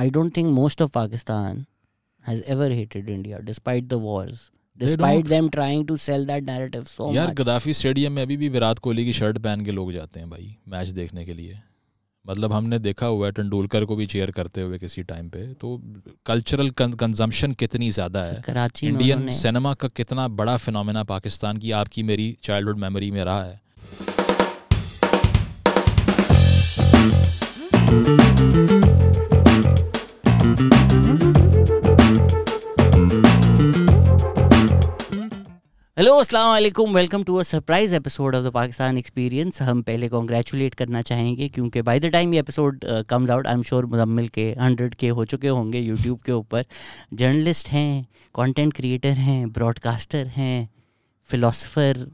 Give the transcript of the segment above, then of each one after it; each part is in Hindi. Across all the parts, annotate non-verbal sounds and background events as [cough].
I don't think most of Pakistan has ever hated India, despite the wars. Despite them trying to sell that narrative so यार गद्दाफी स्टेडियम में अभी भी विराट कोहली की शर्ट पहन के लोग जाते हैं भाई मैच देखने के लिए मतलब हमने देखा हुआ है तेंदुलकर को भी चेयर करते हुए किसी टाइम पे तो कल्चरल कंजम्पशन कितनी ज़्यादा है इंडियन सिनेमा का कितना बड़ा फिनोमेना पाकिस्तान की आपकी मेरी चाइल्डहुड मेमोरी में रहा है हेलो अस्सलाम वालेकुम welcome to a surprise episode of the Pakistan experience हम पहले कॉन्ग्रेचुलेट करना चाहेंगे क्योंकि बाय द टाइम ये episode comes out I am sure Muzammil के हंड्रेड के हो चुके होंगे यूट्यूब के ऊपर जर्नलिस्ट हैं कंटेंट क्रिएटर हैं ब्रॉडकास्टर हैं फिलोसफर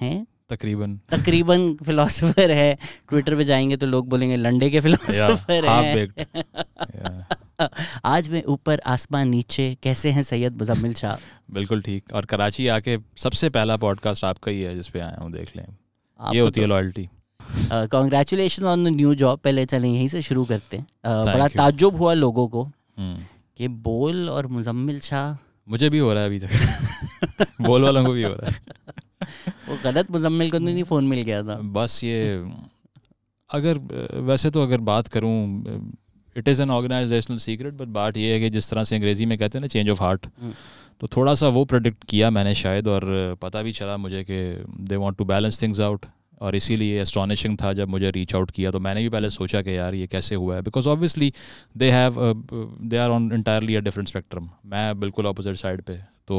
हैं तकरीबन तकरीबन फिलोसफर है ट्विटर पे जाएंगे तो लोग बोलेंगे लंडे के फिलोसफर yeah, हाँ, हैं [laughs] [laughs] आज मैं ऊपर आसमान नीचे कैसे हैं सैयद मुजम्मिल शाह [laughs] बिल्कुल ठीक और कराची आके सबसे पहला पॉडकास्ट आपका ही है जिसपे आया हूँ देख लें ये होती है loyalty congratulation on the new job पहले चले यहीं से शुरू करते हैं uh, बड़ा ताजुब हुआ लोगों को हम्म। कि बोल और मुजम्मिल शाह मुझे भी हो रहा है अभी तक [laughs] बोल वालों को भी हो रहा है वो गलत मुजम्मिल को तो नहीं फ़ोन मिल गया था बस ये अगर वैसे तो अगर बात करूँ it is an organisational secret but बात ये है कि जिस तरह से अंग्रेज़ी में कहते हैं ना चेंज ऑफ हार्ट तो थोड़ा सा वो प्रोडिक्ट किया मैंने शायद और पता भी चला मुझे कि they want to balance things out और इसीलिए एस्ट्रॉनिशिंग था जब मुझे रीच आउट किया तो मैंने भी पहले सोचा कि यार ये कैसे हुआ है because obviously they have they are on entirely a different spectrum मैं बिल्कुल अपोजिट साइड पे तो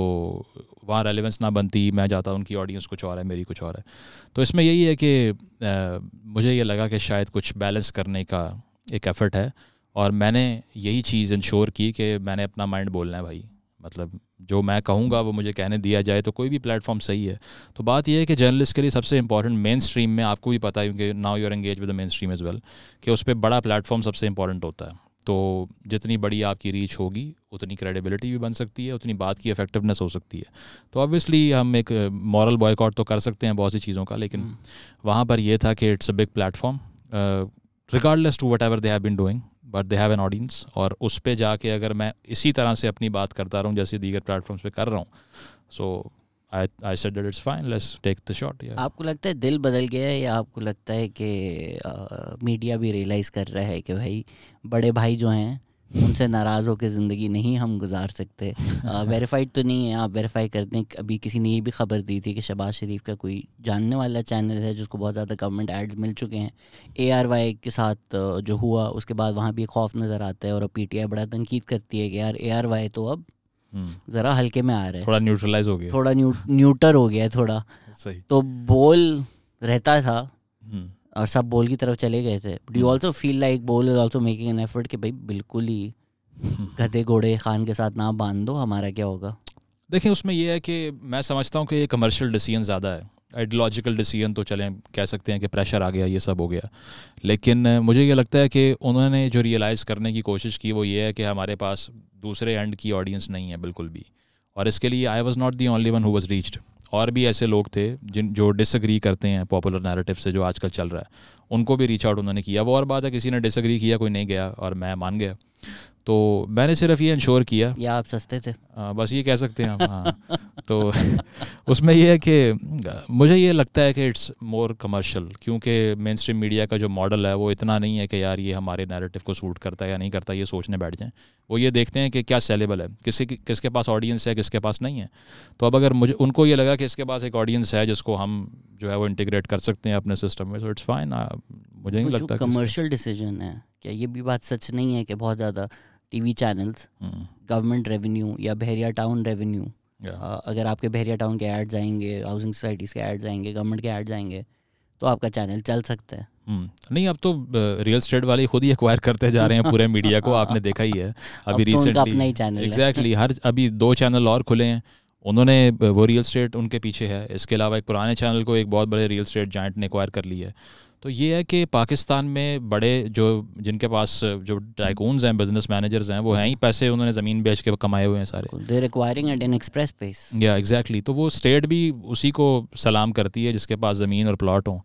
वहाँ रेलिवेंस ना बनती मैं जाता उनकी ऑडियंस कुछ और है मेरी कुछ और है तो इसमें यही है कि आ, uh, मुझे ये लगा कि शायद कुछ बैलेंस करने का एक एफर्ट है और मैंने यही चीज़ इंश्योर की कि मैंने अपना माइंड बोलना है भाई मतलब जो मैं कहूँगा वो मुझे कहने दिया जाए तो कोई भी प्लेटफॉर्म सही है तो बात यह है कि जर्नलिस्ट के लिए सबसे इंपॉर्टेंट मेन स्ट्रीम में आपको भी पता है क्योंकि now you're engage with the mainstream as well कि उस पर बड़ा प्लेटफॉर्म सबसे इंपॉर्टेंट होता है तो जितनी बड़ी आपकी रीच होगी उतनी क्रेडिबिलिटी भी बन सकती है उतनी बात की इफेक्टिवनेस हो सकती है तो ऑब्वियसली हम एक मॉरल बॉयकॉट तो कर सकते हैं बहुत सी चीज़ों का लेकिन हम्म। वहाँ पर यह था कि it's a big platform regardless to whatever they have been doing but they have an audience और उस पर जाके अगर मैं इसी तरह से अपनी बात करता रहूँ जैसे दीगर प्लेटफॉर्म्स पे कर रहा हूँ so I I said that it's fine let's take the shot आपको लगता है दिल बदल गया है या आपको लगता है कि मीडिया भी रियलाइज़ कर रहा है कि भाई बड़े भाई जो हैं उनसे नाराज़ होकर ज़िंदगी नहीं हम गुजार सकते वेरीफाइड [laughs] तो नहीं है आप वेरीफाई करते हैं अभी किसी ने ये भी खबर दी थी कि शबाज शरीफ का कोई जानने वाला चैनल है जिसको बहुत ज़्यादा गवर्नमेंट एड्स मिल चुके हैं ए आर वाई के साथ जो हुआ उसके बाद वहाँ भी खौफ नज़र आता है और पी टी आई बड़ा तनकीद करती है कि यार ए आर वाई तो अब हम्म। ज़रा हल्के में आ रहा है थोड़ा न्यूट्रलाइज हो गया थोड़ा न्यूटर हो गया है थोड़ा सही तो बोल रहता था हम्म। और सब बोल की तरफ चले गए थे do also feel like Bol is also making an effort कि भाई बिल्कुल ही [laughs] गधे घोड़े खान के साथ ना बांध दो हमारा क्या होगा देखिए उसमें यह है कि मैं समझता हूँ कि ये कमर्शियल डिसीजन ज़्यादा है आइडियोलॉजिकल डिसीजन तो चलें कह सकते हैं कि प्रेशर आ गया ये सब हो गया लेकिन मुझे ये लगता है कि उन्होंने जो रियलाइज़ करने की कोशिश की वो ये है कि हमारे पास दूसरे एंड की ऑडियंस नहीं है बिल्कुल भी और इसके लिए I was not the only one who was reached और भी ऐसे लोग थे जिन जो डिसग्री करते हैं पॉपुलर नैरेटिव से जो आजकल चल रहा है उनको भी रीच आउट उन्होंने किया वो और बात है किसी ने डिसग्री किया कोई नहीं गया और मैं मान गया तो मैंने सिर्फ ये इंश्योर किया या आप सस्ते थे आ, हाँ, बस ये कह सकते हैं हम हाँ तो [laughs] उसमें यह है कि मुझे ये लगता है कि इट्स मोर कमर्शियल क्योंकि मेन स्ट्रीम मीडिया का जो मॉडल है वो इतना नहीं है कि यार ये हमारे नैरेटिव को सूट करता है या नहीं करता ये सोचने बैठ जाएं वो ये देखते हैं कि क्या सेलेबल है किसी किसके पास ऑडियंस है किसके पास नहीं है तो अब अगर मुझे उनको ये लगा कि इसके पास एक ऑडियंस है जिसको हम जो है वो इंटीग्रेट कर सकते हैं अपने सिस्टम में सो इट्स फाइन मुझे नहीं लगता कमर्शियल डिसीजन है क्या ये भी बात सच नहीं है कि बहुत ज़्यादा TV channels hmm. Government revenue या बहरिया टाउन रेवेन्यू अगर आपके बहरिया टाउन के एड्स आएंगे हाउसिंग सोसाइटीज़ के एड्स आएंगे गवर्नमेंट के एड्स आएंगे तो आपका चैनल चल सकता है हम्म। नहीं अब तो रियल स्टेट वाले खुद ही एक्वायर करते जा रहे हैं पूरे मीडिया को आपने [laughs] देखा ही है अभी रिसेंटली तो एग्जैक्टली हर अभी दो चैनल और खुले हैं उन्होंने वो रियल स्टेट उनके पीछे है इसके अलावा एक पुराने चैनल को एक बहुत बड़े रियल स्टेट जॉइंट ने एक्वायर कर ली है तो ये है कि पाकिस्तान में बड़े जो जिनके पास जो टाइकून्स हैं बिजनेस मैनेजर्स हैं वो हैं ही पैसे उन्होंने ज़मीन बेच के कमाए हुए हैं सारे they requiring at an express pace या एग्जैक्टली तो वो स्टेट भी उसी को सलाम करती है जिसके पास ज़मीन और प्लाट हों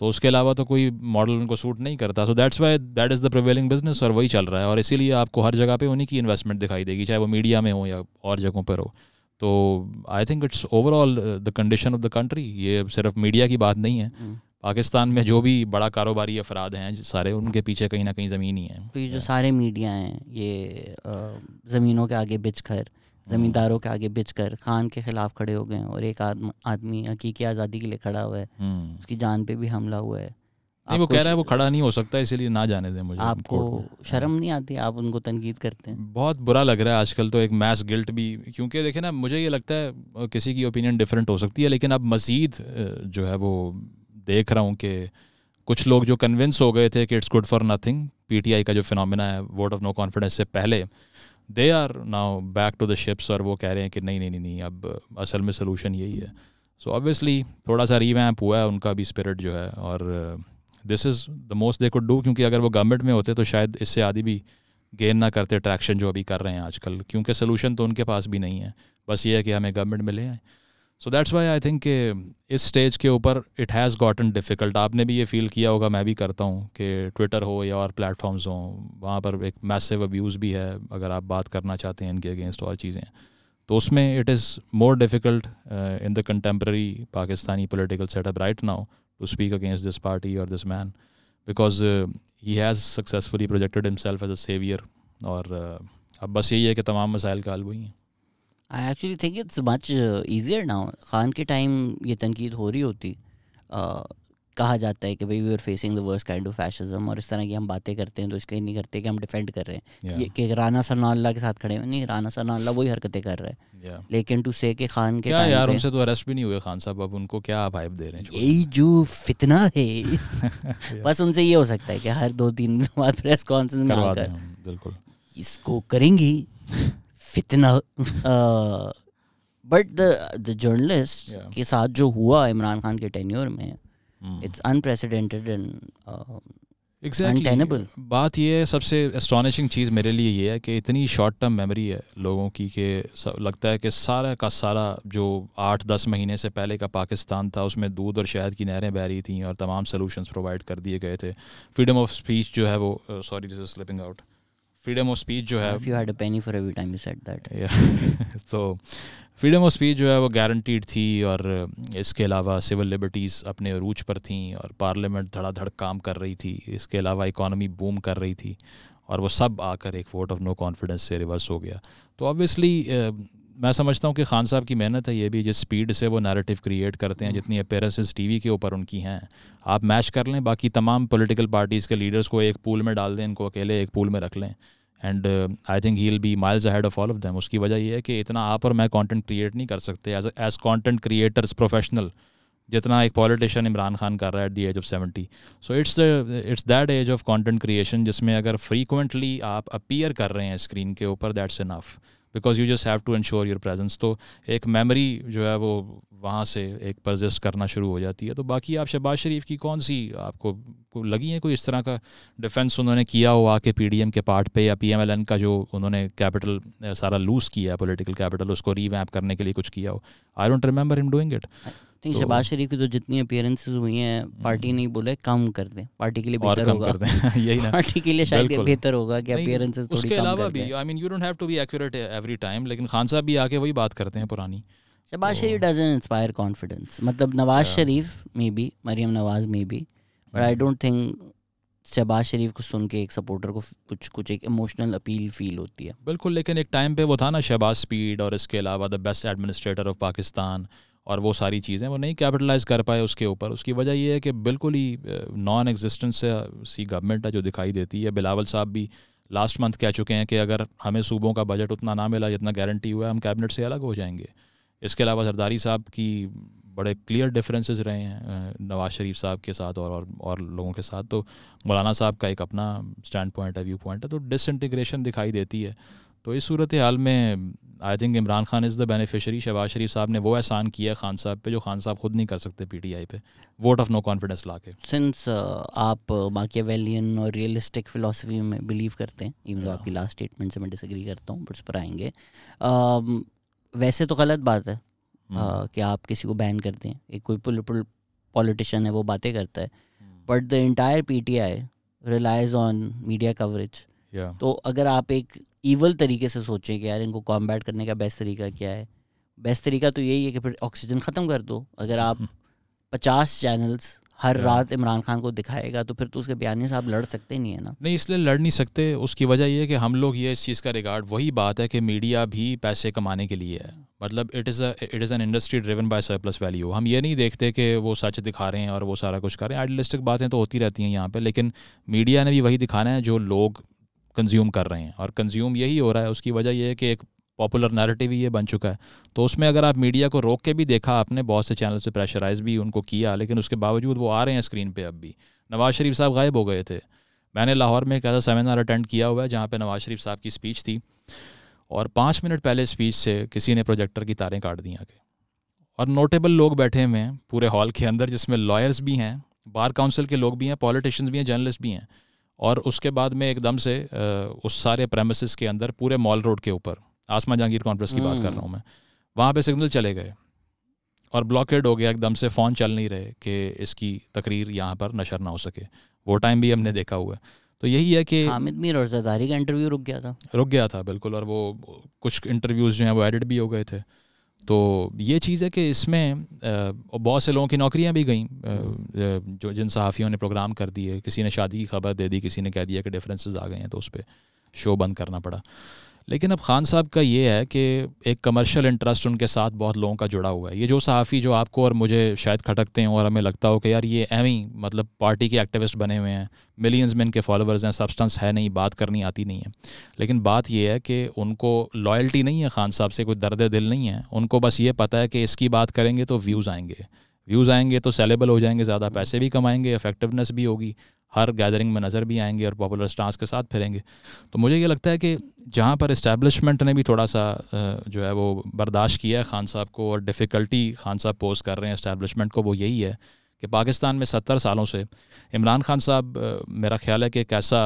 तो उसके अलावा तो कोई मॉडल उनको सूट नहीं करता so that's why that is the prevailing business और वही चल रहा है और इसीलिए आपको हर जगह पे उन्हीं की इन्वेस्टमेंट दिखाई देगी चाहे वो मीडिया में हो या और जगहों पर हो तो I think it's overall the condition of the country ये सिर्फ मीडिया की बात नहीं है hmm. पाकिस्तान में जो भी बड़ा कारोबारी अफराद हैं सारे उनके पीछे कहीं ना कहीं ज़मीन ही है तो ये जो सारे मीडिया हैं ये ज़मीनों के आगे बिच कर ज़मींदारों के आगे बिच कर खान के खिलाफ खड़े हो गए हैं और एक आदमी हकीकी आज़ादी के लिए खड़ा हुआ है हम्म। उसकी जान पे भी हमला हुआ है नहीं वो कह रहा है वो खड़ा नहीं हो सकता इसीलिए ना जाने दें मुझे आपको शर्म नहीं आती आप उनको तनकीद करते हैं बहुत बुरा लग रहा है आजकल तो एक मैस गिल्ट भी क्योंकि देखे ना मुझे ये लगता है किसी की ओपिनियन डिफरेंट हो सकती है लेकिन अब मजीद जो है वो देख रहा हूँ कि कुछ लोग जो कन्विंस हो गए थे कि it's good for nothing PTI का जो फिनमिना है वोट ऑफ नो कॉन्फिडेंस से पहले they are now back to the ships और वो कह रहे हैं कि नहीं नहीं नहीं, नहीं अब असल में सोलूशन यही है सो so ऑब्वियसली थोड़ा सा रीवैम्प हुआ है उनका भी स्पिरिट जो है और this is the most they could do क्योंकि अगर वो गवर्नमेंट में होते तो शायद इससे आदि भी गेन ना करते ट्रैक्शन जो अभी कर रहे हैं आजकल क्योंकि सोलूशन तो उनके पास भी नहीं है बस ये है कि हमें गवर्नमेंट में ले आए so that's why I think इस स्टेज के ऊपर इट हैज़ गॉटन डिफ़िकल्ट आपने भी ये फील किया होगा मैं भी करता हूँ कि ट्विटर हो या और प्लेटफॉर्म्स हों वहाँ पर एक मैसिव अब्यूज़ भी है अगर आप बात करना चाहते हैं इनके अगेंस्ट और चीज़ें तो उसमें it is more difficult in the contemporary Pakistani political setup right now to speak against this party और this man because he has successfully projected himself as a saviour और अब बस यही है कि तमाम मसाइल का हल हुई हैं I actually think it's much easier now Khan के टाइम ये तनकीद हो रही होती uh, कहा जाता है कि भाई we are facing the worst kind of fascism और इस तरह की हम बातें करते हैं तो इसलिए नहीं करते कि हम डिफेंड कर रहे हैं yeah. ये कि राना सरनाल्ला के साथ खड़े हैं नहीं राना सरनाल्ला वही हरकतें कर रहे हैं yeah. लेकिन टू से के खान के क्या यार उनसे तो अरेस्ट भी नहीं हुए खान साहब अब उनको क्या वाइब दे रहे हैं यही जो फितना है बस उनसे ये हो सकता है कि हर दो तीन दिन बाद प्रेस कॉन्फ्रेंस में आकर बिल्कुल इसको करेंगी फितना बट द जर्नलिस्ट के साथ जो हुआ इमरान खान के टेन्योर में इट्स अनप्रेसिडेंटेड एंड अनटेनेबल बात ये है सबसे एस्ट्रॉनिशिंग चीज़ मेरे लिए ये है कि इतनी शॉर्ट टर्म मेमोरी है लोगों की कि लगता है कि सारा का सारा जो आठ दस महीने से पहले का पाकिस्तान था उसमें दूध और शहद की नहरें बह रही थी और तमाम सोलूशन प्रोवाइड कर दिए गए थे फ्रीडम ऑफ स्पीच जो है वो sorry this is slipping out freedom of speech जो है if you had a penny for every time you said that so तो फ्रीडम ऑफ स्पीच जो है वो गारंटीड थी और इसके अलावा सिविल लिबर्टीज़ अपने अरूज पर थी और पार्लियामेंट धड़ाधड़ काम कर रही थी इसके अलावा इकॉनमी बूम कर रही थी और वो सब आकर एक वोट ऑफ नो कॉन्फिडेंस से रिवर्स हो गया तो ऑब्वियसली मैं समझता हूँ कि खान साहब की मेहनत है ये भी जिस स्पीड से वो नैरेटिव क्रिएट करते हैं जितनी अपेयरेंसेज वी के ऊपर उनकी हैं आप मैच कर लें बाकी तमाम पोलिटिकल पार्टीज़ के लीडर्स को एक पूल में डाल दें इनको अकेले एक पूल में रख लें and I think he will be miles ahead of all of them उसकी वजह ये है कि इतना आप और मैं कॉन्टेंट क्रिएट नहीं कर सकते as as content creators professional जितना एक पॉलिटिशियन इमरान खान कर रहा है at the age of seventy so it's it's that age of content creation जिसमें अगर फ्रीकुंटली आप अपीयर कर रहे हैं स्क्रीन के ऊपर that's enough because you just have to ensure your presence तो एक मेमोरी जो है वो वहाँ से एक परजिस्ट करना शुरू हो जाती है तो बाकी आप शहबाज शरीफ की कौन सी आपको लगी है कोई इस तरह का डिफेंस उन्होंने किया हो आके पी डी एम के पार्ट पे या पी एम एल एन का जो उन्होंने कैपिटल सारा लूज़ किया है पोलिटिकल कैपिटल उसको रीवैप करने के लिए कुछ किया हो I don't remember I'm doing it नहीं तो, शबाज शरीफ की तो जितनी अपियरेंसेज हुई हैं पार्टी हम्म। नहीं बोले कम कर दें पार्टी के लिए बेहतर होगा [laughs] यही ना पार्टी के लिए शायद बेहतर होगा कि अपियरेंसेज थोड़ी कम उसके अलावा भी I mean you don't have to be accurate every time लेकिन खान साहब भी आके वही बात करते हैं पुरानी शबाज तो शरीफ डजंट इंस्पायर कॉन्फिडेंस मतलब Nawaz Sharif maybe Maryam Nawaz maybe but I don't think Shahbaz Sharif को सुन के एक सपोर्टर को कुछ कुछ एक इमोशनल अपील फील होती है बिल्कुल लेकिन एक टाइम पे वो था ना शहबाज स्पीड और इसके अलावा the best administrator of Pakistan और वो सारी चीज़ें वो नहीं कैपिटलाइज कर पाए उसके ऊपर उसकी वजह यह है कि बिल्कुल ही नॉन एग्जिस्टेंस सी गवर्नमेंट है जो दिखाई देती है बिलावल साहब भी लास्ट मंथ कह चुके हैं कि अगर हमें सूबों का बजट उतना ना मिला जितना गारंटी हुआ है हम कैबिनेट से अलग हो जाएंगे इसके अलावा सरदारी साहब की बड़े क्लियर डिफरेंसेस रहे हैं नवाज शरीफ साहब के साथ और और, और लोगों के साथ तो मौलाना साहब का एक अपना स्टैंड पॉइंट है व्यू पॉइंट है तो डिसइंटीग्रेशन दिखाई देती है तो इस सूरत हाल में I think Imran Khan is the beneficiary Shahbaz Sharif साहब ने वो एहसान किया खान साहब पे जो खान साहब खुद नहीं कर सकते पी टी आई पे वोट ऑफ नो कॉन्फिडेंस ला के सिंस आप बाकी uh, माकियावेलियन और रियलिस्टिक फिलासफी में बिलीव करते हैं इवन yeah. आपकी लास्ट स्टेटमेंट से मैं डिसग्री करता हूँ उस पर आएंगे um, वैसे तो गलत बात है hmm. uh, कि आप किसी को बैन करते हैं एक कोई पॉलिटिशियन है वो बातें करता है but the entire P T I relies on media coverage तो अगर आप एक ईवल तरीके से सोचें कि यार इनको कॉम्बैट करने का बेस्ट तरीका क्या है बेस्ट तरीका तो यही है कि फिर ऑक्सीजन ख़त्म कर दो अगर आप हम्म। पचास चैनल्स हर रात इमरान खान को दिखाएगा तो फिर तो उसके बयानी से आप लड़ सकते नहीं है ना नहीं इसलिए लड़ नहीं सकते उसकी वजह यह है कि हम लोग ये इस चीज़ का रिगार्ड वही बात है कि मीडिया भी पैसे कमाने के लिए है मतलब it is it is an industry driven by surplus value हम ये नहीं देखते कि वो सच दिखा रहे हैं और वो सारा कुछ कर रहे हैं आइडलिस्टिक बातें तो होती रहती हैं यहाँ पर लेकिन मीडिया ने भी वही दिखाना है जो लोग कंज्यूम कर रहे हैं और कंज्यूम यही हो रहा है उसकी वजह यह है कि एक पॉपुलर नैरेटिव ही ये बन चुका है तो उसमें अगर आप मीडिया को रोक के भी देखा आपने बहुत से चैनल से प्रेशराइज भी उनको किया लेकिन उसके बावजूद वो आ रहे हैं स्क्रीन पर अब भी नवाज शरीफ साहब गायब हो गए थे मैंने लाहौर में एक ऐसा सेमिनार अटेंड किया हुआ है जहाँ पर नवाज शरीफ साहब की स्पीच थी और पाँच मिनट पहले स्पीच से किसी ने प्रोजेक्टर की तारें काट दी आगे और नोटेबल लोग बैठे हुए हैं पूरे हॉल के अंदर जिसमें लॉयर्स भी हैं बार काउंसिल के लोग भी हैं पॉलिटिशियंस भी हैं जर्नलिस्ट भी हैं और उसके बाद में एकदम से उस सारे प्रेमिस के अंदर पूरे मॉल रोड के ऊपर आसमा जहांगीर कॉन्फ्रेंस की बात कर रहा हूँ हम्म। मैं वहाँ पे सिग्नल चले गए और ब्लॉकेड हो गया एकदम से फ़ोन चल नहीं रहे कि इसकी तकरीर यहाँ पर नशर ना हो सके वो टाइम भी हमने देखा हुआ है तो यही है कि हामिद मीर और जदारी का इंटरव्यू रुक गया था रुक गया था बिल्कुल और वो कुछ इंटरव्यूज़ जो हैं वो एडिट भी हो गए थे तो ये चीज़ है कि इसमें बहुत से लोगों की नौकरियां भी गईं जो जिन सहाफ़ियों ने प्रोग्राम कर दिए किसी ने शादी की खबर दे दी किसी ने कह दिया कि डिफरेंसेस आ गए हैं तो उस पर शो बंद करना पड़ा लेकिन अब खान साहब का ये है कि एक कमर्शियल इंटरेस्ट उनके साथ बहुत लोगों का जुड़ा हुआ है ये जो सहाफ़ी जो आपको और मुझे शायद खटकते हैं और हमें लगता हो कि यार ये एम ही मतलब पार्टी के एक्टिविस्ट बने हुए हैं मिलियंस में इनके फॉलोअर्स हैं सब्सटेंस है नहीं बात करनी आती नहीं है लेकिन बात यह है कि उनको लॉयल्टी नहीं है खान साहब से कोई दर्द दिल नहीं है उनको बस ये पता है कि इसकी बात करेंगे तो व्यूज़ आएंगे व्यूज़ आएंगे तो सेलेबल हो जाएंगे ज़्यादा पैसे भी कमाएंगे इफेक्टिवनेस भी होगी हर गैदरिंग में नज़र भी आएंगे और पॉपुलर स्टार्स के साथ फिरेंगे तो मुझे ये लगता है कि जहाँ पर इस्टेब्लिशमेंट ने भी थोड़ा सा जो है वो बर्दाश्त किया है खान साहब को और डिफ़िकल्टी खान साहब पोज कर रहे हैं इस्टेब्लिशमेंट को वो यही है कि पाकिस्तान में सत्तर सालों से इमरान खान साहब मेरा ख्याल है कि एक ऐसा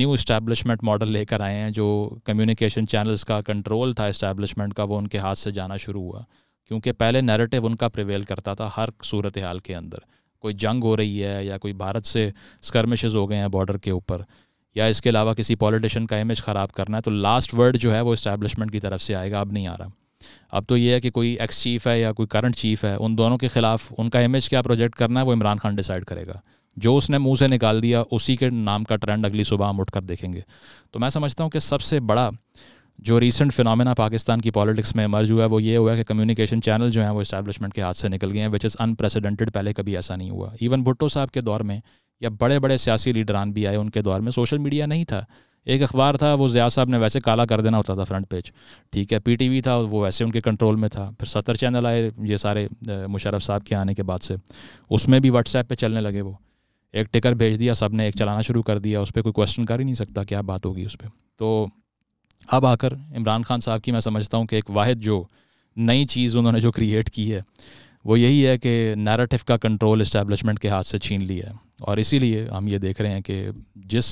न्यू इस्टेब्लिशमेंट मॉडल लेकर आए हैं जो कम्युनिकेशन चैनल्स का कंट्रोल था इस्टेब्लिशमेंट का वो उनके हाथ से जाना शुरू हुआ क्योंकि पहले नैरेटिव उनका प्रिवेल करता था हर सूरत हाल के अंदर कोई जंग हो रही है या कोई भारत से स्कर्मिशेज हो गए हैं बॉर्डर के ऊपर या इसके अलावा किसी पॉलिटिशन का इमेज ख़राब करना है तो लास्ट वर्ड जो है वो इस्टेब्लिशमेंट की तरफ से आएगा अब नहीं आ रहा अब तो ये है कि कोई एक्स चीफ है या कोई करंट चीफ है उन दोनों के खिलाफ उनका इमेज क्या प्रोजेक्ट करना है वो इमरान खान डिसाइड करेगा जो उसने मुंह से निकाल दिया उसी के नाम का ट्रेंड अगली सुबह हम उठकर देखेंगे तो मैं समझता हूँ कि सबसे बड़ा जो रिसेंट फिनमिना पाकिस्तान की पॉलिटिक्स में इमर्ज हुआ है वो ये हुआ है कि कम्युनिकेशन चैनल जो हैं वो इस्टेब्लिशमेंट के हाथ से निकल गए हैं विच इज़ अनप्रेसिडेंटेड पहले कभी ऐसा नहीं हुआ इवन भुट्टो साहब के दौर में या बड़े बड़े सियासी लीडरान भी आए उनके दौर में सोशल मीडिया नहीं था एक अखबार था वो ज़िया साहब ने वैसे काला कर देना होता था फ्रंट पेज ठीक है पीटीवी था वो वैसे उनके कंट्रोल में था फिर सतर चैनल आए ये सारे मुशरफ साहब के आने के बाद से उसमें भी व्हाट्सएप पे चलने लगे वो एक टिकर भेज दिया सब ने एक चलाना शुरू कर दिया उस पर कोई क्वेश्चन कर ही नहीं सकता क्या बात होगी उस पर तो अब आकर इमरान खान साहब की मैं समझता हूँ कि एक वाद जो नई चीज़ उन्होंने जो क्रिएट की है वो यही है कि नैरेटिव का कंट्रोल इस्टेबलिशमेंट के हाथ से छीन लिया है और इसीलिए हम ये देख रहे हैं कि जिस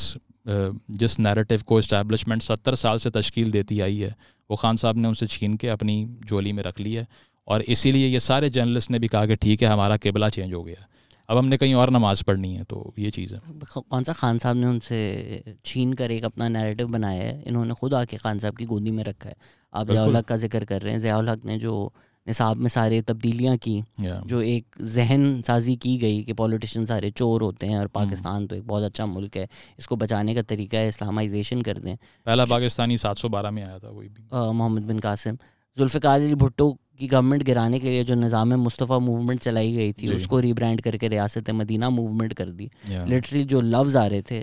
जिस नैरेटिव को इस्टेबलिशमेंट सत्तर साल से तश्कील देती आई है वो खान साहब ने उनसे छीन के अपनी झोली में रख ली है और इसीलिए ये सारे जर्नलिस्ट ने भी कहा कि ठीक है हमारा किबला चेंज हो गया अब हमने कहीं और नमाज पढ़नी है तो ये चीज़ है कौन सा खान साहब ने उनसे छीन कर एक अपना नैरेटिव बनाया है इन्होंने खुद आके खान साहब की गोदी में रखा है आप जयाल का जिक्र कर रहे हैं जयाल हक ने जो निसाब में सारे तब्दीलियाँ की yeah. जो एक जहन साजी की गई कि पॉलिटिशन सारे चोर होते हैं और हम्म। पाकिस्तान तो एक बहुत अच्छा मुल्क है इसको बचाने का तरीका है इस्लामाइजेशन कर दें पहला पाकिस्तानी सात सौ बारह में आया था वही भी मोहम्मद बिन कासिम जुल्फ़िकार अली भुट्टो की गवर्नमेंट गिराने के लिए जो निज़ाम मुस्तफ़ा मूवमेंट चलाई गई थी उसको रीब्रांड करके रियासत मदीना मूवमेंट कर दी लिटरली जो लफ्ज़ आ रहे थे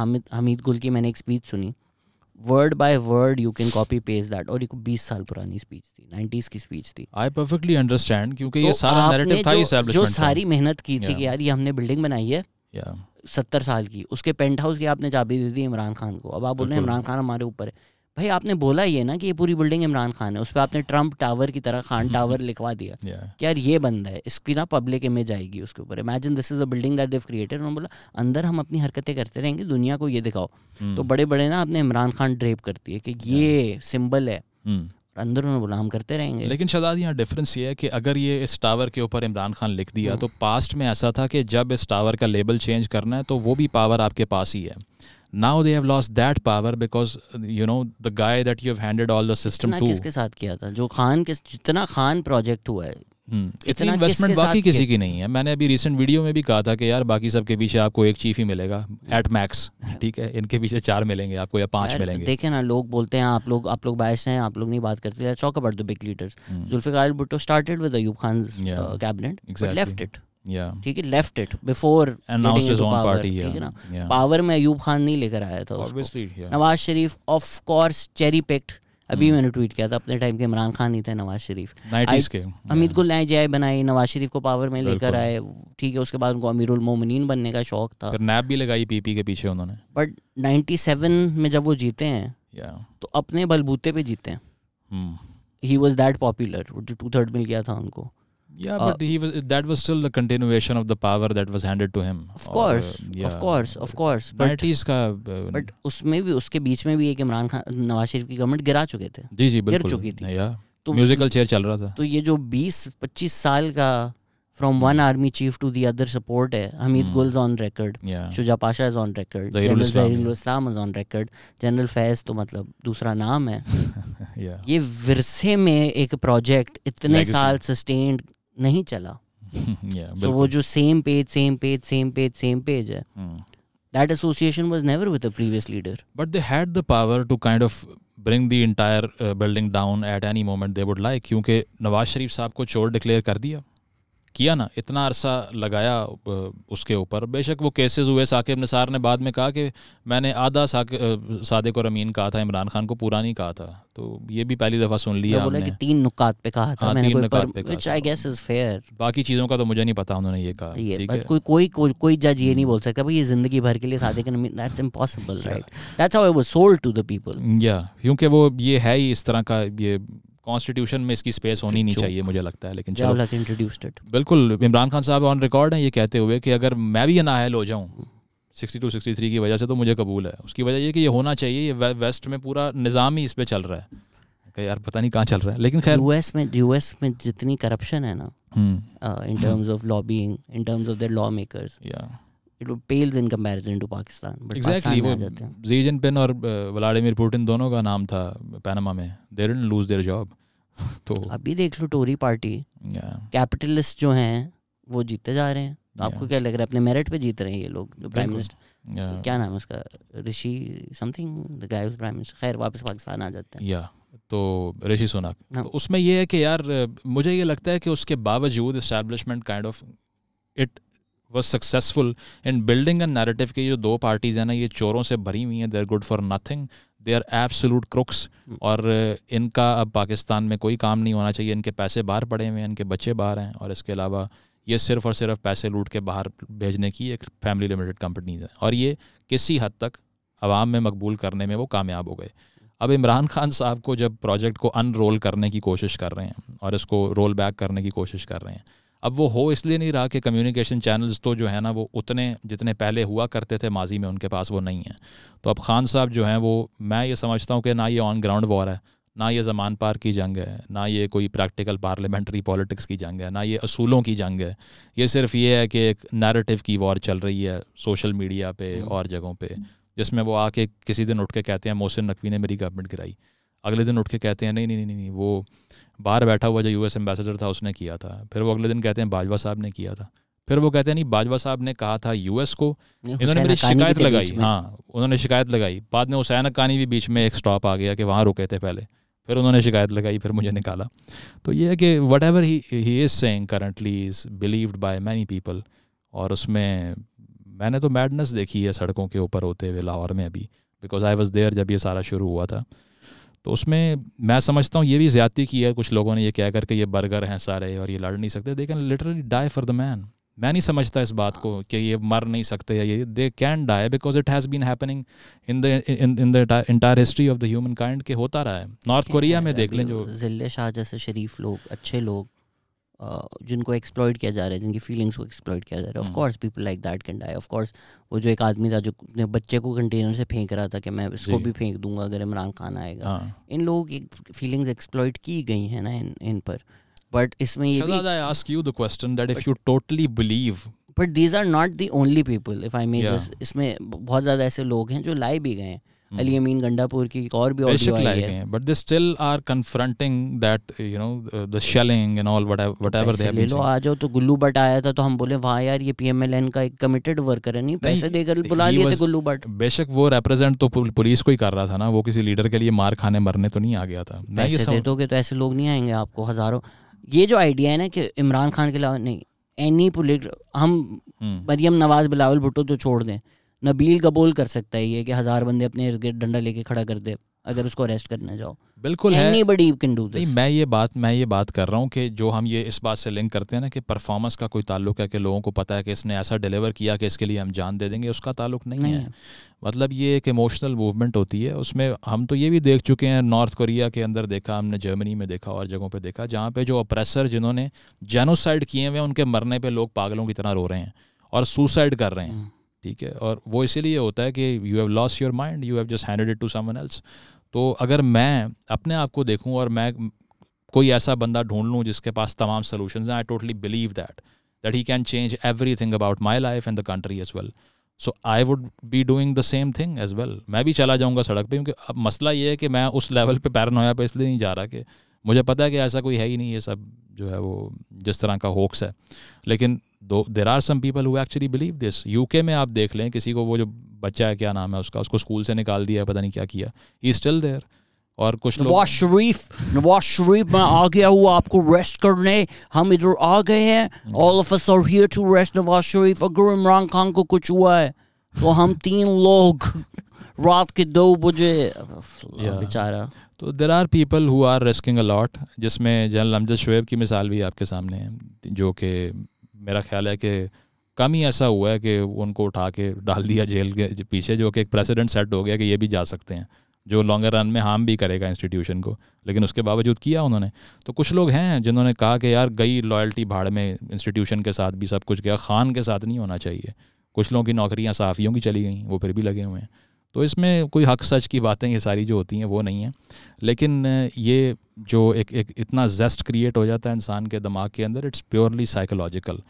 हामिद हमीद गुल की मैंने एक स्पीच सुनी word by word you can copy page that और एक 20 साल पुरानी स्पीच थी 90s की स्पीच थी आई परफेक्टली अंडरस्टैंड क्योंकि ये तो सारा नैरेटिव था एस्टैब्लिशमेंट जो सारी मेहनत की थी कि यार ये हमने बिल्डिंग बनाई है सत्तर साल की उसके पेंट हाउस की आपने चाबी दे दी इमरान खान को अब आप बोल रहे हैं इमरान खान हमारे ऊपर है भाई आपने बोला ये ना कि ये पूरी बिल्डिंग इमरान खान है उस पर आपने ट्रंप टावर की तरह खान टावर [laughs] लिखवा दिया yeah. यार ये बंदा है इसकी ना पब्लिक इमेज आएगी उसके ऊपर imagine this is a building that they've created उन्होंने बोला अंदर हम अपनी हरकतें करते रहेंगे दुनिया को ये दिखाओ hmm. तो बड़े बड़े ना आपने इमरान खान ड्रेप करती है कि ये yeah. सिंबल है mm. अंदर उन्होंने बोला हम करते रहेंगे लेकिन शदाद यहाँ डिफरेंस ये है कि अगर ये इस टावर के ऊपर इमरान खान लिख दिया hmm. तो पास्ट में ऐसा था कि जब इस टावर का लेबल चेंज करना है तो वो भी पावर आपके पास ही है now they have lost that power because you know the guy that you have handed all the system to किसके साथ किया था जो खान के जितना खान प्रोजेक्ट हुआ है हम्म, इतनी इन्वेस्टमेंट बाकी किसी की नहीं है मैंने अभी रिसेंट वीडियो में भी कहा था कि यार बाकी सबके पीछे आपको एक चीफ ही मिलेगा एट मैक्स ठीक है इनके पीछे चार मिलेंगे आपको या पांच मिलेंगे देखे ना लोग बोलते हैं आप लोग आप लोग बायस हैं आप लोग नहीं बात करते चौक about the big leaders Zulfikar Bhutto started with Ayub Khan cabinet left it ठीक है लेफ्ट इट बिफोर पावर में अयूब खान नहीं लेकर आया था Nawaz Sharif of course cherry picked अभी hmm. मैंने ट्वीट किया था अपने टाइम के इमरान खान ही थे नवाज शरीफ अमित गुल नए जय बनाई नवाज शरीफ को पावर में लेकर आए ठीक है उसके बाद उनको अमीरुल मोमिनीन बनने का शौक था फिर नैप भी लगाई पीपी के पीछे उन्होंने बट 97 में जब वो जीते हैं तो अपने बलबूते पे जीते हैं ही वॉज दैट पॉपुलर जो टू थर्ड मिल गया था उनको Yeah, uh, but he was that was still the continuation of the power that was handed to him. Of course, or, yeah, of course, of course. But uh, का बट bhi uske beech बीच bhi ek imran khan nawaz sharif ki government gira chuke the ji ji bilkul गिर chuki thi yeah तो म्यूजिकल चेयर चल रहा था तो ये जो 20 25 साल का from one army chief to the other support है Hamid Gul on record Shuja Pasha is on record general Islam is on record general Faiz तो मतलब दूसरा नाम है yeah. ये विरसे में एक प्रोजेक्ट इतने Legacy. साल सस्टेन्ड नहीं चला [laughs] yeah, so वो जो same page same page same page same page है that association was never with the previous leader but they had the power to kind of bring the entire building down at any moment they would like क्योंकि नवाज शरीफ साहब को चोर डिक्लेयर कर दिया किया ना इतना अरसा लगाया उसके ऊपर बेशक वो केसेस हुए साकिब निसार ने बाद में कहा कि मैंने आधा सादिक और अमीन कहा था इमरान खान को पूरा नहीं कहा था तो ये भी पहली दफ़ा सुन लिया बोला कि तीन नुकात पे कहा था हाँ, मैंने तीन नुकात पे कहा आई गेस इज फेयर बाकी चीज़ों का तो मुझे नहीं पता उन्होंने ये कहा ये बट कोई कोई कोई कोई जज ये नहीं हम्म। बोल सकता भाई ये ज़िंदगी भर के लिए सादिक और impossible right that's sold to the people या क्योंकि वो ये है ही इस तरह का ये कॉन्स्टिट्यूशन में इसकी स्पेस होनी नहीं चाहिए मुझे लगता है लेकिन चलो बिल्कुल इमरान खान साहब ऑन रिकॉर्ड हैं ये कहते हुए कि अगर मैं भी नाहल हो जाऊँ सिक्सटी टू सिक्सटी थ्री की वजह से तो मुझे कबूल है उसकी वजह ये कि ये होना चाहिए ये वेस्ट में पूरा निज़ाम ही इस पर चल रहा है कहीं यार पता नहीं कहाँ चल रहा है लेकिन खैर यूएस में यूएस में जितनी करप्शन है ना in terms of lobbying in terms of their law makers या it pales in comparison to Pakistan but exactly वो जी जिनपिन और व्लादिमीर uh, पुतिन दोनों का नाम था पनामा में they didn't lose their job [laughs] तो अभी देख लो टोरी पार्टी कैपिटलिस्ट जो हैं वो जीते जा रहे हैं तो आपको क्या लग रहा है अपने मेरिट पे जीत रहे हैं ये लोग जो प्राइम मिनिस्टर क्या नाम है उसका Rishi something the guy prime minister खैर वापस पाकिस्तान आ जाते हैं या तो ऋषि सोनाक हाँ। तो उसमें यह है कि यार मुझे ये लगता है कि उसके बावजूद establishment kind of it was successful in building and narrative की जो दो पार्टीज़ हैं ना ये चोरों से भरी हुई हैं there good for nothing they are absolute crooks और eh, इनका अब पाकिस्तान में कोई काम नहीं होना चाहिए इनके पैसे बाहर पड़े हुए हैं इनके बच्चे बाहर हैं और इसके अलावा ये सिर्फ और सिर्फ पैसे लूट के बाहर भेजने की एक फैमिली लिमिटेड कंपनीज है और ये किसी हद तक आवाम में मकबूल करने में वो कामयाब हो गए अब इमरान खान साहब को जब प्रोजेक्ट को अनरोल करने की कोशिश कर रहे हैं और इसको रोल बैक करने की कोशिश कर रहे हैं अब वो हो इसलिए नहीं रहा कि कम्युनिकेशन चैनल्स तो जो है ना वो उतने जितने पहले हुआ करते थे माजी में उनके पास वो नहीं है तो अब खान साहब जो हैं वो मैं ये समझता हूँ कि ना ये ऑन ग्राउंड वॉर है ना ये ज़मान पार की जंग है ना ये कोई प्रैक्टिकल पार्लियामेंट्री पॉलिटिक्स की जंग है ना ये असूलों की जंग है ये सिर्फ ये है कि एक नैरेटिव की वॉर चल रही है सोशल मीडिया पे हम्म। और जगहों पे हम्म। जिसमें वो आके किसी दिन उठ के कहते हैं मोहसिन नकवी ने मेरी गवर्नमेंट गिराई अगले दिन उठ के कहते हैं नहीं नहीं नहीं नहीं वो बाहर बैठा हुआ जो यूएस एम्बेसडर था उसने किया था फिर वो अगले दिन कहते हैं बाजवा साहब ने किया था फिर वो कहते हैं नहीं बाजवा साहब ने कहा था यूएस को इन्होंने मेरी शिकायत लगाई हाँ उन्होंने शिकायत लगाई बाद में हुसैन अकानी भी बीच में एक स्टॉप आ गया कि वहाँ रुके थे पहले फिर उन्होंने शिकायत लगाई फिर मुझे निकाला तो ये है कि whatever he is saying currently is believed by many people और उसमें मैंने तो मैडनेस देखी है सड़कों के ऊपर होते हुए लाहौर में अभी बिकॉज आई वॉज देयर जब ये सारा शुरू हुआ था तो उसमें मैं समझता हूँ ये भी ज्यादती की है कुछ लोगों ने ये कह करके ये बर्गर हैं सारे और ये लड़ नहीं सकते देखें literally die for the man मैं नहीं समझता इस बात को कि ये मर नहीं सकते या ये they can die because it has been happening in the in the entire history of the human kind के होता रहा है नॉर्थ कोरिया में देख लें जो जिले शाह जैसे शरीफ लोग अच्छे लोग जिनको एक्सप्लॉयड किया जा रहा है जिनकी फीलिंग्स को एक्सप्लॉयड किया जा रहा है of course people like that can die of course वो जो एक आदमी था जो अपने बच्चे को कंटेनर से फेंक रहा था कि मैं इसको भी फेंक दूंगा अगर इमरान खान आएगा हाँ। इन लोगों की फीलिंग्स एक्सप्लॉयड की गई हैं ना इन इन पर बट इसमें ये भी I ask you the question that if you totally believe but these are not the only people if I may just इसमें बहुत ज़्यादा ऐसे लोग हैं जो लाए भी गए हैं अली hmm. अमीन गंडापुर की और भी ऑडियो आई है but they still are confronting that you know the shelling and all whatever they have ले लो आ जाओ तो गुल्लू बट आया था तो हम बोले वाह यार ये पीएमएलएन का एक कमिटेड वर्कर है नहीं पैसे देकर बुला लिए थे गुल्लू बट बेशक वो रिप्रेजेंट तो पुलिस को ही कर रहा था ना वो किसी लीडर के लिए मार खाने मरने तो नहीं आ गया था पैसे दे दोगे तो ऐसे लोग नहीं आएंगे आपको हजारों ये जो आइडिया है ना कि इमरान खान के अलावा नहीं एनी पोलिट हम hmm. मरियम नवाज बिलावल भुट्टो तो छोड़ दें नबील कबूल कर सकता है ये कि हजार बंदे अपने इर्द गिर्द डंडा लेके खड़ा कर दे अगर उसको अरेस्ट करने जाओ बिल्कुल कैन डू दिस मैं ये बात मैं ये बात कर रहा हूँ कि जो हम ये इस बात से लिंक करते हैं ना कि परफॉर्मेंस का कोई ताल्लुक है कि लोगों को पता है कि इसने ऐसा डिलीवर किया कि इसके लिए हम जान दे देंगे उसका ताल्लुक नहीं, नहीं है।, है मतलब ये एक इमोशनल मूवमेंट होती है उसमें हम तो ये भी देख चुके हैं नॉर्थ कोरिया के अंदर देखा हमने जर्मनी में देखा और जगहों पर देखा जहाँ पे जो अप्रेसर जिन्होंने जेनोसाइड किए हुए उनके मरने पर लोग पागलों की तरह रो रहे हैं और सुसाइड कर रहे हैं हम्म। ठीक है और वो इसीलिए होता है कि you have lost your mind you have just handed it to someone else तो अगर मैं अपने आप को देखूँ और मैं कोई ऐसा बंदा ढूंढ लूँ जिसके पास तमाम सोलूशन हैं I totally believe that that he can change everything about my life and the country as well so I would be doing the same thing as well मैं भी चला जाऊँगा सड़क पर क्योंकि अब मसला ये है कि मैं उस लेवल पर होया पर इसलिए नहीं जा रहा कि मुझे पता है कि ऐसा कोई है ही नहीं ये सब जो है वो जिस तरह का होक्स है लेकिन though there are some people who actually believe this UK में आप देख लें किसी को वो जो बच्चा है क्या नाम है उसका उसको स्कूल से निकाल दिया पता नहीं क्या किया ही स्टिल देयर और कुछ नवाज शरीफ नवाज शरीफ मैं आ गया हूँ आपको रेस्ट करने हम इधर आ गए हैं all of us are here to rest Nawaz Sharif अगर इमरान खान को कुछ हुआ है तो हम तीन लोग रात के दो बजे बेचारा तो there are people who are risking a lot जिसमें जनरल अमजद शुएब की मिसाल भी आपके सामने है जो कि मेरा ख्याल है कि कम ही ऐसा हुआ है कि उनको उठा के डाल दिया जेल के पीछे जो कि एक प्रेसिडेंट सेट हो गया कि ये भी जा सकते हैं जो लॉन्गर रन में हार्म भी करेगा इंस्टीट्यूशन को लेकिन उसके बावजूद किया उन्होंने तो कुछ लोग हैं जिन्होंने कहा कि यार गई लॉयल्टी भाड़ में इंस्टीट्यूशन के साथ भी सब कुछ गया खान के साथ नहीं होना चाहिए कुछ लोगों की नौकरियां सहाफ़ियों की चली गई वो फिर भी लगे हुए हैं तो इसमें कोई हक सच की बातें ये सारी जो होती हैं वो नहीं हैं लेकिन ये जो एक एक इतना जेस्ट क्रिएट हो जाता है इंसान के दिमाग के अंदर इट्स प्योरली साइकोलॉजिकल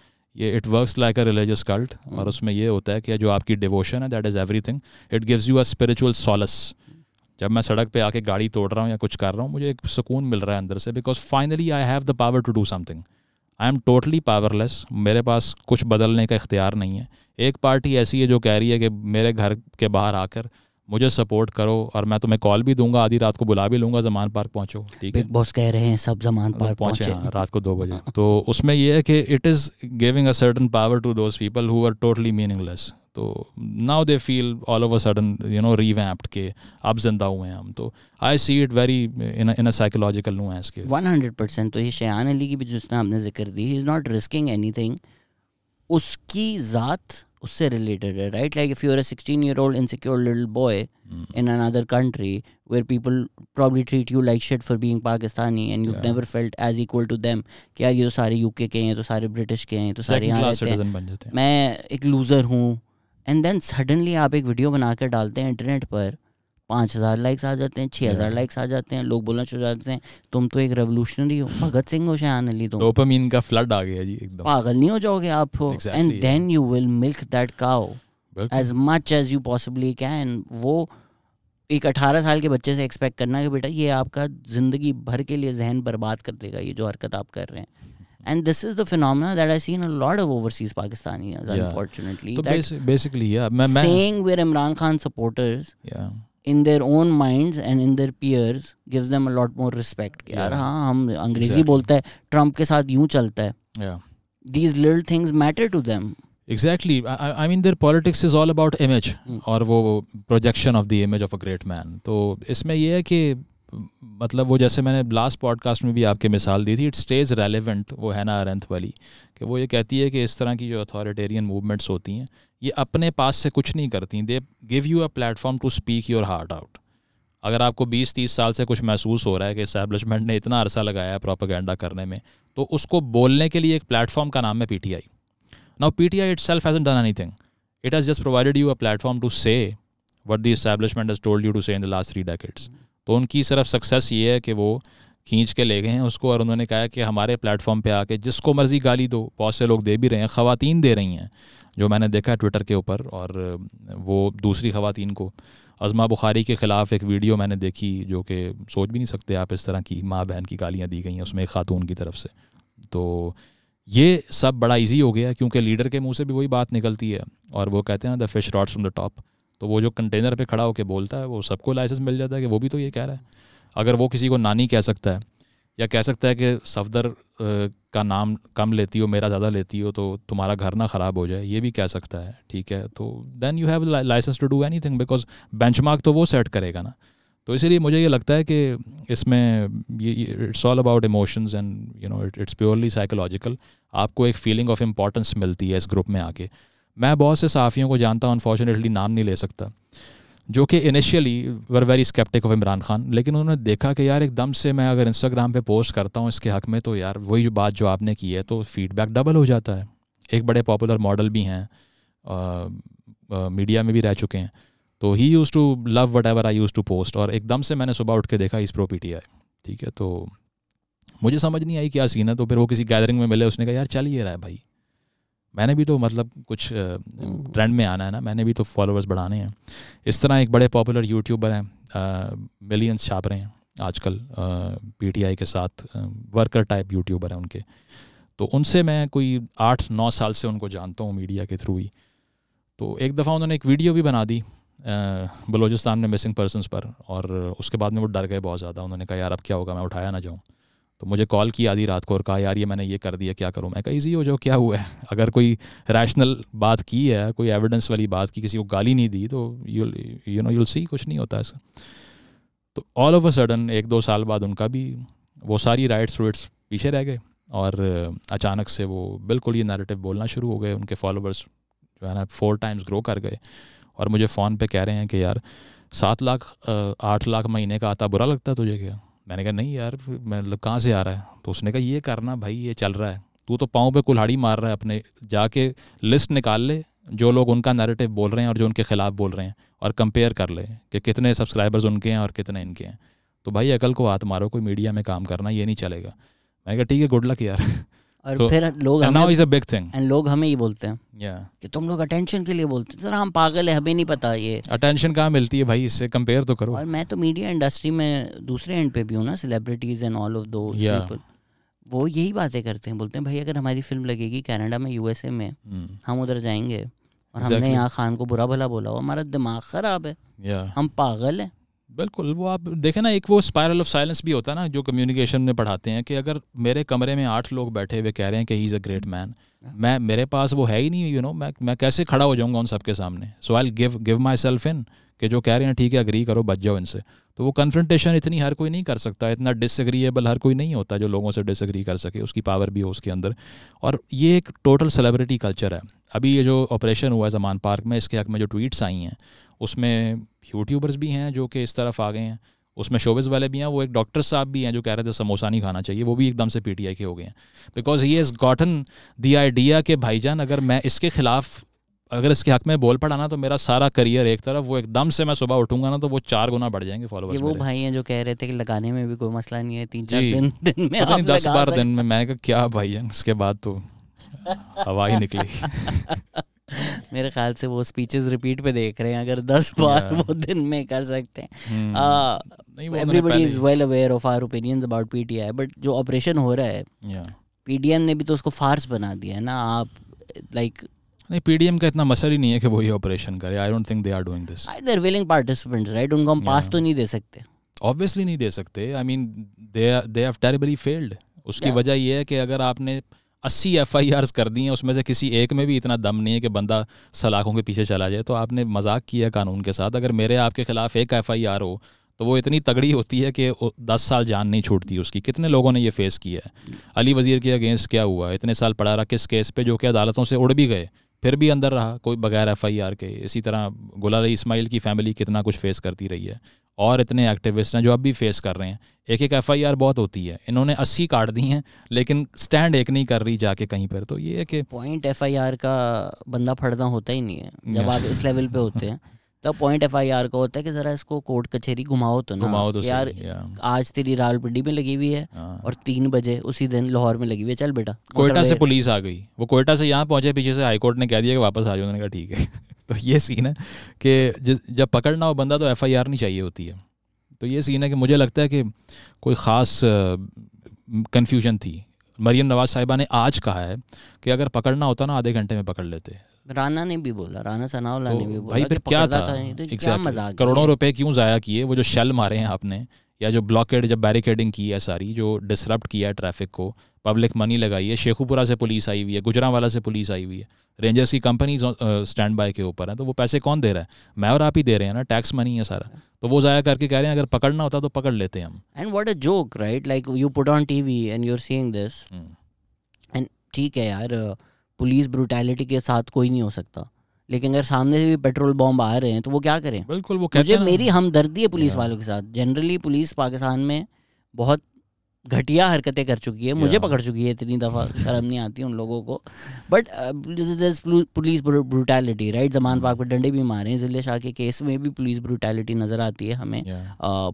ये it works like a religious cult और हम्म। उसमें ये होता है कि जो आपकी डिवोशन है that is thing it gives you a spiritual solace जब मैं सड़क पे आके गाड़ी तोड़ रहा हूँ या कुछ कर रहा हूँ मुझे एक सुकून मिल रहा है अंदर से because finally I have the power to do something I am totally powerless मेरे पास कुछ बदलने का इख्तियार नहीं है एक पार्टी ऐसी है जो कह रही है कि मेरे घर के बाहर आकर मुझे सपोर्ट करो और मैं तुम्हें कॉल भी दूंगा आधी रात को बुला भी लूंगा जमान पार्क पहुंचो ठीक है बॉस कह रहे हैं सब जमान पार्क पहुंचे हाँ, रात को दो बजे तो उसमें यह है कि it is giving a certain power to those people who are totally meaningless तो now they feel all over sudden you know revamped के अब जिंदा हुए हैं हम तो I see it very in a psychological no nuance के 100% तो ये शयान अली की भी जिसने आपने जिक्र दी he is not risking anything उसकी ज़ात उससे रिलेटेड है right like if you are a 16 year old insecure little boy in an other country where people probably treat you like shit for being Pakistani and you never felt as equal to them कि यार ये तो सारे यू के हैं तो सारे ब्रिटिश के हैं तो सारे यहाँ रहते हैं मैं एक लूज़र हूँ एंड देन सडनली आप एक वीडियो बना कर डालते हैं इंटरनेट पर पाँच हज़ार लाइक्स आ जाते हैं छः हज़ार लाइक्स आ जाते हैं लोग बोलना शुरू जाते हैं तुम तो एक रेवोल्यूशनरी हो भगत सिंह हो शान अली तुम डोपामिन का फ्लड आ गया जी एकदम पागल नहीं हो जाओगे आप and then you will milk that cow as much as you possibly can वो एक अठारह साल के बच्चे से एक्सपेक्ट करना कि बेटा ये आपका ज़िंदगी भर के लिए जहन बर्बाद कर देगा ये जो हरकत आप कर रहे हैं And this is the phenomena that I see in a lot of overseas Pakistanis, yeah. unfortunately. So basi- basically, yeah. Ma- saying we're Imran Khan supporters yeah. in their own minds and in their peers gives them a lot more respect. Yeah. यार हाँ हम अंग्रेजी बोलते हैं ट्रम्प के साथ यूं है yeah. These little things matter to them. Exactly. I, I mean, their politics is all about image hmm. और projection of the image of a great man. So, इसमें ये है मतलब वो जैसे मैंने लास्ट पॉडकास्ट में भी आपके मिसाल दी थी इट स्टेज रेलिवेंट वो है ना अरंथ वाली कि वो ये कहती है कि इस तरह की जो अथॉरिटेरियन मूवमेंट्स होती हैं ये अपने पास से कुछ नहीं करती they give you a platform to speak your heart out अगर आपको 20-30 साल से कुछ महसूस हो रहा है कि इस्टेब्लिशमेंट ने इतना अरसा लगाया है प्रोपागेंडा करने में तो उसको बोलने के लिए एक प्लेटफॉर्म का नाम है P T I now P T I itself hasn't done anything it has just provided you a platform to say what the establishment has told you to say in the last three decades तो उनकी सिर्फ सक्सेस ये है कि वो खींच के ले गए हैं उसको और उन्होंने कहा कि हमारे प्लेटफॉर्म पे आके जिसको मर्ज़ी गाली दो बहुत से लोग दे भी रहे हैं ख़वातीन दे रही हैं जो मैंने देखा ट्विटर के ऊपर और वो दूसरी ख़वातीन को अजमा बुखारी के ख़िलाफ़ एक वीडियो मैंने देखी जो कि सोच भी नहीं सकते आप इस तरह की माँ बहन की गालियाँ दी गई हैं उसमें एक ख़ातून की तरफ से तो ये सब बड़ा ईजी हो गया क्योंकि लीडर के मुँह से भी वही बात निकलती है और वो कहते हैं ना the fish rots from the top तो वो जो कंटेनर पे खड़ा होकर बोलता है वो सबको लाइसेंस मिल जाता है कि वो भी तो ये कह रहा है अगर वो किसी को नानी कह सकता है या कह सकता है कि सफदर का नाम कम लेती हो मेरा ज़्यादा लेती हो तो तुम्हारा घर ना ख़राब हो जाए ये भी कह सकता है ठीक है तो then you have licence to do any anything because bench तो वो सेट करेगा ना तो इसीलिए मुझे ये लगता है कि इसमें ये it's all about emotions and you know it's purely psychological आपको एक फीलिंग ऑफ इम्पॉर्टेंस मिलती है इस ग्रुप में आके मैं बहुत से सहाफ़ियों को जानता हूँ अनफॉर्चुनेटली नाम नहीं ले सकता जो कि initially were very sceptic of Imran Khan लेकिन उन्होंने देखा कि यार एकदम से मैं अगर इंस्टाग्राम पे पोस्ट करता हूँ इसके हक में तो यार वही जो बात जो आपने की है तो फीडबैक डबल हो जाता है एक बड़े पॉपुलर मॉडल भी हैं मीडिया में भी रह चुके हैं तो he used to love whatever I used to post और एकदम से मैंने सुबह उठ के देखा इस प्रो पी टी आई ठीक है तो मुझे समझ नहीं आई क्या सीन है तो फिर वो किसी गैदरिंग में मिले उसने कहा यार चल ये रहा है भाई मैंने भी तो मतलब कुछ ट्रेंड में आना है ना मैंने भी तो फॉलोअर्स बढ़ाने हैं इस तरह एक बड़े पॉपुलर यूट्यूबर हैं मिलियंस छाप रहे हैं आजकल पीटीआई के साथ वर्कर टाइप यूट्यूबर हैं उनके तो उनसे मैं कोई आठ नौ साल से उनको जानता हूँ मीडिया के थ्रू ही तो एक दफ़ा उन्होंने एक वीडियो भी बना दी बलोचिस्तान में मिसिंग पर्सनस पर और उसके बाद में वो डर गए बहुत ज़्यादा उन्होंने कहा यार अब क्या होगा मैं उठाया ना जाऊँ तो मुझे कॉल किया आधी रात को और कहा यार ये मैंने ये कर दिया क्या करूँ मैं कहा इजी हो जाओ क्या हुआ है [laughs] अगर कोई रैशनल बात की है कोई एविडेंस वाली बात की किसी को गाली नहीं दी तो you you know you'll see कुछ नहीं होता इसका तो ऑल ऑफ अ सडन एक दो साल बाद उनका भी वो सारी राइट्स वाइट्स पीछे रह गए और अचानक से वो बिल्कुल ये नैरेटिव बोलना शुरू हो गए उनके फॉलोअर्स जो है ना फोर टाइम्स ग्रो कर गए और मुझे फ़ोन पे कह रहे हैं कि यार सात लाख आठ लाख महीने का आता बुरा लगता तुझे क्या मैंने कहा नहीं यार मतलब कहाँ से आ रहा है तो उसने कहा ये करना भाई ये चल रहा है तू तो पाँव पे कुल्हाड़ी मार रहा है अपने जाके लिस्ट निकाल ले जो लोग उनका नैरेटिव बोल रहे हैं और जो उनके खिलाफ बोल रहे हैं और कंपेयर कर ले कि कितने सब्सक्राइबर्स उनके हैं और कितने इनके हैं तो भाई अकल को हाथ मारो कोई मीडिया में काम करना ये नहीं चलेगा मैंने कहा ठीक है गुड लक यार और so, तो फिर लोग हमें is a big thing and लोग हमें ये बोलते हैं yeah. कि तुम लोग अटेंशन के लिए बोलते हो सर हम पागल है हमें नहीं पता ये अटेंशन कहाँ मिलती है भाई इससे कंपेयर तो करो और मैं तो मीडिया इंडस्ट्री में दूसरे एंड पे भी हूँ ना सेलिब्रिटीज एंड ऑल ऑफ दो वो यही बातें करते हैं बोलते हैं भाई अगर हमारी फिल्म लगेगी कनाडा में यूएसए में hmm. हम उधर जाएंगे और exactly. हमने यहाँ खान को बुरा भला बोला हमारा दिमाग खराब है yeah. हम पागल हैं बिल्कुल वो आप देखें ना एक वो स्पायरल ऑफ साइलेंस भी होता है ना जो कम्युनिकेशन में पढ़ाते हैं कि अगर मेरे कमरे में आठ लोग बैठे हुए कह रहे हैं कि he is a great man मैं मेरे पास वो है ही नहीं यू you नो know, मैं मैं कैसे खड़ा हो जाऊंगा उन सबके सामने so I give give myself in कि जो कह रहे हैं ठीक है अग्री करो बच जाओ इनसे तो वो कन्फ्रंटेशन इतनी हर कोई नहीं कर सकता इतना डिसग्रीएबल हर कोई नहीं होता जो लोगों से डिसग्री कर सके उसकी पावर भी हो उसके अंदर और ये एक टोटल सेलिब्रिटी कल्चर है अभी ये जो ऑपरेशन हुआ है जमान पार्क में इसके हक में जो ट्वीट्स आई हैं उसमें यूट्यूबर्स भी हैं जो कि इस तरफ आ गए हैं उसमें शोबिस वाले भी हैं वो एक डॉक्टर साहब भी हैं जो कह रहे थे समोसा नहीं खाना चाहिए वो भी एकदम से पीटीआई के हो गए हैं because he is gotten the idea के भाईजान अगर मैं इसके खिलाफ अगर इसके हक में बोल पड़ाना तो मेरा सारा करियर एक तरफ वो एकदम से मैं सुबह उठूंगा ना तो वो चार गुना बढ़ जाएंगे फॉलोवर्स ये वो भाई हैं जो कह रहे थे कि लगाने में भी कोई मसला नहीं है तीन चार दिन दिन में आप दस बार दिन में मैंने कहा क्या भाई है उसके बाद तो हवा ही निकली [laughs] मेरे ख्याल से वो स्पीचेस रिपीट पे देख रहे हैं अगर दस बार yeah. वो दिन में कर सकते हैं everybody is well aware of our opinions about PTI but जो ऑपरेशन हो रहा है yeah. पीडीएम ने भी तो उसको फार्स बना दिया है ना आप लाइक like, नहीं पीडीएम का इतना मसल ही नहीं है कि वो ही ऑपरेशन करे I don't think they are doing this I they're willing participants right उनको हम पास तो नहीं दे सकते ऑब्वियसली नहीं दे सकते I mean they they have terribly failed उसकी वजह ये है कि अगर आपने अस्सी एफ आई आर कर दी हैं उसमें से किसी एक में भी इतना दम नहीं है कि बंदा सलाखों के पीछे चला जाए तो आपने मजाक किया कानून के साथ अगर मेरे आपके खिलाफ एक एफ आई आर हो तो वो इतनी तगड़ी होती है कि दस साल जान नहीं छूटती उसकी कितने लोगों ने ये फेस किया है अली वजीर के अगेंस्ट क्या हुआ इतने साल पड़ा रहा किस केस पे जो कि अदालतों से उड़ भी गए फिर भी अंदर रहा कोई बगैर एफ आई आर के इसी तरह गुलाल इसमाइल की फैमिली कितना कुछ फेस करती रही है और इतने एक्टिविस्ट हैं जो अब भी फेस कर रहे हैं एक एक एफ बहुत होती है इन्होंने अस्सी काट दी हैं लेकिन स्टैंड एक नहीं कर रही जाके कहीं पर तो ये है कि पॉइंट एफ का बंदा फड़ना होता ही नहीं है [laughs] जब आप इस लेवल पे होते हैं तब पॉइंट एफ आई आर का होता है कि जरा इसको कोर्ट कचहरी घुमाओ तो ना घुमाओ तो यार आज तेरी राल पिंडी में लगी हुई है हाँ। और तीन बजे उसी दिन लाहौर में लगी हुई है चल बेटा कोयटा से पुलिस आ गई वो कोयटा से यहाँ पहुंचे पीछे से हाईकोर्ट ने कह दिया कि वापस आ जाओ उन्होंने कहा ठीक है तो ये सीन है कि जब पकड़ना हो बंदा तो एफ आई आर नहीं चाहिए होती है तो ये सीन है कि मुझे लगता है कि कोई ख़ास कन्फ्यूजन थी मरियम नवाज साहिबा ने आज कहा है कि अगर पकड़ना होता ना आधे घंटे में पकड़ लेते राना ने भी बोला राना सनाउल्ला तो ने भी बोला भाई फिर क्या था, था तो exactly. क्या करोड़ों रुपए क्यों ज़ाया किए वो जो शेल मारे हैं आपने या जो ब्लॉकेड जब बैरिकेडिंग की है सारी जो डिसरप्ट किया है ट्रैफिक को पब्लिक मनी लगाई है शेखुपुरा से पुलिस आई हुई है गुजरावाला से पुलिस आई हुई है रेंजर्स की कंपनी स्टैंड बाय के ऊपर है तो वो पैसे कौन दे रहा है मैं और आप ही दे रहे हैं ना टैक्स मनी है सारा तो वो जाया करके कह रहे हैं अगर पकड़ना होता तो पकड़ लेते हैं हम and what a joke right like you put on TV and you are seeing this and ठीक है यार पुलिस ब्रुटैलिटी के साथ कोई नहीं हो सकता लेकिन अगर सामने से भी पेट्रोल बॉम्ब आ रहे हैं तो वो क्या करें बिल्कुल वो मुझे मेरी हमदर्दी है पुलिस वालों के साथ जनरली पुलिस पाकिस्तान में बहुत घटिया हरकतें कर चुकी है मुझे पकड़ चुकी है इतनी दफ़ा शर्म नहीं आती उन लोगों को but police brutality right Zaman Park hmm. पर डंडे भी मारे हैं जिले शाह के केस में भी पुलिस ब्रूटैलिटी नज़र आती है हमें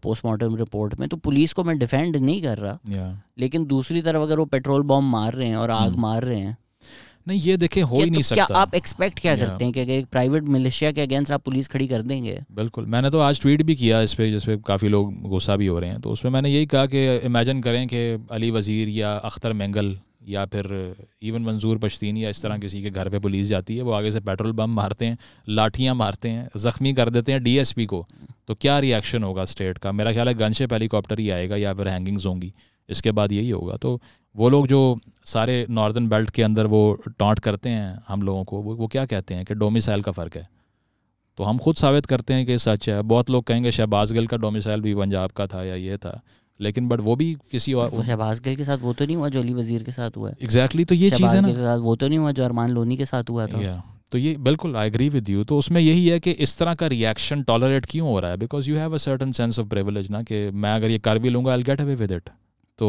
पोस्टमार्टम रिपोर्ट uh, में तो पुलिस को मैं डिफेंड नहीं कर रहा लेकिन दूसरी तरफ अगर वो पेट्रोल बॉम्ब मार रहे हैं और आग hmm. मार रहे हैं नहीं ये देखें हो ही तो नहीं सकता क्या आप एक्सपेक्ट क्या करते हैं कि प्राइवेट मिलिशिया के अगेंस्ट आप पुलिस खड़ी कर देंगे बिल्कुल मैंने तो आज ट्वीट भी किया इस पर जिसपे काफ़ी लोग गुस्सा भी हो रहे हैं तो उसमें मैंने यही कहा कि इमेजिन करें कि अली वज़ीर या अख्तर मैंगल या फिर इवन मंजूर पश्तीन या इस तरह किसी के घर पे पुलिस जाती है वो आगे से पेट्रोल बम मारते हैं लाठियां मारते हैं ज़ख्मी कर देते हैं डीएसपी को तो क्या रिएक्शन होगा स्टेट का मेरा ख्याल है गनशिप हेलीकॉप्टर ही आएगा या फिर हैंगिंग्स होंगी इसके बाद यही होगा तो वो लोग जो सारे नॉर्दर्न बेल्ट के अंदर वो टॉन्ट करते हैं हम लोगों को वो, वो क्या कहते हैं कि डोमिसाइल का फ़र्क है तो हम खुद साबित करते हैं कि सच है बहुत लोग कहेंगे शहबाज गिल का डोमिसाइल भी पंजाब का था या ये था लेकिन बट वो भी किसी और तो शहबाज गिल के साथ वो तो नहीं हुआ जो अली वजीर के साथ हुआ है एग्जैक्टली exactly, तो ये चीज़ है ना वो तो नहीं हुआ जो अरमान लोनी के साथ हुआ था yeah. तो ये बिल्कुल आई एग्री विद यू तो उसमें यही है कि इस तरह का रिएक्शन टॉलरेट क्यों हो रहा है because you have a certain sense of privilege ना कि मैं अगर ये कर भी लूँगा I get away with it तो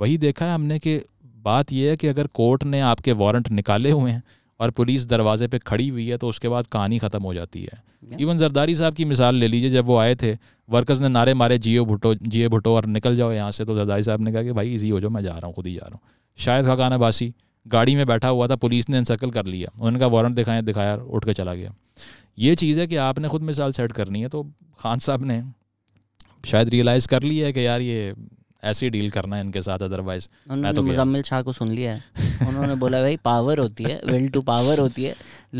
वही देखा है हमने कि बात यह है कि अगर कोर्ट ने आपके वारंट निकाले हुए हैं और पुलिस दरवाजे पे खड़ी हुई है तो उसके बाद कहानी ख़त्म हो जाती है इवन जरदारी साहब की मिसाल ले लीजिए जब वो आए थे वर्कर्स ने नारे मारे जियो भुटो जियो भुटो और निकल जाओ यहाँ से तो जरदारी साहब ने कहा कि भाई इजी हो जाओ मैं जा रहा हूँ खुद ही जा रहा हूँ शायद खाकान अबासी गाड़ी में बैठा हुआ था पुलिस ने इंसर्कल कर लिया उनका वारंट दिखाया दिखाया उठ के चला गया ये चीज़ है कि आपने खुद मिसाल सेट करनी है तो खान साहब ने शायद रियलाइज़ कर लिया है कि यार ये ऐसे ही डील करना है इनके साथ अदरवाइज उन्होंने तो मुजम्मिल शाह को सुन लिया है उन्होंने बोला भाई पावर होती है विल टू पावर होती है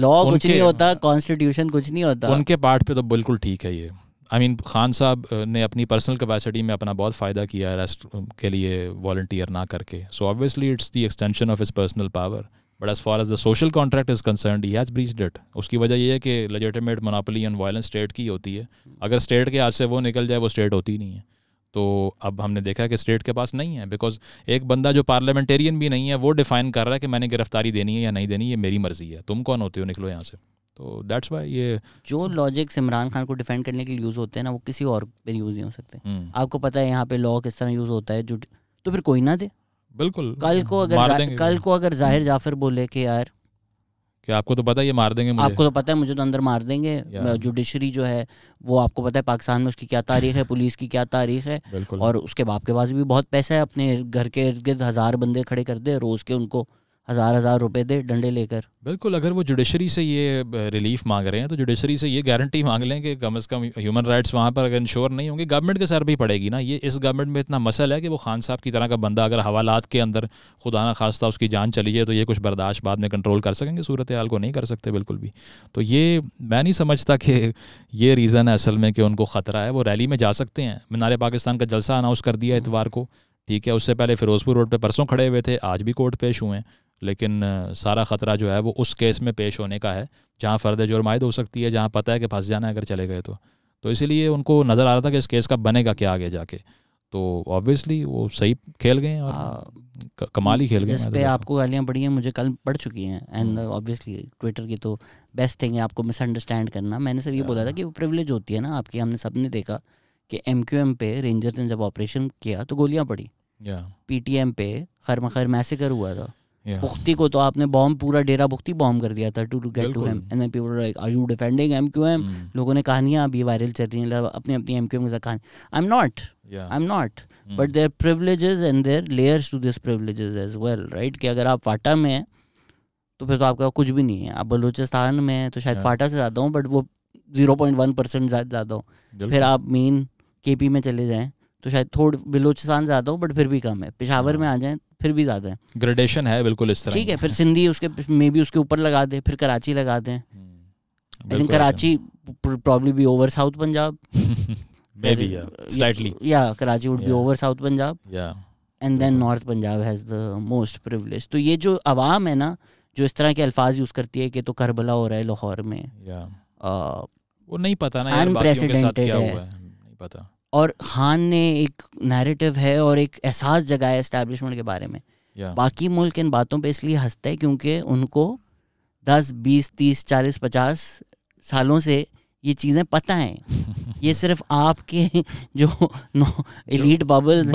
लॉ कुछ नहीं होता कॉन्स्टिट्यूशन कुछ नहीं होता उनके पार्ट पे तो बिल्कुल ठीक है ये I I mean mean, Khan साहब ने अपनी पर्सनल कैपेसिटी में अपना बहुत फ़ायदा किया रेस्ट के लिए वॉल्टियर ना करके so obviously it's the extension of is personal power but as far as the social contract is concern he has breach that उसकी वजह यह है कि legitimate monopoly on violence state की होती है अगर स्टेट के हाथ से वो निकल जाए वो स्टेट होती नहीं है तो अब हमने देखा कि स्टेट के पास नहीं है बिकॉज एक बंदा जो पार्लियामेंटेरियन भी नहीं है वो डिफाइन कर रहा है कि मैंने गिरफ्तारी देनी है या नहीं देनी ये मेरी मर्जी है तुम कौन होते हो निकलो यहाँ से तो दैट्स वाई ये जो लॉजिक्स इमरान खान को डिफेंड करने के लिए यूज़ होते हैं ना वो किसी और पे यूज़ नहीं हो सकते हम्म। आपको पता है यहाँ पे लॉ किस तरह यूज़ होता है जो तो फिर कोई ना दे बिल्कुल कल को अगर कल को अगर जाहिर जाफर बोले कि यार कि आपको तो पता है ये मार देंगे मुझे आपको तो पता है मुझे तो अंदर मार देंगे जुडिशरी जो है वो आपको पता है पाकिस्तान में उसकी क्या तारीख है [laughs] पुलिस की क्या तारीख है और उसके बाप के पास भी बहुत पैसा है अपने घर के इर्द गिर्द हज़ार बंदे खड़े कर दे रोज़ के उनको हज़ार हज़ार रुपए दे डंडे लेकर बिल्कुल अगर वो जुडिशरी से ये रिलीफ मांग रहे हैं तो जुडिशरी से ये गारंटी मांग लें कि कम अज़ कम ह्यूमन राइट्स वहाँ पर अगर इंश्योर नहीं होंगे गवर्नमेंट के सर भी पड़ेगी ना ये इस गवर्नमेंट में इतना मसल है कि वो खान साहब की तरह का बंदा अगर हवालात के अंदर खुदा ना खास्ता उसकी जान चली जाए तो ये कुछ बर्दाश्त बाद में कंट्रोल कर सकेंगे सूरत हाल को नहीं कर सकते बिल्कुल भी तो ये मैं नहीं समझता कि ये रीज़न है असल में कि उनको ख़तरा है वो रैली में जा सकते हैं मीनार पाकिस्तान का जलसा अनाउंस कर दिया इतवार को ठीक है उससे पहले फिरोजपुर रोड पर परसों खड़े हुए थे आज भी कोर्ट पेश हुए हैं लेकिन सारा ख़तरा जो है वो उस केस में पेश होने का है जहाँ फ़र्द आयद हो सकती है जहाँ पता है कि फंस जाना है अगर चले गए तो तो इसीलिए उनको नज़र आ रहा था कि इस केस का बनेगा क्या आगे जाके तो ऑब्वियसली वो सही खेल गए और कमाल ही खेल गए पे आपको गालियाँ पड़ी हैं मुझे कल पड़ चुकी हैं एंड ऑब्वियसली ट्विटर की तो बेस्ट थिंग है आपको मिसअंडरस्टैंड करना मैंने सर ये बोला था हाँ। कि वो प्रिवलेज होती है ना आपकी हमने सब ने देखा कि एम क्यू एम पे रेंजर्स ने जब ऑपरेशन किया तो गोलियाँ पड़ी पी टी एम पे खैर मखर मैसेकर हुआ था बुख्ती को तो आपने बॉम्ब पूरा डेरा बुख्ती बॉम्ब कर दिया था to to get to him and then people like are you defending MQM लोगों ने कहानियां अभी वायरल चल रही हैं अपने मतलब अपनी एमक्यूएम के साथ कहानी I am not I am not but their privileges and their layers to this privileges as well right कि अगर आप फाटा में हैं तो फिर तो आपका कुछ भी नहीं है आप बलूचिस्तान में हैं तो शायद yeah. फाटा से ज़्यादा हूँ बट वो जीरो पॉइंट वन परसेंट ज़्यादा हो फिर आप मेन के पी में चले जाएँ तो शायद थोड़ा बलूचिस्तान ज़्यादा हो बट फिर भी कम है पिशावर में आ जाएँ फिर भी ज्यादा है ग्रेडेशन है बिल्कुल इस तरह ठीक है फिर सिंधी उसके मे बी उसके ऊपर लगा दे फिर कराची लगा दें I think Karachi probably be over south Punjab तो ये जो आवाम है ना जो इस तरह के अल्फाज यूज करती है कि तो करबला हो रहा है लाहौर में वो नहीं पता ना यार बाकियों के साथ क्या हुआ है नहीं पता और खान ने एक नैरेटिव है और एक एहसास जगाया इस्टेब्लिशमेंट के बारे में yeah. बाकी मुल्क इन बातों पे इसलिए हंसते हैं क्योंकि उनको दस बीस तीस चालीस पचास सालों से ये चीज़ें पता हैं [laughs] ये सिर्फ आपके [laughs] जो नो एलिट बबल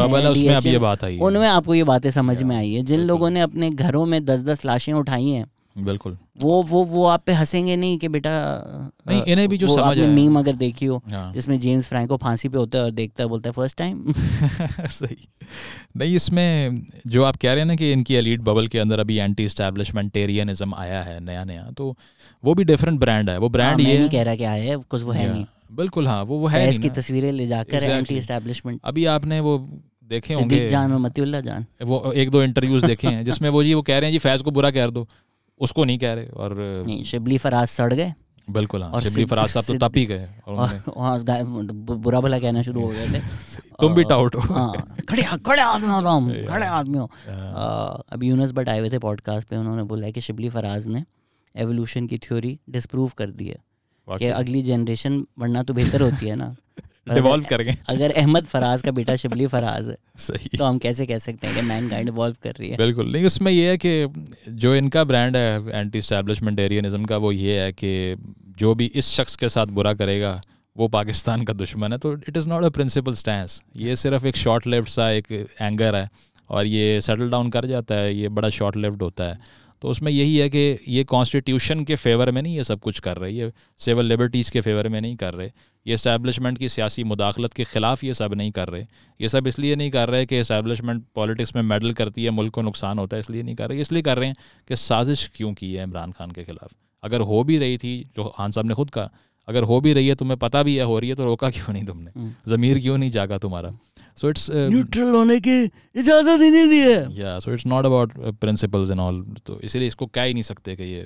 उनमें आपको ये बातें समझ yeah. में आई है जिन लोगों ने अपने घरों में दस दस लाशें उठाई हैं बिल्कुल वो वो वो आप पे हंसेंगे नहीं कि बेटा नहीं इन्हें भी जो समझ आपने मीम अगर देखी हो हाँ। जिसमें जेम्स फ्रैंको फांसी पे होता है और देखता है बोलता है फर्स्ट टाइम [laughs] सही नहीं इसमें जो आप कह रहे हैं ना कि इनकी एलिट बबल के अंदर अभी एंटी स्टैब्लिशमेंटेरियनिज्म आया है नया नया तो वो भी डिफरेंट ब्रांड है वो ब्रांड हाँ, ये कह रहा कि आया है कुछ वो है नहीं बिल्कुल हाँ वो वो है इसकी तस्वीरें ले जाकर एंटी स्टैब्लिशमेंट अभी आपने वो देखे होंगे जान और मतियुल्ला जान वो एक दो इंटरव्यूज देखे हैं जिसमें वो जी वो कह रहे हैं जी फैज को बुरा कह दो उसको नहीं कह रहे और नहीं शिबली फराज सड़ गए बिल्कुल हाँ शिबली फराज साहब तो तप ही गए मतलब बुरा भला कहना शुरू हो गए थे [laughs] तुम भी टाउट हो हाँ खड़े खड़े आदमी हो तुम [laughs] खड़े आदमी हो हाँ। अभी यूनस बट आए हुए थे पॉडकास्ट पे उन्होंने बोला है कि शिबली फराज ने एवोल्यूशन की थ्योरी डिसप्रूव कर दी है कि अगली जनरेशन बढ़ना तो बेहतर होती है ना [laughs] डिवॉल्व कर गए अगर अहमद फराज का बेटा शिबली फराज है सही तो हम कैसे कह सकते हैं कि मैन काइंड इवॉल्व कर रही है बिल्कुल नहीं उसमें यह है कि जो इनका ब्रांड है एंटी स्टैब्लिशमेंटेरियनिज्म का वो ये है कि जो भी इस शख्स के साथ बुरा करेगा वो पाकिस्तान का दुश्मन है तो it is not a principle stand ये सिर्फ एक शॉर्ट लिफ्ट सा एक एंगर है और ये सेटल डाउन कर जाता है ये बड़ा शॉर्ट लिफ्ट होता है तो उसमें यही है कि ये कॉन्स्टिट्यूशन के फेवर में नहीं ये सब कुछ कर रही है सिविल लिबर्टीज़ के फेवर में नहीं कर रहे ये इस्टेबलिशमेंट की सियासी मुदाखलत के ख़िलाफ़ ये सब नहीं कर रहे ये सब इसलिए नहीं कर रहे कि इस्टेबलिशमेंट पॉलिटिक्स में मेडल करती है मुल्क को नुकसान होता है इसलिए नहीं कर रहे इसलिए कर रहे हैं कि साजिश क्यों की है इमरान खान के ख़िलाफ़ अगर हो भी रही थी जो खान साहब ने खुद कहा अगर हो भी रही है तुम्हें पता भी है हो रही है तो रोका क्यों नहीं तुमने हम्म। ज़मीर क्यों नहीं जागा तुम्हारा सो इट्स न्यूट्रल होने की इजाजत ही नहीं दी है या so it's not about principles and all तो इसीलिए इसको कह ही नहीं सकते कि ये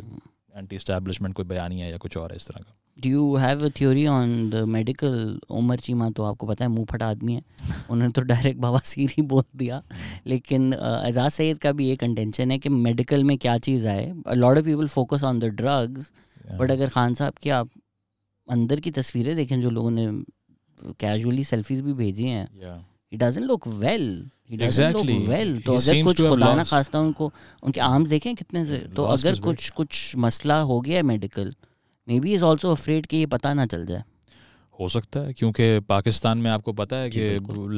एंटी एस्टैब्लिशमेंट कोई बयानी है या कुछ और है इस तरह का do you have a theory on the medical Umar Cheema तो आपको पता है मुंह फटा आदमी है उन्होंने तो डायरेक्ट बाबा सीर ही बोल दिया लेकिन एजाज uh, सैद का भी ये कंटेंशन है कि मेडिकल में क्या चीज़ आए lord of people focus on the drugs but अगर खान साहब की आप अंदर की तस्वीरें देखें जो लोगों ने कैजुअली सेल्फीज भी भेजी हैं yeah. तो अगर कुछ उनको उनके आर्म्स कितने से तो अगर कुछ कुछ मसला हो गया है medical maybe is also afraid ये पता ना चल जाए हो सकता है क्योंकि पाकिस्तान में आपको पता है कि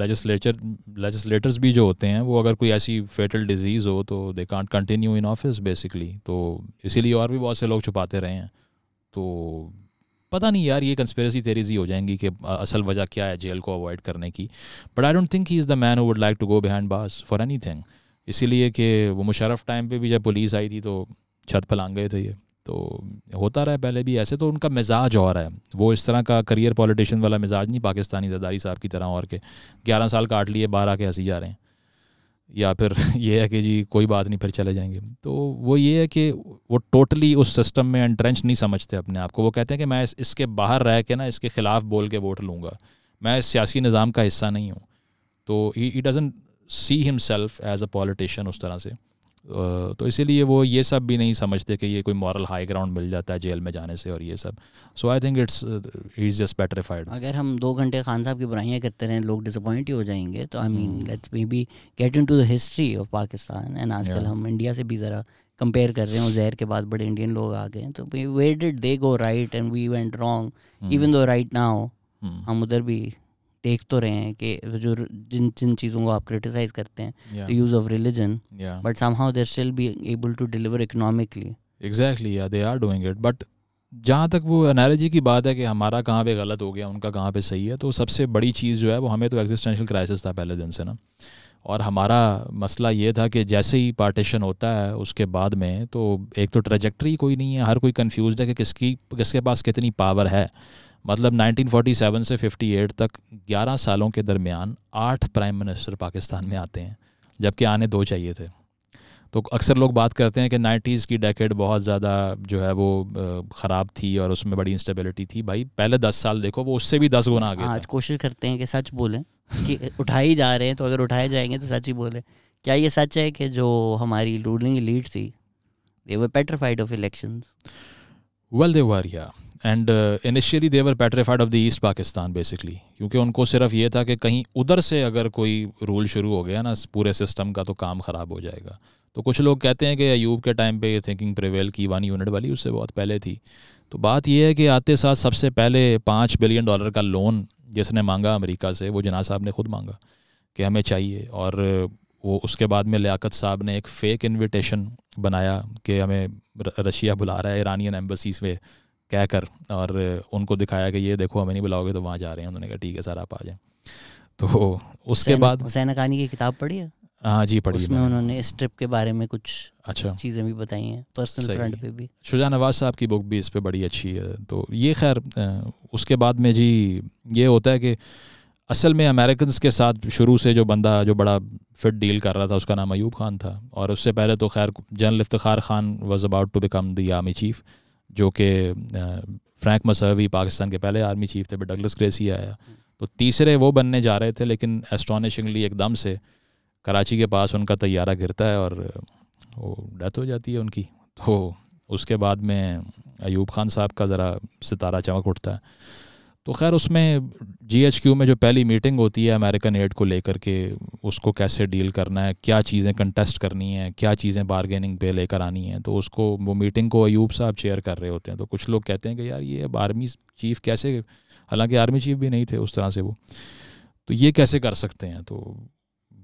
लेजिस्लेचर लेजिस्लेटर्स भी जो होते हैं वो अगर कोई ऐसी फेटल डिजीज़ हो तो they can't continue in office basically तो इसीलिए और भी बहुत से लोग छुपाते रहे हैं तो पता नहीं यार ये कंस्पेरेसी थेरीज ही हो जाएंगी कि असल वजह क्या है जेल को अवॉइड करने की but I don't think he is the man would like to go behind bars for any thing इसीलिए कि वो मुशरफ टाइम पे भी जब पुलिस आई थी तो छत पर लांग गए थे ये तो होता रहा है पहले भी ऐसे तो उनका मिजाज और है वो इस तरह का करियर पॉलिटिशियन वाला मिजाज नहीं पाकिस्तानी जरदारी साहब की तरह और के ग्यारह साल काट लिए बारह के हंसी जा रहे हैं या फिर [laughs] ये है कि जी कोई बात नहीं फिर चले जाएंगे तो वो ये है कि वो टोटली उस सिस्टम में एंट्रेंच नहीं समझते अपने आप को वो कहते हैं कि मैं इसके बाहर रह के ना इसके ख़िलाफ़ बोल के वोट लूँगा मैं इस सियासी निज़ाम का हिस्सा नहीं हूँ तो he doesn't see himself as a politician उस तरह से तो इसीलिए वो ये सब भी नहीं समझते कि ये कोई मॉरल हाई ग्राउंड मिल जाता है जेल में जाने से और ये सब so I think it's he is just petrified अगर हम दो घंटे खान साहब की बुराइयाँ करते रहें लोग डिसअपॉइंट ही हो जाएंगे तो I mean let's maybe get into the history of Pakistan and आजकल yeah. हम इंडिया से भी ज़रा कंपेयर कर रहे हैं जहर के बाद बड़े इंडियन लोग आ गए तो where did they go right and we went wrong even though right ना हो हम उधर भी देख तो रहे हैं कि जो जिन जिन चीज़ों को आप क्रिटिसाइज करते हैं use of religion but somehow there still be able to deliver economically exactly या they are doing it but जहाँ तक वो एनालॉजी की बात है कि हमारा कहाँ पे गलत हो गया उनका कहाँ पे सही है तो सबसे बड़ी चीज़ जो है वो हमें तो एग्जिस्टेंशियल क्राइसिस था पहले दिन से ना और हमारा मसला ये था कि जैसे ही पार्टीशन होता है उसके बाद में तो एक तो ट्रेजेक्ट्री कोई नहीं है हर कोई कन्फ्यूज है कि किसकी किसके पास कितनी पावर है मतलब 1947 से 58 तक 11 सालों के दरमियान आठ प्राइम मिनिस्टर पाकिस्तान में आते हैं जबकि आने दो चाहिए थे तो अक्सर लोग बात करते हैं कि नाइन्टीज़ की डेकेड बहुत ज़्यादा जो है वो ख़राब थी और उसमें बड़ी इंस्टेबिलिटी थी भाई पहले दस साल देखो वो उससे भी दस गुना गया हाँ, आज कोशिश करते हैं कि सच बोलें कि उठाए जा रहे हैं तो अगर उठाए जाएंगे तो सच ही बोलें क्या ये सच है कि जो हमारी रूलिंग लीड थी they were petrified of election well they were या and initially they were petrified of the east Pakistan basically क्योंकि उनको सिर्फ ये था कि कहीं उधर से अगर कोई रूल शुरू हो गया ना पूरे सिस्टम का तो काम ख़राब हो जाएगा तो कुछ लोग कहते हैं कि अयूब के टाइम पे ये थिंकिंग प्रिवेल की वन यूनिट वाली उससे बहुत पहले थी तो बात यह है कि आते साथ सबसे पहले पाँच बिलियन डॉलर का लोन जिसने मांगा अमेरिका से वो जना साहब ने खुद मांगा कि हमें चाहिए और वो उसके बाद में लियाकत साहब ने एक फ़ेक इनविटेशन बनाया कि हमें रशिया बुला रहा है ईरानियन एम्बसीज में कह कर और उनको दिखाया कि ये देखो हमें नहीं बुलाओगे तो वहाँ जा रहे हैं उन्होंने कहा ठीक है सर आप आ जाए तो उसके बाद हुसैन खानी की किताब पढ़ी है हाँ जी पढ़ी उसमें उन्होंने इस ट्रिप के बारे में कुछ अच्छा चीज़ें भी बताई हैं पर्सनल फ्रंट पे भी शुजा नवाज साहब की बुक भी इस पर बड़ी अच्छी है तो ये खैर उसके बाद में जी ये होता है कि असल में अमेरिकन के साथ शुरू से जो बंदा जो बड़ा फिट डील कर रहा था उसका नाम अयूब खान था और उससे पहले तो खैर general Iftikhar Khan was about to become the army chief जो कि फ्रैंक मसहवी पाकिस्तान के पहले आर्मी चीफ थे पर डगलस ग्रेसी आया तो तीसरे वो बनने जा रहे थे लेकिन एस्टोनिशिंगली एकदम से कराची के पास उनका तैयारा गिरता है और वो डेथ हो जाती है उनकी तो उसके बाद में अयूब खान साहब का ज़रा सितारा चमक उठता है तो खैर उसमें जी में जो पहली मीटिंग होती है अमेरिकन एड को लेकर के उसको कैसे डील करना है क्या चीज़ें कंटेस्ट करनी है क्या चीज़ें बारगेनिंग पे लेकर आनी है तो उसको वो मीटिंग को अयूब साहब चेयर कर रहे होते हैं तो कुछ लोग कहते हैं कि यार ये अब आर्मी चीफ कैसे हालांकि आर्मी चीफ भी नहीं थे उस तरह से वो तो ये कैसे कर सकते हैं तो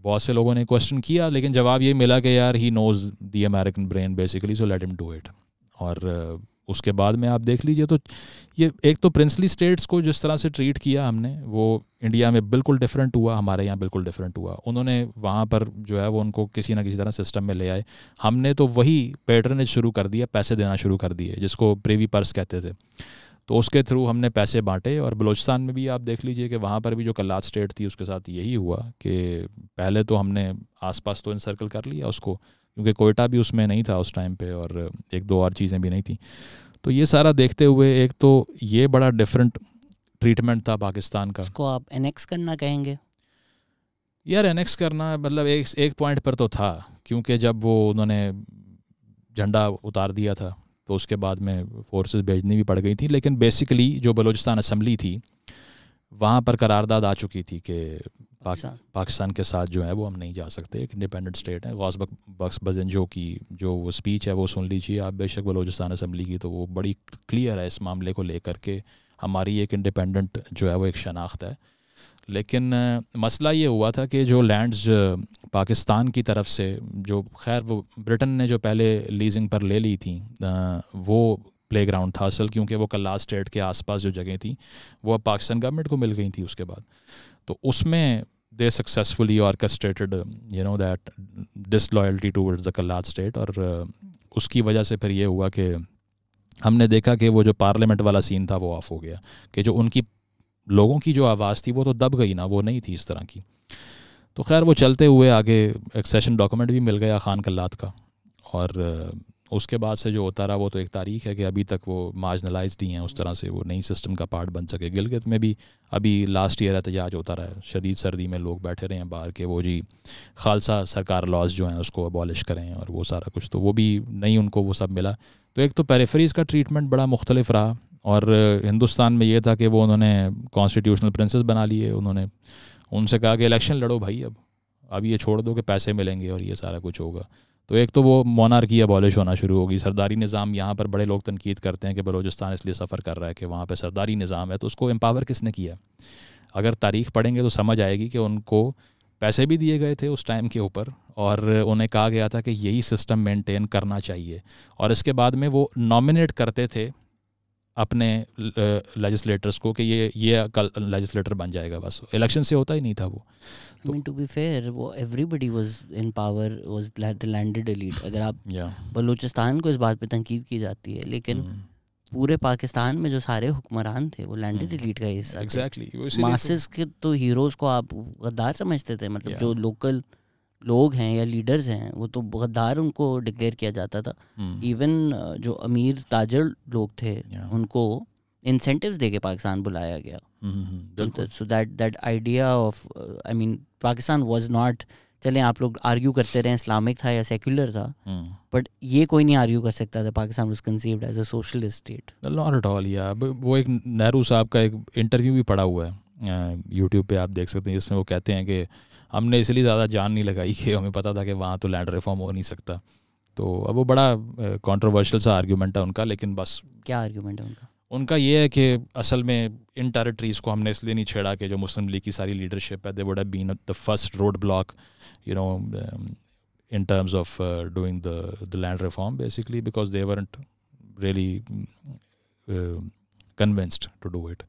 बहुत से लोगों ने क्वेश्चन किया लेकिन जवाब ये मिला कि यार he knows the American brain basically so let him do it और उसके बाद में आप देख लीजिए तो ये एक तो प्रिंसली स्टेट्स को जिस तरह से ट्रीट किया हमने वो इंडिया में बिल्कुल डिफरेंट हुआ हमारे यहाँ बिल्कुल डिफरेंट हुआ उन्होंने वहाँ पर जो है वो उनको किसी ना किसी तरह सिस्टम में ले आए हमने तो वही पैटर्नज शुरू कर दिया पैसे देना शुरू कर दिए जिसको प्रेवी पर्स कहते थे तो उसके थ्रू हमने पैसे बांटे और बलोचिस्तान में भी आप देख लीजिए कि वहाँ पर भी जो कल्लात स्टेट थी उसके साथ यही हुआ कि पहले तो हमने आसपास तो सर्कल कर लिया उसको क्योंकि कोयटा भी उसमें नहीं था उस टाइम पे और एक दो और चीज़ें भी नहीं थी तो ये सारा देखते हुए एक तो ये बड़ा डिफरेंट ट्रीटमेंट था पाकिस्तान का इसको आप एनेक्स करना कहेंगे यार एनेक्स करना मतलब एक एक पॉइंट पर तो था क्योंकि जब वो उन्होंने झंडा उतार दिया था तो उसके बाद में फोर्सेस भेजनी भी पड़ गई थी लेकिन बेसिकली जो बलूचिस्तान असम्बली थी वहाँ पर करारदाद आ चुकी थी कि पाकिस्तान पाकिस्तान के साथ जो है वो हम नहीं जा सकते एक इंडिपेंडेंट स्टेट है गौस बक्स बजन जो की जो वो स्पीच है वो सुन लीजिए आप बेशक बलोचिस्तान असम्बली की तो वो बड़ी क्लियर है इस मामले को लेकर के हमारी एक इंडिपेंडेंट जो है वो एक शनाख्त है लेकिन मसला ये हुआ था कि जो लैंड्स पाकिस्तान की तरफ से जो खैर वो ब्रिटेन ने जो पहले लीजिंग पर ले ली थी वो प्ले ग्राउंड था असल क्योंकि वो कल्ला स्टेट के आसपास जो जगह थी वो अब पाकिस्तान गवर्नमेंट को मिल गई थी उसके बाद तो उसमें they successfully orchestrated um, you know that disloyalty towards the Kallad state और uh, उसकी वजह से फिर ये हुआ कि हमने देखा कि वो जो पार्लियामेंट वाला सीन था वो ऑफ हो गया कि जो उनकी लोगों की जो आवाज़ थी वो तो दब गई ना वो नहीं थी इस तरह की तो खैर वो चलते हुए आगे एक्सेशन डॉक्यूमेंट भी मिल गया खान कल्लात का और uh, उसके बाद से जो होता रहा वो तो एक तारीख है कि अभी तक वो मार्जनलाइज ही हैं उस तरह से वो नई सिस्टम का पार्ट बन सके गिलगित में भी अभी लास्ट ईयर एहतजाज होता रहा है शदीद सर्दी में लोग बैठे रहे हैं बाहर के वो जी खालसा सरकार लॉज जो हैं उसको अबॉलिश करें और वो सारा कुछ तो वो भी नहीं उनको वो सब मिला तो एक तो पेरेफरीज का ट्रीटमेंट बड़ा मुख्तलिफ रहा और हिंदुस्तान में ये था कि वो उन्होंने कॉन्स्टिट्यूशनल प्रिंसेस बना लिए उन्होंने उनसे कहा कि इलेक्शन लड़ो भाई अब अब ये छोड़ दो कि पैसे मिलेंगे और ये सारा कुछ होगा तो एक तो वो मोनार्की अबॉलिश होना शुरू होगी सरदारी निज़ाम यहाँ पर बड़े लोग तनकीद करते हैं कि बलोचिस्तान इसलिए सफ़र कर रहा है कि वहाँ पर सरदारी निज़ाम है तो उसको एम्पावर किसने किया अगर तारीख पढ़ेंगे तो समझ आएगी कि उनको पैसे भी दिए गए थे उस टाइम के ऊपर और उन्हें कहा गया था कि यही सिस्टम मेंटेन करना चाहिए और इसके बाद में वो नॉमिनेट करते थे अपने लेजिस्लेटर्स को कि ये ये कल लेजिस्लेटर बन जाएगा बस इलेक्शन से होता ही नहीं था वो तो मीन टू बी फेयर वो everybody was in power was the landed elite अगर आप yeah. बलूचिस्तान को इस बात पे तनकीद की जाती है लेकिन hmm. पूरे पाकिस्तान में जो सारे हुक्मरान थे वो लैंडेड एलीट hmm. का हिस्सा एग्जैक्टली मासेस तो के तो हीरोज को आप गद्दार समझते थे मतलब yeah. जो लोकल yeah. लोग हैं या लीडर्स हैं वो तो गद्दार उनको डिक्लेयर किया जाता था इवन हम्म। जो अमीर ताजर लोग थे उनको इंसेंटिव्स दे के पाकिस्तान बुलाया गया so that that idea of I mean Pakistan was not चले आप लोग आर्ग्यू करते रहे इस्लामिक था या सेक्युलर था बट हम्म। hmm. ये कोई नहीं आर्ग्यू कर सकता था Pakistan was conceived as a socialist state not at all या वो एक नेहरू साहब का एक इंटरव्यू भी पड़ा हुआ है यूट्यूब पे आप देख सकते हैं जिसमें वो कहते हैं कि हमने इसलिए ज़्यादा जान नहीं लगाई कि हमें पता था कि वहाँ तो लैंड रिफॉर्म हो नहीं सकता तो अब वो बड़ा कंट्रोवर्शियल सा आर्ग्यूमेंट है उनका लेकिन बस क्या आर्ग्यूमेंट है उनका उनका ये है कि असल में इन टेरिटरीज़ को हमने इसलिए नहीं छेड़ा कि जो मुस्लिम लीग की सारी लीडरशिप है they would have been the first roadblock you know in terms of doing the the land reform basically because they they really convinced to do it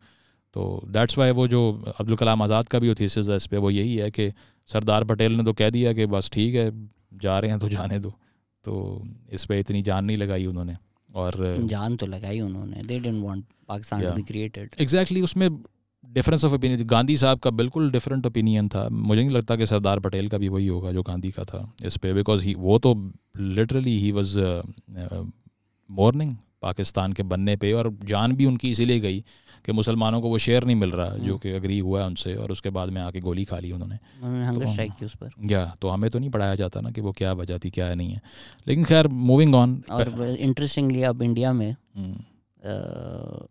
तो दैट्स वाई वो जो अब्दुल कलाम आज़ाद का भी वो थीसिस है इस पर वो यही है कि सरदार पटेल ने तो कह दिया कि बस ठीक है जा रहे हैं तो जाने दो तो इस पर इतनी जान नहीं लगाई उन्होंने और जान तो लगाई उन्होंने they didn't want Pakistan created exactly उसमें डिफरेंस ऑफ ओपिनियन गांधी साहब का बिल्कुल डिफरेंट ओपिनियन था मुझे नहीं लगता कि सरदार पटेल का भी वही होगा जो गांधी का था इस पर बिकॉज ही वो तो literally he was mourning Pakistan के बनने पे और जान भी उनकी इसीलिए गई कि मुसलमानों को वो शेयर नहीं मिल रहा जो हम्म। कि अग्री हुआ है उनसे और उसके बाद में आके गोली खा ली उन्होंने हंगर तो- या तो हमें तो नहीं पढ़ाया जाता ना कि वो क्या वजह थी क्या नहीं है लेकिन खैर मूविंग ऑन और इंटरेस्टिंगली अब इंडिया में हम्म।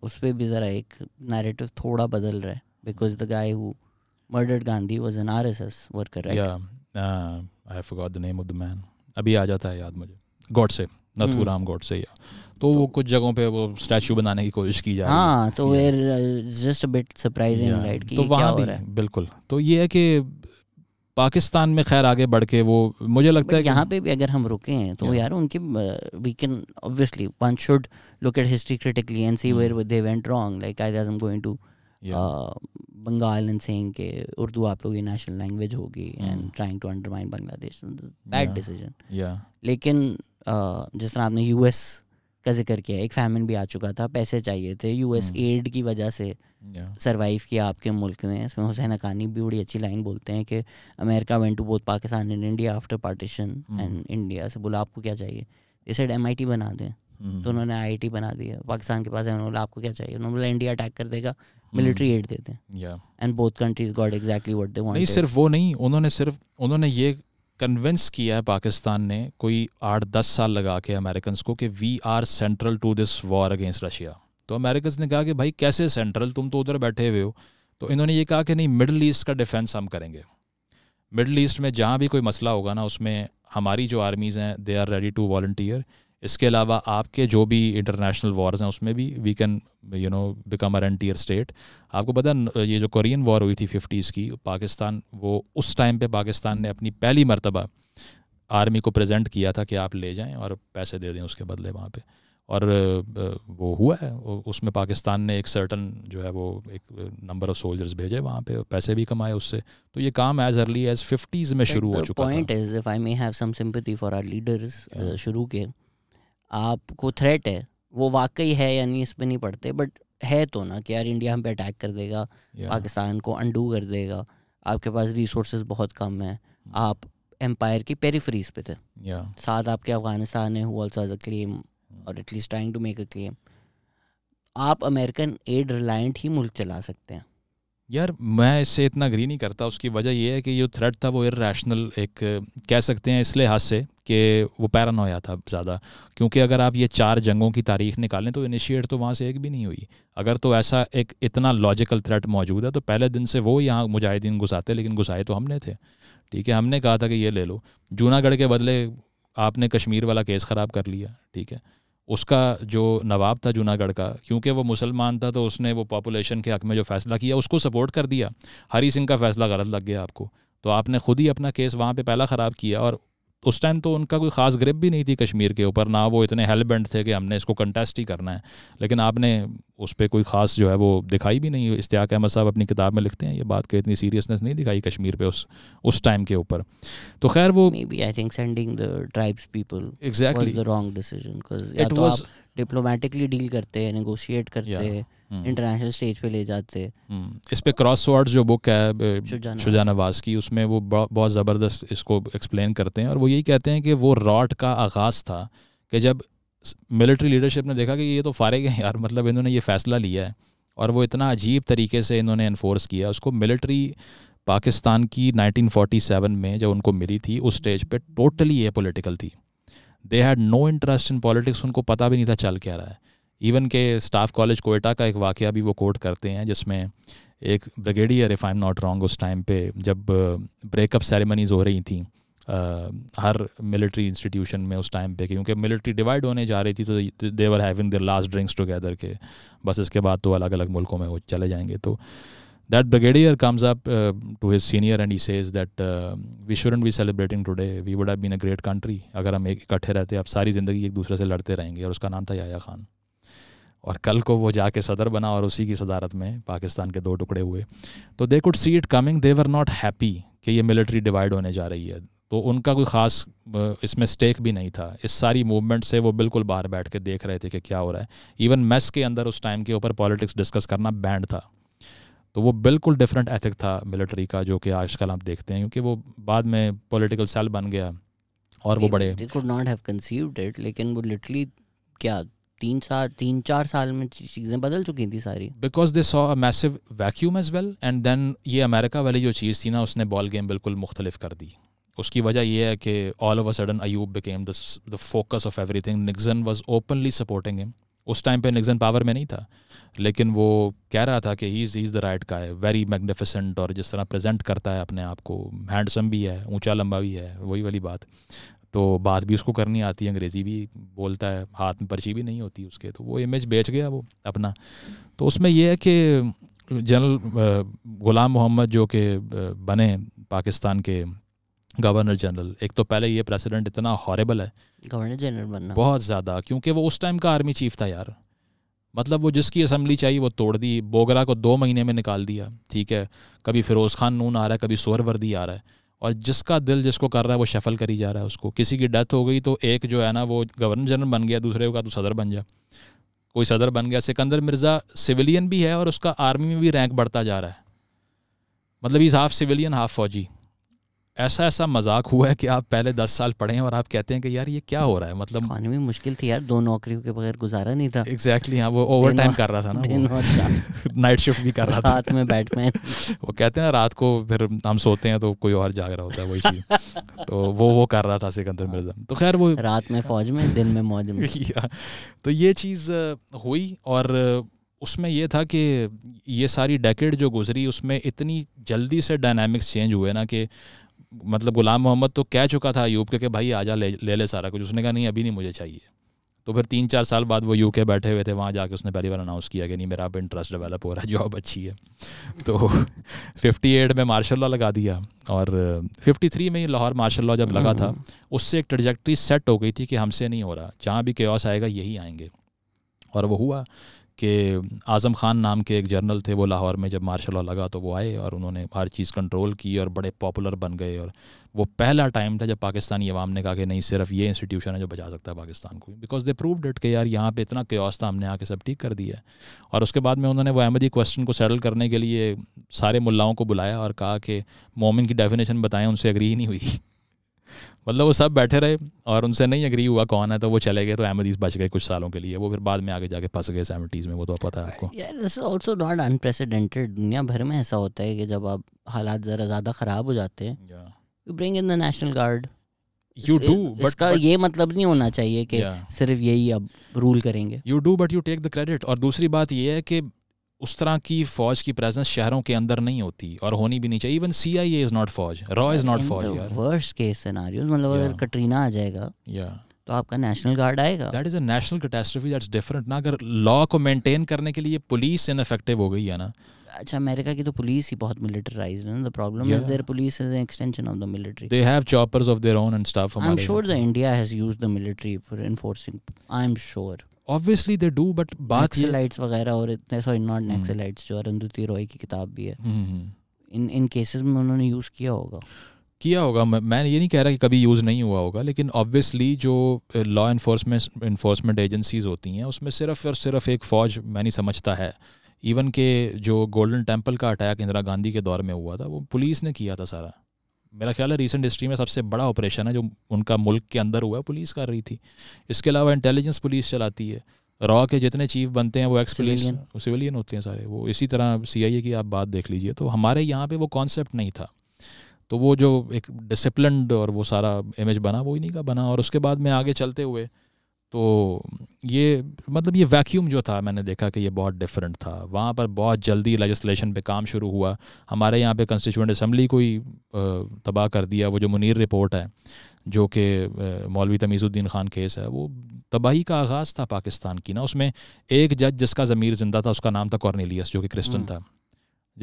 उस पर भी ज़रा एक नैरेटिव थोड़ा बदल रहा है because the guy who murdered Gandhi was an RSS worker, right? Yeah, uh, I forgot the name of the man. अभी आ जाता है याद मुझे गॉडसे नथुराम हम्म। गॉडसे या तो वो कुछ जगहों पे वो स्टैचू बनाने की कोशिश की जा रही हाँ, है हाँ तो where just a bit surprising right कि तो क्या हो रहा है बिल्कुल तो ये है कि पाकिस्तान में खैर आगे बढ़ के वो मुझे लगता है यहाँ पे भी अगर हम रुके हैं तो यार उनके we can obviously one should look at history critically and see where they went wrong like I am going to Bengal and saying के उर्दू आप लोगों की नेशनल लैंग्वेज होगी and trying to undermine Bangladesh bad decision लेकिन जिस तरह आपने यूएस का जिक्र किया एक फैमिन भी आ चुका था पैसे चाहिए थे यूएस एड हम्म। की वजह से सर्वाइव किया आपके मुल्क ने इसमें हुसैन अकानी भी बड़ी अच्छी लाइन बोलते हैं कि America went to both Pakistan and India after partition and India से बोला आपको क्या चाहिए इस साइड एम बना दें हम्म। तो उन्होंने आई बना दिया पाकिस्तान के पास है उन्होंने आपको क्या चाहिए उन्होंने बोला इंडिया अटैक कर देगा मिलिट्री एड देते हैं and both countries got exactly what they सिर्फ वो नहीं उन्होंने सिर्फ उन्होंने ये कन्विंस किया है पाकिस्तान ने कोई आठ दस साल लगा के अमेरिकन को कि we are central to this war against Russia तो अमेरिकन ने कहा कि भाई कैसे सेंट्रल तुम तो उधर बैठे हुए हो तो इन्होंने ये कहा कि नहीं मिडल ईस्ट का डिफेंस हम करेंगे मिडल ईस्ट में जहाँ भी कोई मसला होगा ना उसमें हमारी जो आर्मीज़ हैं they are ready to volunteer इसके अलावा आपके जो भी इंटरनेशनल वॉर्स हैं उसमें भी we can you know become a rentier state आपको पता ये जो कोरियन वॉर हुई थी फिफ्टीज़ की पाकिस्तान वो उस टाइम पे पाकिस्तान ने अपनी पहली मरतबा आर्मी को प्रेजेंट किया था कि आप ले जाएं और पैसे दे दें उसके बदले वहाँ पे और वो हुआ है उसमें पाकिस्तान ने एक सर्टन जो है वो एक नंबर ऑफ सोल्जर्स भेजे वहाँ पे पैसे भी कमाए उससे तो ये काम एज अर्ली एज फिफ्टीज़ में शुरू हो चुका point is if I may have some sympathy for leaders शुरू के आपको थ्रेट है वो वाकई है या नहीं इस पर नहीं पढ़ते बट है तो ना कि यार इंडिया हम पे अटैक कर देगा yeah. पाकिस्तान को अंडू कर देगा आपके पास रिसोर्सेज बहुत कम है hmm. आप एम्पायर की पेरीफ्रीज पे थे yeah. साथ आपके अफगानिस्तान है ऑल्सो एज अ क्लेम और at least trying to make a claim आप अमेरिकन एड रिलायंट ही मुल्क चला सकते हैं यार मैं इससे इतना अग्री नहीं करता उसकी वजह यह है कि जो थ्रेड था वो इेशनल एक कह सकते हैं इस लिहाज से कि वो पैरानोया था ज़्यादा क्योंकि अगर आप ये चार जंगों की तारीख निकालें तो इनिशिएट तो वहाँ से एक भी नहीं हुई अगर तो ऐसा एक इतना लॉजिकल थ्रेट मौजूद है तो पहले दिन से वो यहाँ मुजाहिदीन घुसाते लेकिन घुसाए तो हमने थे ठीक है हमने कहा था कि ये ले लो जूनागढ़ के बदले आपने कश्मीर वाला केस ख़राब कर लिया ठीक है उसका जो नवाब था जूनागढ़ का क्योंकि वो मुसलमान था तो उसने वो पॉपुलेशन के हक में जो फैसला किया उसको सपोर्ट कर दिया हरी सिंह का फैसला गलत लग गया आपको तो आपने खुद ही अपना केस वहाँ पे पहला ख़राब किया और उस टाइम तो उनका कोई ख़ास ग्रिप भी नहीं थी कश्मीर के ऊपर ना वो इतने हेलबेंड थे कि हमने इसको कंटेस्ट ही करना है लेकिन आपने उस पर कोई ख़ास जो है वो दिखाई भी नहीं इश्तियाक अहमद साहब अपनी किताब में लिखते हैं ये बात की इतनी सीरियसनेस नहीं दिखाई कश्मीर पे उस उस टाइम के ऊपर तो खैर वो I think sending the tribes people exactly wrong decision it was diplomatically deal करते हैं नेगोशिएट करते हैं इंटरनेशनल hmm. स्टेज पे ले जाते hmm. इस पे क्रॉस वर्ड जो बुक है शुजा नवाज की उसमें वो बहुत ज़बरदस्त इसको एक्सप्लेन करते हैं और वो यही कहते हैं कि वो रॉट का आगाज़ था कि जब मिलिट्री लीडरशिप ने देखा कि ये तो फारिग है यार मतलब इन्होंने ये फ़ैसला लिया है और वो इतना अजीब तरीके से इन्होंने इन्फोर्स किया उसको मिलिट्री पाकिस्तान की 1947 में जब उनको मिली थी उस स्टेज पे टोटली ये पॉलिटिकल थी they had no interest in politics उनको पता भी नहीं था चल क्या रहा है इवन के स्टाफ कॉलेज कोयटा का एक वाक्य भी वो कोट करते हैं जिसमें एक brigadier if I am not wrong उस टाइम पे जब ब्रेकअप uh, सेरेमनीज हो रही थी आ, uh, हर मिलिट्री इंस्टीट्यूशन में उस टाइम पे क्योंकि मिलिट्री डिवाइड होने जा रही थी तो they were having their last drinks together के बस इसके बाद तो अलग अलग मुल्कों में वो चले जाएंगे तो that brigadier comes up uh, to his senior and he says that uh, we shouldn't be celebrating today we would have been a great country अगर हम इकट्ठे रहते आप सारी ज़िंदगी एक दूसरे से लड़ते रहेंगे और उसका नाम था याया खान और कल को वो जाके सदर बना और उसी की सदारत में पाकिस्तान के दो टुकड़े हुए तो they could see it coming they were not happy कि ये मिलिट्री डिवाइड होने जा रही है तो उनका कोई ख़ास इसमें स्टेक भी नहीं था इस सारी मूवमेंट से वो बिल्कुल बाहर बैठ के देख रहे थे कि क्या हो रहा है इवन मेस के अंदर उस टाइम के ऊपर पॉलिटिक्स डिस्कस करना बैंड था तो वो बिल्कुल डिफरेंट एथिक था मिलिट्री का जो कि आजकल आप देखते हैं क्योंकि वो बाद में पॉलिटिकल सेल बन गया और वो बड़े नॉट हैव कंसीव्ड इट लेकिन वो लिटरली क्या तीन साल तीन चार साल में चीज़ें बदल चुकी थी सारी because they saw a massive vacuum as well and then ये अमेरिका वाली जो चीज़ थी ना उसने बॉल गेम बिल्कुल मुख्तलिफ कर दी उसकी वजह यह है कि all over sudden Ayub became the focus of everything Nixon was openly supporting him उस टाइम पे निक्सन पावर में नहीं था लेकिन वो कह रहा था कि he is is the right का है वेरी मैग्निफिसेंट और जिस तरह प्रेजेंट करता है अपने आप को हैंडसम भी है ऊंचा लंबा भी है वही वाली बात तो बात भी उसको करनी आती है अंग्रेज़ी भी बोलता है हाथ में पर्ची भी नहीं होती उसके तो वो इमेज बेच गया वो अपना तो उसमें यह है कि जनरल गुलाम मोहम्मद जो कि बने पाकिस्तान के गवर्नर जनरल एक तो पहले ये प्रेसिडेंट इतना हॉरेबल है गवर्नर जनरल बनना बहुत ज़्यादा क्योंकि वो उस टाइम का आर्मी चीफ था यार मतलब वो जिसकी असम्बली चाहिए वो तोड़ दी बोगरा को दो महीने में निकाल दिया ठीक है कभी फिरोज़ खान नून आ रहा है कभी सोहर वर्दी आ रहा है और जिसका दिल जिसको कर रहा है वो शफल करी जा रहा है उसको किसी की डेथ हो गई तो एक जो है ना वो गवर्नर जनरल बन गया दूसरे का तो सदर बन जा कोई सदर बन गया सिकंदर मिर्ज़ा सिविलियन भी है और उसका आर्मी में भी रैंक बढ़ता जा रहा है मतलब इज़ हाफ़ सिविलियन हाफ़ फ़ौजी ऐसा ऐसा मजाक हुआ है कि आप पहले दस साल पढ़े हैं और आप कहते हैं कि यार ये क्या हो रहा है मतलब इकानमी मुश्किल थी यार दो नौकरियों के बगैर गुजारा नहीं था एग्जैक्टली exactly, हाँ वो ओवर टाइम कर रहा था ना दिन नाइट शिफ्ट [laughs] भी कर रहा था रात में बैटमैन [laughs] वो कहते हैं रात को फिर हम सोते हैं तो कोई और जाग रहा होता है वही [laughs] तो वो वो कर रहा था सिकंदर मिर्जा तो खैर वो रात में फौज में दिन में मौज में तो ये चीज़ हुई और उसमें यह था कि ये सारी डेकेड जो गुजरी उसमें इतनी जल्दी से डायनामिक्स चेंज हुए ना कि मतलब गुलाम मोहम्मद तो कह चुका था अयूब के कि भाई आजा ले ले ले सारा कुछ उसने कहा नहीं अभी नहीं मुझे चाहिए तो फिर तीन चार साल बाद वो यू के बैठे हुए थे वहाँ जाके उसने पहली बार अनाउंस किया कि नहीं मेरा अब इंटरेस्ट डेवलप हो रहा है जॉब अच्छी है [laughs] तो फिफ्टी एट में मार्शल लॉ लगा दिया और फिफ्टी थ्री में ही लाहौर मार्शल लॉ जब लगा था हम्म, हम्म, हम्म। उससे एक ट्रजेक्ट्री सेट हो गई थी कि हमसे नहीं हो रहा जहाँ भी क्योस आएगा यही आएंगे और वो हुआ कि आज़म खान नाम के एक जर्नल थे वो लाहौर में जब मार्शल लॉ लगा तो वो आए और उन्होंने हर चीज़ कंट्रोल की और बड़े पॉपुलर बन गए और वो पहला टाइम था जब पाकिस्तानी अवाम ने कहा कि नहीं सिर्फ ये इंस्टीट्यूशन है जो बचा सकता है पाकिस्तान को बिकॉज दे प्रूव डेट कि यार यहाँ पर इतना क्योस था हमने आके सब ठीक कर दिया और उसके बाद में उन्होंने वो अहमदी क्वेश्चन को सेटल करने के लिए सारे मुलाओं को बुलाया और कहा कि मोमिन की डेफिनेशन बताएं उनसे एग्री ही नहीं हुई मतलब वो सब बैठे रहे और उनसे नहीं अग्री हुआ कौन है तो वो चले गए तो अहमदीज बच गए कुछ सालों के लिए वो फिर बाद में आगे जाके फंस गए सेवेंटीज़ में वो तो पता है आपको दिस ऑल्सो नॉट अनप्रेसिडेंटेड दुनिया भर में ऐसा होता है कि जब आप हालात ज़रा ज़्यादा ख़राब हो जाते हैं you bring in the national guard you do but का ये मतलब नहीं होना चाहिए कि yeah. सिर्फ यही अब रूल करेंगे you do but you take the credit और दूसरी बात ये है कि उस तरह की फौज की प्रेजेंस शहरों के अंदर नहीं होती और होनी भी नहीं चाहिए even C I is not फौज रॉ इज नॉट फौज वर्स्ट केस सिनेरियोस मतलब अगर कटरीना आ जाएगा या तो आपका नेशनल गार्ड आएगा that is a national catastrophe that's different ना अगर लॉ को मेंटेन करने के लिए पुलिस इन इफेक्टिव हो गई है ना अच्छा अमेरिका की तो पुलिस ही बहुत मिलिटराइज है ना the problem is their police is an extension of the military they have choppers of their own and stuff I am sure the India has used the military for enforcing I am sure obviously they do but बात लाइट्स वगैरह और इतने सॉरी नॉट नैक्सलाइट्स जो अरुंधति रॉय की किताब भी है hmm, hmm. इन इन केसेस में उन्होंने यूज़ किया होगा किया होगा मैं ये नहीं कह रहा कि कभी यूज़ नहीं हुआ होगा लेकिन ऑब्वियसली जो लॉ इन्फोर्समेंट इन्फोर्समेंट एजेंसीज होती हैं उसमें सिर्फ और सिर्फ एक फ़ौज मैं नहीं समझता है इवन के जो गोल्डन टेम्पल का अटैक इंदिरा गांधी के दौर में हुआ था वो पुलिस ने किया था सारा मेरा ख्याल है रिसेंट हिस्ट्री में सबसे बड़ा ऑपरेशन है जो उनका मुल्क के अंदर हुआ है पुलिस कर रही थी इसके अलावा इंटेलिजेंस पुलिस चलाती है रॉ के जितने चीफ बनते हैं वो एक्स पुलिस सिविलियन होते हैं सारे वो इसी तरह सी की आप बात देख लीजिए तो हमारे यहाँ पर वो कॉन्सेप्ट नहीं था तो वो जो एक डिसिप्लिन और वो सारा इमेज बना वो नहीं का बना और उसके बाद में आगे चलते हुए तो ये मतलब ये वैक्यूम जो था मैंने देखा कि ये बहुत डिफरेंट था वहाँ पर बहुत जल्दी लेजिस्लेशन पे काम शुरू हुआ हमारे यहाँ पे कंस्टिट्यूंट असम्बली को ही तबाह कर दिया वो जो मुनीर रिपोर्ट है जो कि मौलवी तमीज़ुद्दीन ख़ान केस है वो तबाही का आगाज़ था पाकिस्तान की ना उसमें एक जज जिसका ज़मीर ज़िंदा था उसका नाम था कॉर्नीलियस जो कि क्रिस्टन हम्म। था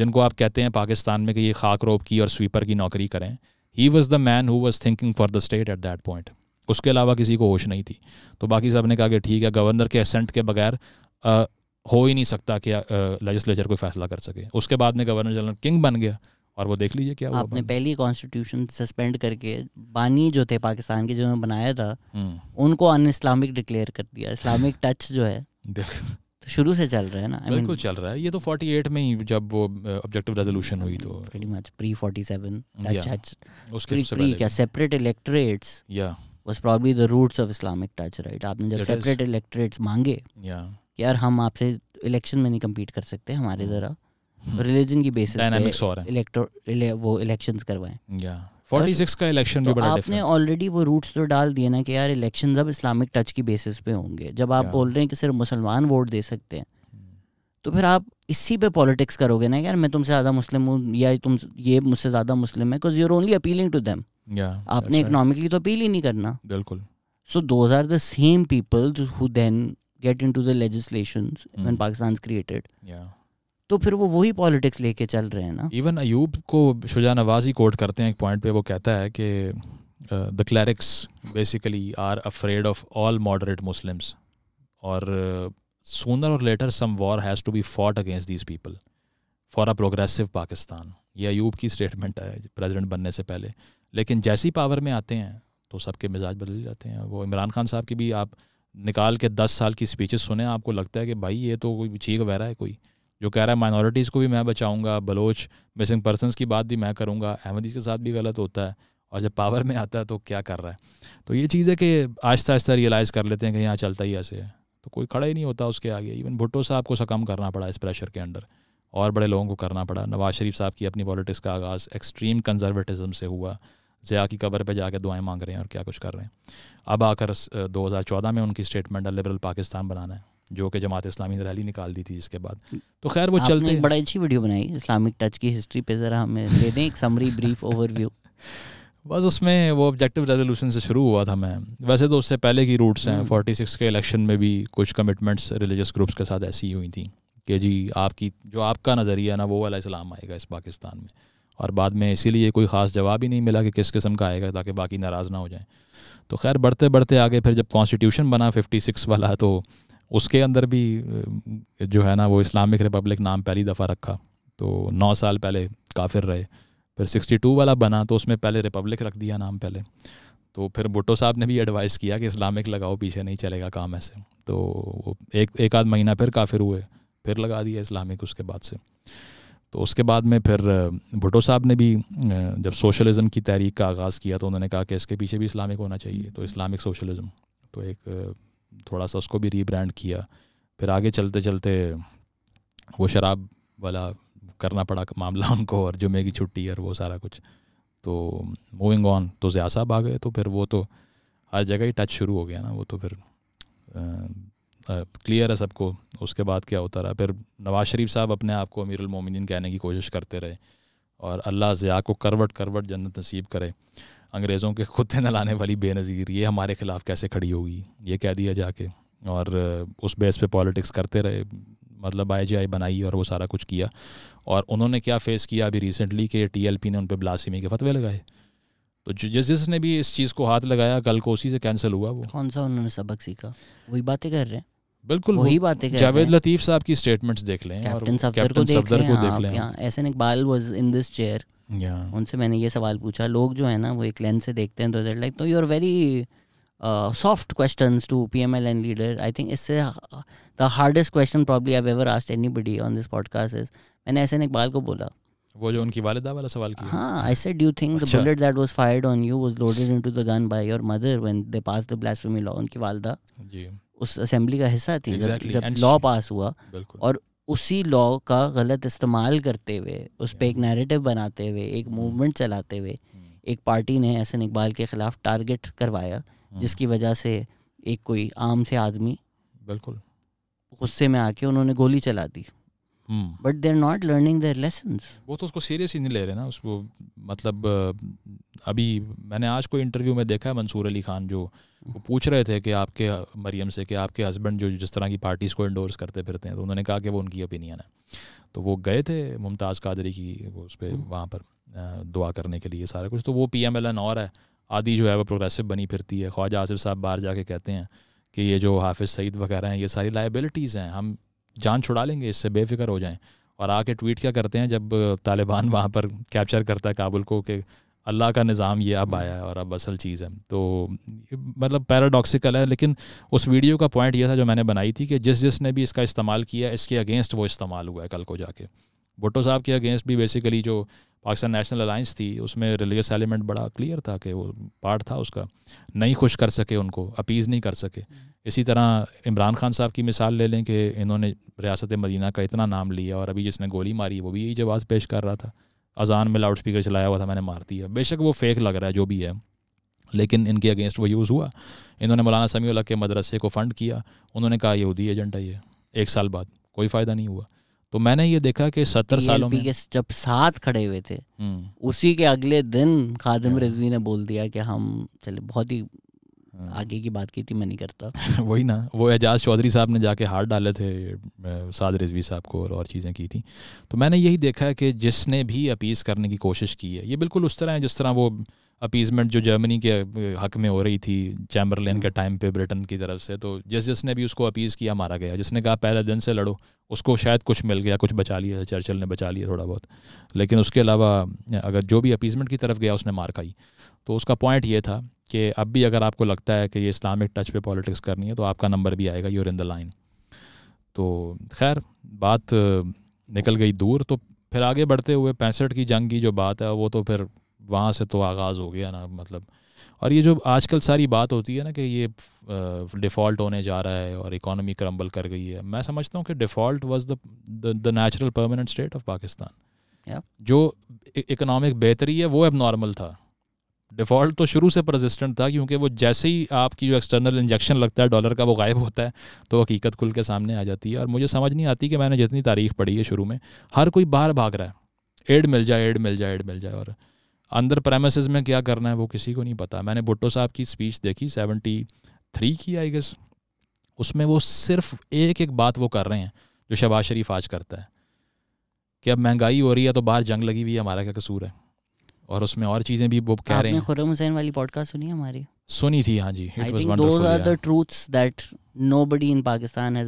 जिनको आप कहते हैं पाकिस्तान में कि ये खाक रोप की और स्वीपर की नौकरी करें he was the man who was thinking for the state at that point उसके अलावा किसी को होश नहीं थी तो बाकी सब ने कहा कि ठीक है गवर्नर के असेंट के बगैर हो ही नहीं सकता कि लेजिस्लेचर कोई फैसला कर सके उसके बाद में गवर्नर जनरल किंग बन गया और वो देख लीजिए क्या आपने पहली कॉन्स्टिट्यूशन सस्पेंड करके बानी जो थे पाकिस्तान के जिन्होंने बनाया था हम्म। उनको अन इस्लामिक डिक्लेयर कर दिया इस्लामिक टच जो है तो शुरू से चल रहा है ना I mean, बिल्कुल चल रहा है ये तो 48 में ही जब वो ऑब्जेक्टिव रेजोल्यूशन हुई तो प्री 47 टच उसके प्री क्या सेपरेट इलेक्टोरेट्स या was probably the roots of Islamic touch right आपने जब सेपरेट इलेक्टोरेट्स मांगे कि यार हम आपसे इलेक्शन में नहीं कम्पीट कर सकते हमारे hmm. जरा रिलीजन hmm. की बेसिस वो का इलेक्शन भी तो बड़ा आपने ऑलरेडी वो रूट्स तो डाल दिए ना कि यार इलेक्शन अब इस्लामिक टच की बेसिस पे होंगे जब आप बोल रहे हैं कि सिर्फ मुसलमान वोट दे सकते हैं hmm. तो फिर आप इसी पे पॉलिटिक्स करोगे ना यार मैं तुमसे ज़्यादा मुस्लिम हूँ या तुम ये मुझसे ज़्यादा मुस्लिम है because only appealing to them yeah, आपने इकोनॉमिकली right. तो अपील ही नहीं करना बिल्कुल so those are the same people who then get into the legislation one Pakistan created तो फिर वो वही पॉलिटिक्स लेके चल रहे हैं ना इवन अयूब को शुजा नवाज ही कोट करते हैं एक पॉइंट पे वो कहता है कि the clerics basically are afraid of all moderate Muslims और सोनर और later some war has to be fought against these people for a progressive Pakistan ये अयूब की स्टेटमेंट है प्रेजिडेंट बनने से पहले लेकिन जैसी पावर में आते हैं तो सबके मिजाज बदल जाते हैं वो इमरान खान साहब की भी आप निकाल के दस साल की स्पीचेस सुने आपको लगता है कि भाई ये तो कोई चीख वगैरह है कोई जो कह रहा है माइनॉरिटीज़ को भी मैं बचाऊंगा बलोच मिसिंग पर्सनस की बात भी मैं करूंगा अहमदीज़ के साथ भी गलत होता है और जब पावर में आता है तो क्या कर रहा है तो ये चीज़ है कि आहिस्ता आहिस्ता रियलाइज़ कर लेते हैं कि यहाँ चलता ही ऐसे है तो कोई खड़ा ही नहीं होता उसके आगे इवन भुट्टो साहब को सकम करना पड़ा इस प्रेशर के अंडर और बड़े लोगों को करना पड़ा नवाज शरीफ साहब की अपनी पॉलिटिक्स का आगाज़ एक्सट्रीम कंजर्वेटिज़म से हुआ ज़िया की कबर पर जाकर दुआएं मांग रहे हैं और क्या कुछ कर रहे हैं अब आकर 2014 में उनकी स्टेटमेंट है लिबरल पाकिस्तान बनाना है जो कि जमात इस्लामी ने रैली निकाल दी थी इसके बाद तो खैर वो चलते हैं बड़ी अच्छी वीडियो बनाई इस्लामिक टच की हिस्ट्री पे ज़रा हमें दे दें एक समरी ब्रीफ ओवरव्यू बस उसमें वो ऑब्जेक्टिव रेजोल्यूशन से शुरू हुआ था मैं वैसे तो उससे पहले की रूट्स हैं फोर्टी हम्म। सिक्स के इलेक्शन में भी कुछ कमिटमेंट्स रिलीजियस ग्रुप्स के साथ ऐसी हुई थी कि जी आपकी जो आपका नज़रिया ना वो वाला इस्लाम आएगा इस पाकिस्तान में और बाद में इसीलिए कोई ख़ास जवाब ही नहीं मिला कि किस किस्म का आएगा ताकि बाकी नाराज़ ना हो जाए तो खैर बढ़ते बढ़ते आगे फिर जब कॉन्स्टिट्यूशन बना 56 वाला तो उसके अंदर भी जो है ना वो इस्लामिक रिपब्लिक नाम पहली दफ़ा रखा तो नौ साल पहले काफिर रहे फिर 62 वाला बना तो उसमें पहले रिपब्लिक रख दिया नाम पहले तो फिर भुट्टो साहब ने भी एडवाइस किया कि इस्लामिक लगाओ पीछे नहीं चलेगा काम ऐसे तो एक एक आध महीना फिर काफिर हुए फिर लगा दिया इस्लामिक उसके बाद से तो उसके बाद में फिर भुटो साहब ने भी जब सोशलिज़म की तहरीक का आगाज़ किया तो उन्होंने कहा कि इसके पीछे भी इस्लामिक होना चाहिए तो इस्लामिक सोशलिज़म तो एक थोड़ा सा उसको भी रीब्रांड किया फिर आगे चलते चलते वो शराब वाला करना पड़ा मामला [laughs] उनको और जुमे की छुट्टी और वो सारा कुछ तो मूविंग ऑन तो ज़िया साहब आ गए तो फिर वो तो हर जगह ही टच शुरू हो गया ना वो तो फिर क्लियर है सबको उसके बाद क्या होता रहा फिर नवाज शरीफ साहब अपने आप को अमीर अमीरमिन कहने की कोशिश करते रहे और अल्लाह ज़िया को करवट करवट जन्नत नसीब करे अंग्रेज़ों के खुदे नलाने वाली बेनज़ीर ये हमारे ख़िलाफ़ कैसे खड़ी होगी ये कह दिया जाके और उस बेस पे पॉलिटिक्स करते रहे मतलब आई जी बनाई और वो सारा कुछ किया और उन्होंने क्या फ़ेस किया अभी रिसेंटली कि टीएलपी ने उन पर ब्लासिमी के फतवे लगाए तो जिस जिसने भी इस चीज़ को हाथ लगाया कल को उसी से कैंसिल हुआ वो कौन सा उन्होंने सबक सीखा वही बातें कर रहे हैं बिल्कुल वही बातें जावेद लतीफ साहब की स्टेटमेंट्स देख लें कैप्टन सफदर को देख लें, को हाँ, देख लें। Ahsan Iqbal was in this chair उनसे मैंने ये सवाल पूछा लोग जो है ना वो एक लेंस से देखते हैं तो देर लाइक तो you are very soft question to P M L N leader I think इससे the hardest question probably I ever asked anybody on this podcast is मैंने एस एन इकबाल को बोला वो जो उनकी वालिदा वाला सवाल किया हाँ I said you think the bullet that was fired on you was loaded into the gun by your mother when they pass the blasphemy law उनकी वालिदा जी उस असेंबली का हिस्सा थी exactly. जब, जब लॉ पास हुआ और उसी लॉ का गलत इस्तेमाल करते हुए उस पर एक नैरेटिव बनाते हुए एक मूवमेंट hmm. चलाते हुए hmm. एक पार्टी ने हसन इकबाल के ख़िलाफ़ टारगेट करवाया hmm. जिसकी वजह से एक कोई आम से आदमी बिल्कुल गुस्से में आके उन्होंने गोली चला दी but they are not learning their lesson वो तो उसको सीरियस ही नहीं ले रहे ना उसको मतलब अभी मैंने आज कोई इंटरव्यू में देखा है मंसूर अली खान जो वो पूछ रहे थे कि आपके मरियम से कि आपके हस्बैंड जो जिस तरह की पार्टीज़ को इंडोर्स करते फिरते हैं तो उन्होंने कहा कि वो उनकी ओपिनियन है तो वो गए थे मुमताज़ कादरी की उस पर hmm. वहाँ पर दुआ करने के लिए सारा कुछ तो वो पी एम एल एन और है आदि जो है वो प्रोग्रेसिव बनी फिरती है ख्वाजा आसिफ साहब बाहर जाके कहते हैं कि ये जो हाफिज़ सईद वगैरह हैं ये सारी लाइबिलिटीज़ हैं हम जान छुड़ा लेंगे इससे बेफिक्र हो जाएं और आके ट्वीट क्या करते हैं जब तालिबान वहाँ पर कैप्चर करता है काबुल को कि अल्लाह का निज़ाम ये अब आया है और अब असल चीज़ है तो मतलब पैराडॉक्सिकल है लेकिन उस वीडियो का पॉइंट ये था जो मैंने बनाई थी कि जिस जिसने भी इसका इस्तेमाल किया इसके अगेंस्ट वो इस्तेमाल हुआ है कल को जाके भुट्टो साहब के अगेंस्ट भी बेसिकली जो पाकिस्तान नेशनल अलाइंस थी उसमें रिलीजस एलिमेंट बड़ा क्लियर था कि वो पार्ट था उसका नहीं खुश कर सके उनको अपीज़ नहीं कर सके हम्म। इसी तरह इमरान खान साहब की मिसाल ले लें कि इन्होंने रियासत मदीना का इतना नाम लिया और अभी जिसने गोली मारी वो भी यही जवाब पेश कर रहा था अजान में लाउड स्पीकर चलाया हुआ था मैंने मार दिया बेशक वो फेक लग रहा है जो भी है लेकिन इनके अगेंस्ट वो यूज़ हुआ इन्होंने मौलाना समी के मदरसे को फ़ंड किया उन्होंने कहा यहूदी एजेंट है ये एक साल बाद कोई फ़ायदा नहीं हुआ तो मैंने ये देखा कि सत्तर सालों में के जब साथ खड़े हुए थे हम्म। उसी के अगले दिन खादिम हाँ। रिजवी ने बोल दिया कि हम चले बहुत ही हाँ। आगे की बात की थी मैं नहीं करता [laughs] वही ना वो एजाज चौधरी साहब ने जाके हार डाले थे साद रिजवी साहब को और और चीज़ें की थी तो मैंने यही देखा है कि जिसने भी अपीस करने की कोशिश की है ये बिल्कुल उस तरह है जिस तरह वो अपीजमेंट जो जर्मनी के हक में हो रही थी चैम्बरलेन के टाइम पे ब्रिटेन की तरफ से तो जिस जिसने भी उसको अपीज़ किया मारा गया जिसने कहा पहले दिन से लड़ो उसको शायद कुछ मिल गया कुछ बचा लिया चर्चल ने बचा लिया थोड़ा बहुत लेकिन उसके अलावा अगर जो भी अपीजमेंट की तरफ गया उसने मार खाई तो उसका पॉइंट ये था कि अब भी अगर आपको लगता है कि ये इस्लामिक टच पे पॉलिटिक्स करनी है तो आपका नंबर भी आएगा यूर इन द लाइन तो खैर बात निकल गई दूर तो फिर आगे बढ़ते हुए पैंसठ की जंग की जो बात है वो तो फिर वहाँ से तो आगाज़ हो गया ना मतलब और ये जो आजकल सारी बात होती है ना कि ये डिफ़ॉल्ट होने जा रहा है और इकोनॉमी क्रम्बल कर गई है मैं समझता हूँ कि default was the the natural permanent state of Pakistan yeah. जो इकोनॉमिक e-, बेहतरी है वो अब नॉर्मल था डिफ़ॉल्ट तो शुरू से प्रजिस्टेंट था क्योंकि वो जैसे ही आपकी जो एक्सटर्नल इंजेक्शन लगता है डॉलर का वो गायब होता है तो हकीकत खुल के सामने आ जाती है और मुझे समझ नहीं आती कि मैंने जितनी तारीख पढ़ी है शुरू में हर कोई बाहर भाग रहा है एड मिल जाए एड मिल जाए एड मिल जाए और अंदर प्रेमिस में क्या करना है वो किसी को नहीं पता मैंने भुट्टो साहब की स्पीच देखी सेवेंटी थ्री की आई गेस उसमें वो सिर्फ एक एक बात वो कर रहे हैं जो शबाज शरीफ आज करता है कि अब महंगाई हो रही है तो बाहर जंग लगी हुई है हमारा क्या कसूर है और उसमें और चीज़ें भी वो कह रहे हैं खुर्रम हुसैन वाली पॉडकास्ट सुनी हमारी सुनी थी हाँ जी नो बडी इन पाकिस्तान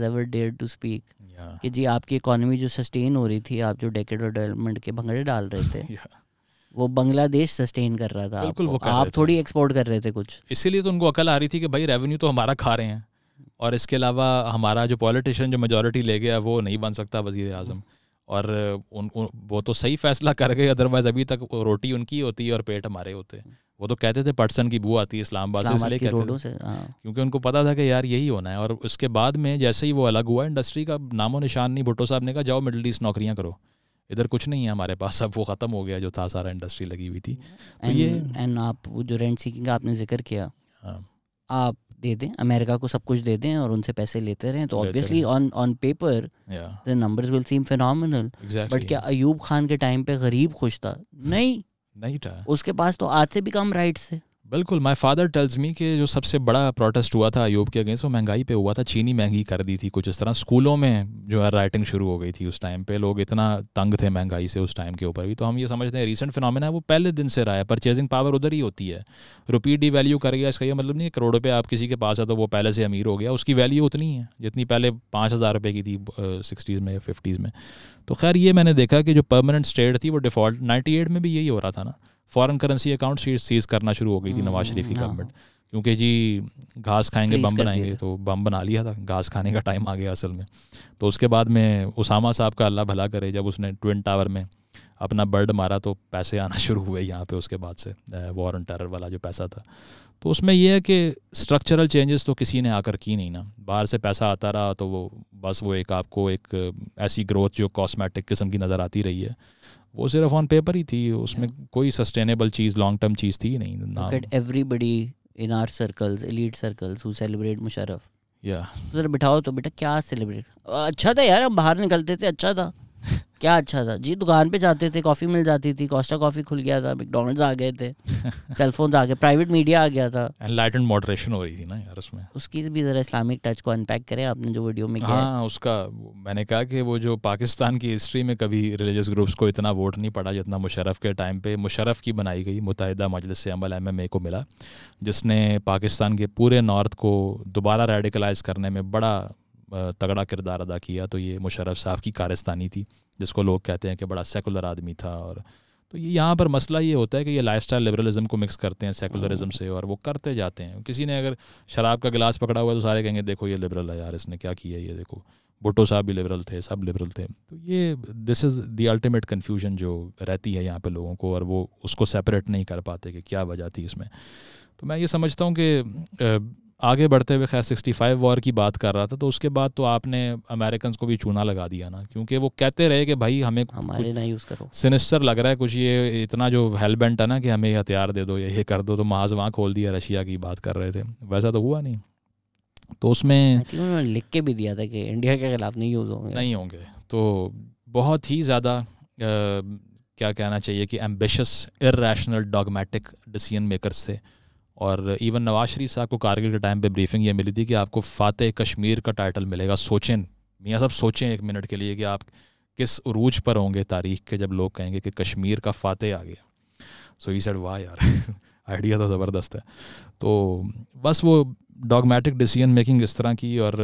कि जी आपकी इकोनॉमी जो सस्टेन हो रही थी आप जो डेकेट और डेवलपमेंट के भंगड़े डाल रहे थे [laughs] yeah. वो बांग्लादेश सस्टेन कर रहा था बिल्कुल वो आप थोड़ी एक्सपोर्ट कर रहे थे कुछ इसीलिए तो उनको अकल आ रही थी कि भाई रेवेन्यू तो हमारा खा रहे हैं और इसके अलावा हमारा जो पॉलिटिशियन जो मेजोरिटी ले गया वो नहीं बन सकता वजीर अजम और उन, उन वो तो सही फैसला कर गए अदरवाइज अभी तक रोटी उनकी होती है और पेट हमारे होते वो तो कहते थे पटसन की बू आती है इस्लामाबाद से इसलिए कहते से हाँ। क्योंकि उनको पता था कि यार यही होना है और उसके बाद में जैसे ही वो अलग हुआ इंडस्ट्री का नामो निशान नहीं भुट्टो साहब ने कहा जाओ मिडल ईस्ट नौकरियाँ करो इधर कुछ नहीं है हमारे पास अब वो ख़त्म हो गया जो था सारा इंडस्ट्री लगी हुई थी तो ये एंड आप वो जो रेंट सीकिंग का आपने जिक्र किया हाँ आप दे दें अमेरिका को सब कुछ दे दें और उनसे पैसे लेते रहें तो obviously on on paper the numbers will seem phenomenal but क्या अयूब खान के टाइम पे गरीब खुश था नहीं नहीं था उसके पास तो आज से भी कम राइट्स है बिल्कुल माय फादर टेल्स मी कि जो सबसे बड़ा प्रोटेस्ट हुआ था अयोब के अगेंस्ट वो महंगाई पे हुआ था चीनी महंगी कर दी थी कुछ इस तरह स्कूलों में जो है राइटिंग शुरू हो गई थी उस टाइम पे लोग इतना तंग थे महंगाई से उस टाइम के ऊपर भी तो हम ये समझते हैं रिसेंट फिनमिना है वो पहले दिन से रहा है परचेजिंग पावर उधर ही होती है रुपी डी वैल्यू कर गया इसका ये मतलब नहीं करोड़ रुपये आप किसी के पास है तो वो पहले से अमीर हो गया उसकी वैल्यू उतनी है जितनी पहले पाँच हज़ार रुपये की थी सिक्सटीज़ में फिफ्टीज़ में तो खैर ये मैंने देखा कि जो परमानेंट स्टेट थी वो डिफ़ॉल्ट नाइन्टी एट में भी यही हो रहा था ना फॉरेन करेंसी अकाउंट सीज करना शुरू हो गई थी हम्म, नवाज शरीफ की गवर्नमेंट हाँ। क्योंकि जी घास खाएंगे बम बनाएंगे तो बम बना लिया था घास खाने का टाइम आ गया असल में तो उसके बाद में उसामा साहब का अल्लाह भला करे जब उसने ट्विन टावर में अपना बर्ड मारा तो पैसे आना शुरू हुए यहाँ पे उसके बाद से वॉर एंड टेरर वाला जो पैसा था तो उसमें यह है कि स्ट्रक्चरल चेंजेस तो किसी ने आकर की नहीं ना बाहर से पैसा आता रहा तो वो बस वो एक आपको एक ऐसी ग्रोथ जो कॉस्मेटिक किस्म की नज़र आती रही है वो सिर्फ ऑन पेपर ही थी उसमें yeah. कोई सस्टेनेबल चीज़ लॉन्ग टर्म चीज़ थी नहीं everybody in our circles elite circles celebrate Musharraf या yeah. तो बिठाओ तो बेटा क्या सेलिब्रेट अच्छा था यार हम बाहर निकलते थे अच्छा था क्या अच्छा था जी दुकान पे जाते थे कॉफ़ी मिल जाती थी कॉस्टा कॉफ़ी खुल गया था मैकडोनल्ड्स आ गए थे सेलफोन [laughs] आ गए प्राइवेट मीडिया आ गया था लाइट एंड मॉडरेशन हो रही थी ना यार उसमें उसकी भी ज़रा इस्लामिक टच को अनपैक करें आपने जो वीडियो में किया हाँ उसका मैंने कहा कि वो जो पाकिस्तान की हिस्ट्री में कभी रिलीजियस ग्रुप्स को इतना वोट नहीं पड़ा जितना मुशरफ के टाइम पे मुशरफ की बनाई गई मुतहदा मजलिस अमल एम को मिला जिसने पाकिस्तान के पूरे नॉर्थ को दोबारा रेडिकलाइज करने में बड़ा तगड़ा किरदार अदा किया तो ये मुशरफ साहब की कारस्तानी थी जिसको लोग कहते हैं कि बड़ा सेकुलर आदमी था और तो ये यहाँ पर मसला ये होता है कि ये लाइफ स्टाइल लिबरलिज्म को मिक्स करते हैं सेकुलरिज्म हाँ। से और वो करते जाते हैं किसी ने अगर शराब का गिलास पकड़ा हुआ तो सारे कहेंगे देखो ये लिबरल है यार इसने क्या किया ये देखो भुट्टो साहब भी लिबरल थे सब लिबरल थे तो ये this is the ultimate confusion जो रहती है यहाँ पर लोगों को और वो उसको सेपरेट नहीं कर पाते कि क्या वजह थी इसमें तो मैं ये समझता हूँ कि आगे बढ़ते हुए खैर 65 वॉर की बात कर रहा था तो उसके बाद तो आपने अमेरिकन को भी चूना लगा दिया ना क्योंकि वो कहते रहे कि भाई हमें हमारे ना यूज़ करो सिनिस्टर लग रहा है कुछ ये इतना जो हेलबेंट है ना कि हमें हथियार दे दो ये कर दो तो महाज वहाँ खोल दिया रशिया की बात कर रहे थे वैसा तो हुआ नहीं तो उसमें लिख के भी दिया था कि इंडिया के खिलाफ नहीं यूज़ होंगे नहीं होंगे तो बहुत ही ज़्यादा क्या कहना चाहिए कि ambitious irrational dogmatic decision makers थे और इवन नवाज शरीफ साहब को कारगिल के टाइम पे ब्रीफिंग ये मिली थी कि आपको फ़ातह कश्मीर का टाइटल मिलेगा सोचें मियाँ साहब सोचें एक मिनट के लिए कि आप किस उरूज पर होंगे तारीख के जब लोग कहेंगे कि कश्मीर का फ़ातह आ गया सो ई सेड वाह यार आइडिया [laughs] तो ज़बरदस्त है तो बस वो डॉगमेटिक डिसीजन मेकिंग इस तरह की और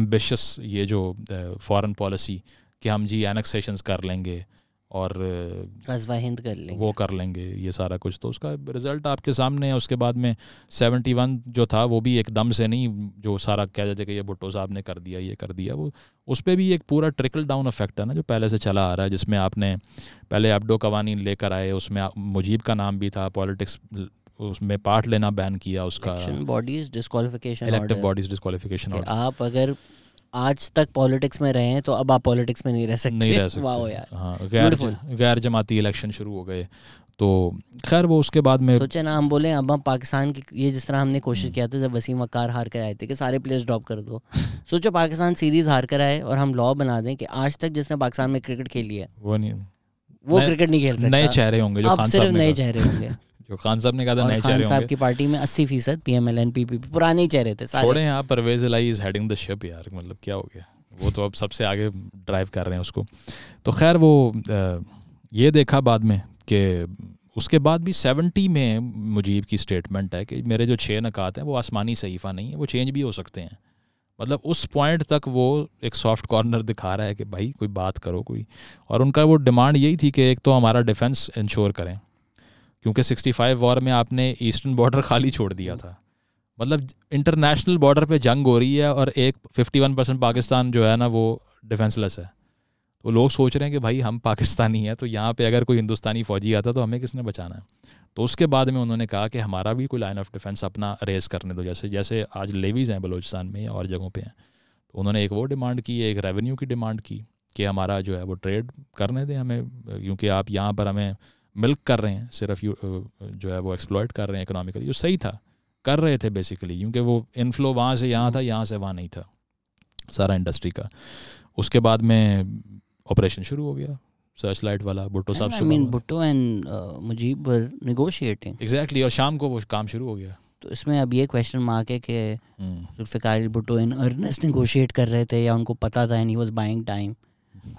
एम्बिशस uh, ये जो फॉरेन uh, पॉलिसी कि हम जी एनेक्सेशंस कर लेंगे और हिंद कर लेंगे वो कर लेंगे ये सारा कुछ तो उसका रिजल्ट आपके सामने है उसके बाद में सेवेंटी वन जो था वो भी एकदम से नहीं जो सारा कह जाते कि ये भुट्टो साहब ने कर दिया ये कर दिया वो उस पर भी एक पूरा ट्रिकल डाउन इफेक्ट है ना जो पहले से चला आ रहा है जिसमें आपने पहले अब्डो कवानी लेकर आए उसमें मुजीब का नाम भी था पॉलिटिक्स उसमें पार्ट लेना बैन किया उसका बॉडीज डिस्कालिफिकेशन बॉडीज डिस्कालिफिकेशन आप अगर आज तक पॉलिटिक्स में रहे हैं तो अब आप पॉलिटिक्स में नहीं रह सकते नहीं रह सकते वाह यार हाँ गैर गैर जमाती इलेक्शन शुरू हो गए तो खैर वो उसके बाद में सोचे ना हम बोले अब हम पाकिस्तान की ये जिस तरह हमने कोशिश हम्म। किया था जब वसीम वकार हार कर आए थे कि सारे प्लेयर्स ड्रॉप कर दो सोचो पाकिस्तान सीरीज हार कर आए और हम लॉ बना दें कि आज तक जिसने पाकिस्तान में क्रिकेट खेली है वो नहीं वो क्रिकेट नहीं खेल सकता नए चेहरे होंगे जो अब सिर्फ नए चेहरे होंगे [laughs] जो खान साहब ने कहा था नए चेहरे खान साहब की पार्टी में 80 फीसद पीएमएल पी पी पुराने ही चेहरे थे सारे छोड़े यहाँ Pervez Elahi is heading the ship यार मतलब क्या हो गया वो तो अब सबसे आगे ड्राइव कर रहे हैं उसको तो खैर वो ये देखा बाद में कि उसके बाद भी सेवेंटी में मुजीब की स्टेटमेंट है कि मेरे जो छः नकात हैं वो आसमानी सहीफ़ा नहीं है वो चेंज भी हो सकते हैं मतलब उस पॉइंट तक वो एक सॉफ्ट कॉर्नर दिखा रहा है कि भाई कोई बात करो कोई और उनका वो डिमांड यही थी कि एक तो हमारा डिफेंस इंश्योर करें क्योंकि 65 वॉर में आपने ईस्टर्न बॉर्डर खाली छोड़ दिया था मतलब इंटरनेशनल बॉर्डर पे जंग हो रही है और एक 51 परसेंट पाकिस्तान जो है ना वो डिफेंसलेस है तो लोग सोच रहे हैं कि भाई हम पाकिस्तानी हैं तो यहाँ पे अगर कोई हिंदुस्तानी फ़ौजी आता तो हमें किसने बचाना है तो उसके बाद में उन्होंने कहा कि हमारा भी कोई लाइन ऑफ डिफेंस अपना रेस करने दो जैसे जैसे आज लेवीज़ हैं बलोचिस्तान में और जगहों पर हैं तो उन्होंने एक वो डिमांड की एक रेवेन्यू की डिमांड की कि हमारा जो है वो ट्रेड करने दें हमें क्योंकि आप यहाँ पर हमें मिल्क कर रहे हैं सिर्फ जो है वो एक्सप्लॉयट कर रहे हैं इकोनॉमिकली वो सही था कर रहे थे बेसिकली क्योंकि वो इनफ्लो वहाँ से यहाँ था यहाँ से वहाँ नहीं था सारा इंडस्ट्री का उसके बाद में ऑपरेशन शुरू हो गया सर्च लाइट वाला भुट्टो साहब I mean, Bhutto and Mujib were exactly और शाम को वो काम शुरू हो गया तो इसमें अब ये क्वेश्चन मार्क है कि hmm. Zulfikar Bhutto in earnest negotiate कर रहे थे या उनको पता था and he was buying time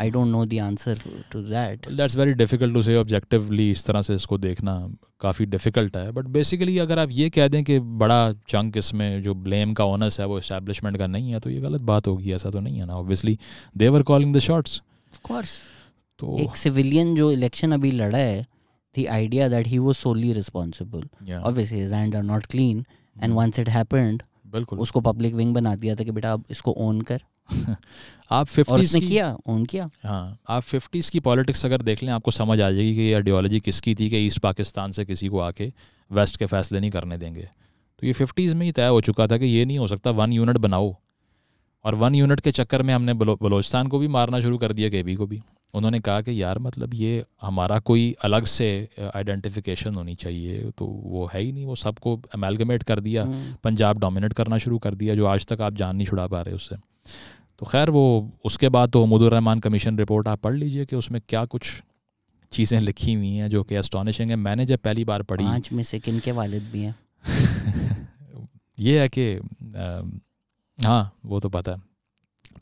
I don't know the answer to that that's very difficult to say objectively इस तरह से इसको देखना काफ़ी डिफिकल्ट है बट बेसिकली अगर आप ये कह दें कि बड़ा चंक इसमें जो ब्लेम का ऑनर्स है वो इस्टेब्लिशमेंट का नहीं है तो ये गलत बात होगी ऐसा तो नहीं है ना obviously they're calling the shots course तो एक सिविलियन जो इलेक्शन अभी लड़ा है the idea that he was solely responsible. Yeah. Obviously, his hands are not clean, and hmm. once it happened, उसको पब्लिक विंग बना दिया था कि बेटा अब इसको ओन कर [laughs] आप फिफ्टीज की, किया उन किया हाँ आप फिफ्टीज़ की पॉलिटिक्स अगर देख लें आपको समझ आ जाएगी कि ये आइडियोलॉजी किसकी थी कि ईस्ट पाकिस्तान से किसी को आके वेस्ट के फैसले नहीं करने देंगे तो ये फिफ्टीज़ में ही तय हो चुका था कि ये नहीं हो सकता वन यूनिट बनाओ और वन यूनिट के चक्कर में हमने बलो, बलोचिस्तान को भी मारना शुरू कर दिया के को भी उन्होंने कहा कि यार मतलब ये हमारा कोई अलग से आइडेंटिफिकेशन होनी चाहिए तो वो है ही नहीं वो सबको अमेलगमेट कर दिया हम्म। पंजाब डोमिनेट करना शुरू कर दिया जो आज तक आप जान नहीं छुड़ा पा रहे उससे तो खैर वो उसके बाद तो रहमान कमीशन रिपोर्ट आप पढ़ लीजिए कि उसमें क्या कुछ चीज़ें लिखी हुई हैं जो कि एस्टॉनिशिंग है मैंने जब पहली बार पढ़ी पाँच में से किन के वालिद भी हैं [laughs] ये है कि हाँ वो तो पता है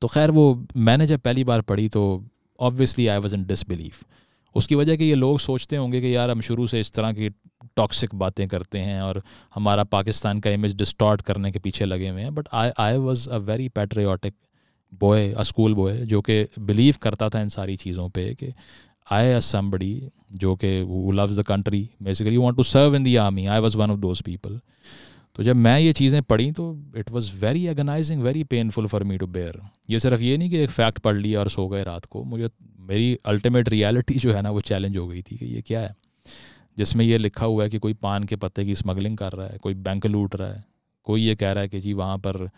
तो खैर वो मैंने जब पहली बार पढ़ी तो obviously I was in disbelief उसकी वजह कि ये लोग सोचते होंगे कि यार हम शुरू से इस तरह की टॉक्सिक बातें करते हैं और हमारा पाकिस्तान का इमेज डिस्टॉर्ट करने के पीछे लगे हुए हैं but I I was a very patriotic boy a school boy जो कि बिलीव करता था इन सारी चीज़ों पे कि आई एस समबडी जो कि वो loves the country basically want to serve in the army I was one of those people तो जब मैं ये चीज़ें पढ़ी तो it was very agonizing very painful for me to bear ये सिर्फ ये नहीं कि एक फैक्ट पढ़ लिया और सो गए रात को मुझे मेरी अल्टीमेट रियलिटी जो है ना वो चैलेंज हो गई थी कि ये क्या है जिसमें ये लिखा हुआ है कि कोई पान के पत्ते की स्मगलिंग कर रहा है कोई बैंक लूट रहा है कोई ये कह रहा है कि जी वहाँ पर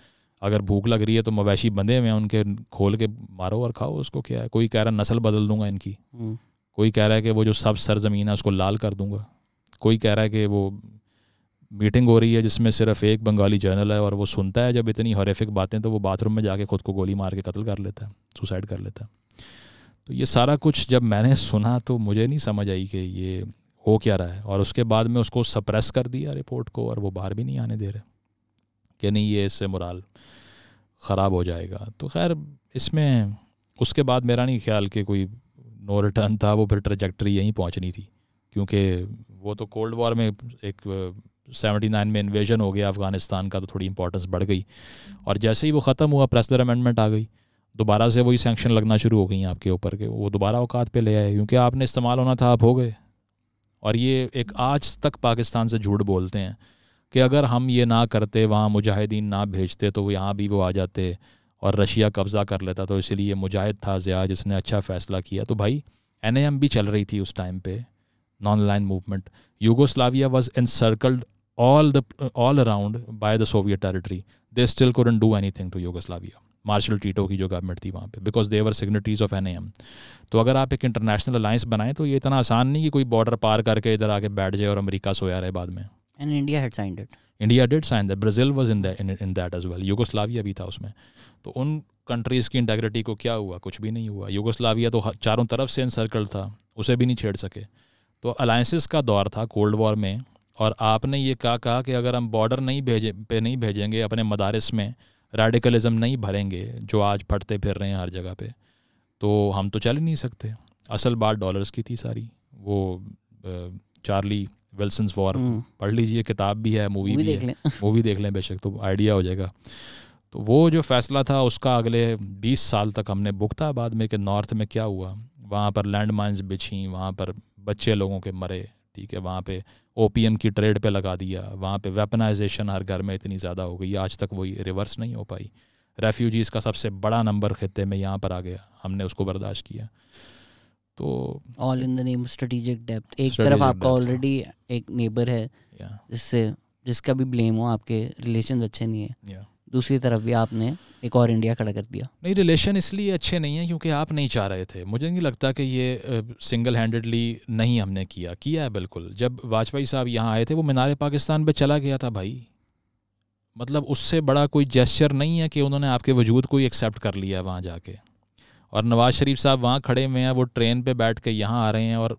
अगर भूख लग रही है तो मवेशी बंधे हुए हैं उनके खोल के मारो और खाओ उसको क्या है कोई कह रहा नस्ल बदल दूंगा इनकी हम्म। कोई कह रहा है कि वो जो सब सरजमीन है उसको लाल कर दूंगा कोई कह रहा है कि वो मीटिंग हो रही है जिसमें सिर्फ एक बंगाली जर्नल है और वो सुनता है जब इतनी हॉरेफिक बातें तो वो बाथरूम में जाके खुद को गोली मार के कत्ल कर लेता है सुसाइड कर लेता है तो ये सारा कुछ जब मैंने सुना तो मुझे नहीं समझ आई कि ये हो क्या रहा है और उसके बाद में उसको सप्रेस कर दिया रिपोर्ट को और वो बाहर भी नहीं आने दे रहे कि नहीं ये इससे मुराल ख़राब हो जाएगा तो खैर इसमें उसके बाद मेरा नहीं ख्याल कि कोई नो रिटर्न था वो फिर ट्रजेक्ट्री यहीं पहुंचनी थी क्योंकि वो तो कोल्ड वॉर में एक सेवेंटी नाइन में इन्वेजन हो गया अफ़गानिस्तान का तो थोड़ी इंपॉर्टेंस बढ़ गई और जैसे ही वो ख़त्म हुआ प्रेसलर अमेंडमेंट आ गई दोबारा से वही सेंक्शन लगना शुरू हो गई आपके ऊपर के वो दोबारा औकात पे ले आए क्योंकि आपने इस्तेमाल होना था आप हो गए और ये एक आज तक पाकिस्तान से झूठ बोलते हैं कि अगर हम ये ना करते वहाँ मुजाहिदीन ना भेजते तो यहाँ भी वो आ जाते और रशिया कब्ज़ा कर लेता तो इसलिए मुजाहिद था ज़िया जिसने अच्छा फ़ैसला किया तो भाई एन भी चल रही थी उस टाइम पे non aligned movement Yugoslavia was encircled all all around by the Soviet territory they still still do any thing to Yugoslavia marshal Tito की जो गवर्नमेंट थी वहाँ पे because they are signatories of an तो अगर आप एक इंटरनेशनल अलायंस बनाएं तो ये इतना आसान नहीं कि कोई बॉर्डर पार करके इधर आके बैठ जाए और अमेरिका सोया रहे बाद में and India had signed it. India did sign that Brazil was in in that as well Yugoslavia भी था उसमें तो उन कंट्रीज़ की इंटेग्रिटी को क्या हुआ कुछ भी नहीं हुआ यूगोस्लाविया तो चारों तरफ से सर्कल था उसे भी नहीं छेड़ सके तो अलायसिस का दौर था कोल्ड वॉर में और आपने ये कहा कहा कि अगर हम बॉर्डर नहीं भेजे पे नहीं भेजेंगे अपने मदारस में रेडिकलिज्म नहीं भरेंगे जो आज फटते फिर रहे हैं हर जगह पे तो हम तो चल ही नहीं सकते असल बात डॉलर्स की थी सारी वो चार्ली वेल्सन वॉर hmm. पढ़ लीजिए किताब भी है मूवी भी देख लें मूवी [laughs] देख लें बेशक तो आइडिया हो जाएगा तो वो जो फैसला था उसका अगले 20 साल तक हमने भुगता बाद में कि नॉर्थ में क्या हुआ वहाँ पर लैंड माइन्स बिछी वहाँ पर बच्चे लोगों के मरे ठीक है वहाँ पे ओ की ट्रेड पे लगा दिया वहाँ पे वेपनाइजेशन हर घर में इतनी ज़्यादा हो गई आज तक वही रिवर्स नहीं हो पाई रेफ्यूजीज़ का सबसे बड़ा नंबर खत्े में यहाँ पर आ गया हमने उसको बर्दाश्त किया तो all in the name strategic depth एक तरफ आपका ऑलरेडी एक नेबर है yeah. जिससे जिसका भी ब्लेम हो आपके रिलेशन अच्छे नहीं है yeah. दूसरी तरफ भी आपने एक और इंडिया खड़ा कर दिया नहीं रिलेशन इसलिए अच्छे नहीं है क्योंकि आप नहीं चाह रहे थे मुझे नहीं लगता कि ये सिंगल हैंडेडली नहीं हमने किया किया है बिल्कुल जब वाजपेयी साहब यहाँ आए थे वो मीनार पाकिस्तान पे चला गया था भाई मतलब उससे बड़ा कोई जेस्चर नहीं है कि उन्होंने आपके वजूद को ही एक्सेप्ट कर लिया है वहाँ जाके और नवाज शरीफ साहब वहाँ खड़े हुए हैं वो ट्रेन पे बैठ के यहाँ आ रहे हैं और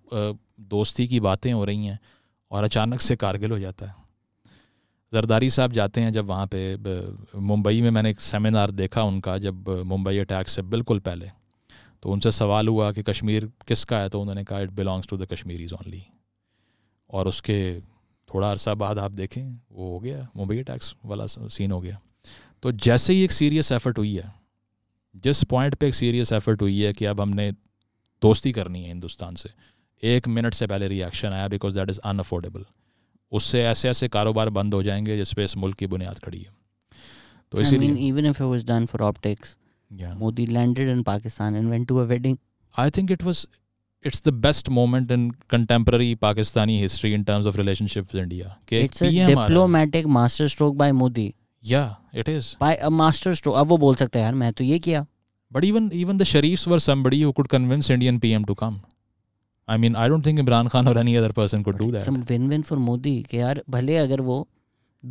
दोस्ती की बातें हो रही हैं और अचानक से कारगिल हो जाता है जरदारी साहब जाते हैं जब वहाँ पे मुंबई में मैंने एक सेमिनार देखा उनका जब मुंबई अटैक से बिल्कुल पहले तो उनसे सवाल हुआ कि कश्मीर किसका है तो उन्होंने कहा it belongs to the Kashmiris only और उसके थोड़ा अरसा बाद आप देखें वो हो गया मुंबई अटैक्स वाला सीन हो गया तो जैसे ही एक सीरियस एफर्ट हुई है जिस पॉइंट पे एक सीरियस एफर्ट हुई है कि अब हमने दोस्ती करनी है हिंदुस्तान से एक मिनट से पहले रिएक्शन आया बिकॉज दैट इज़ अनअफोर्डेबल उससे ऐसे ऐसे कारोबार बंद हो जाएंगे जिस पे इस मुल्क की बुनियाद खड़ी है तो इसीलिए Modi landed in Pakistan and went to a wedding I think it was it's the best moment in contemporary Pakistani history in terms of relationship with India के it's a diplomatic master stroke by Modi या it is by a master stroke अब वो बोल यार मैं तो ये किया but even even the Sharifs were somebody who could convince Indian PM to come I mean I don't think Imran Khan और any other person could do that some win win for Modi कि यार भले अगर वो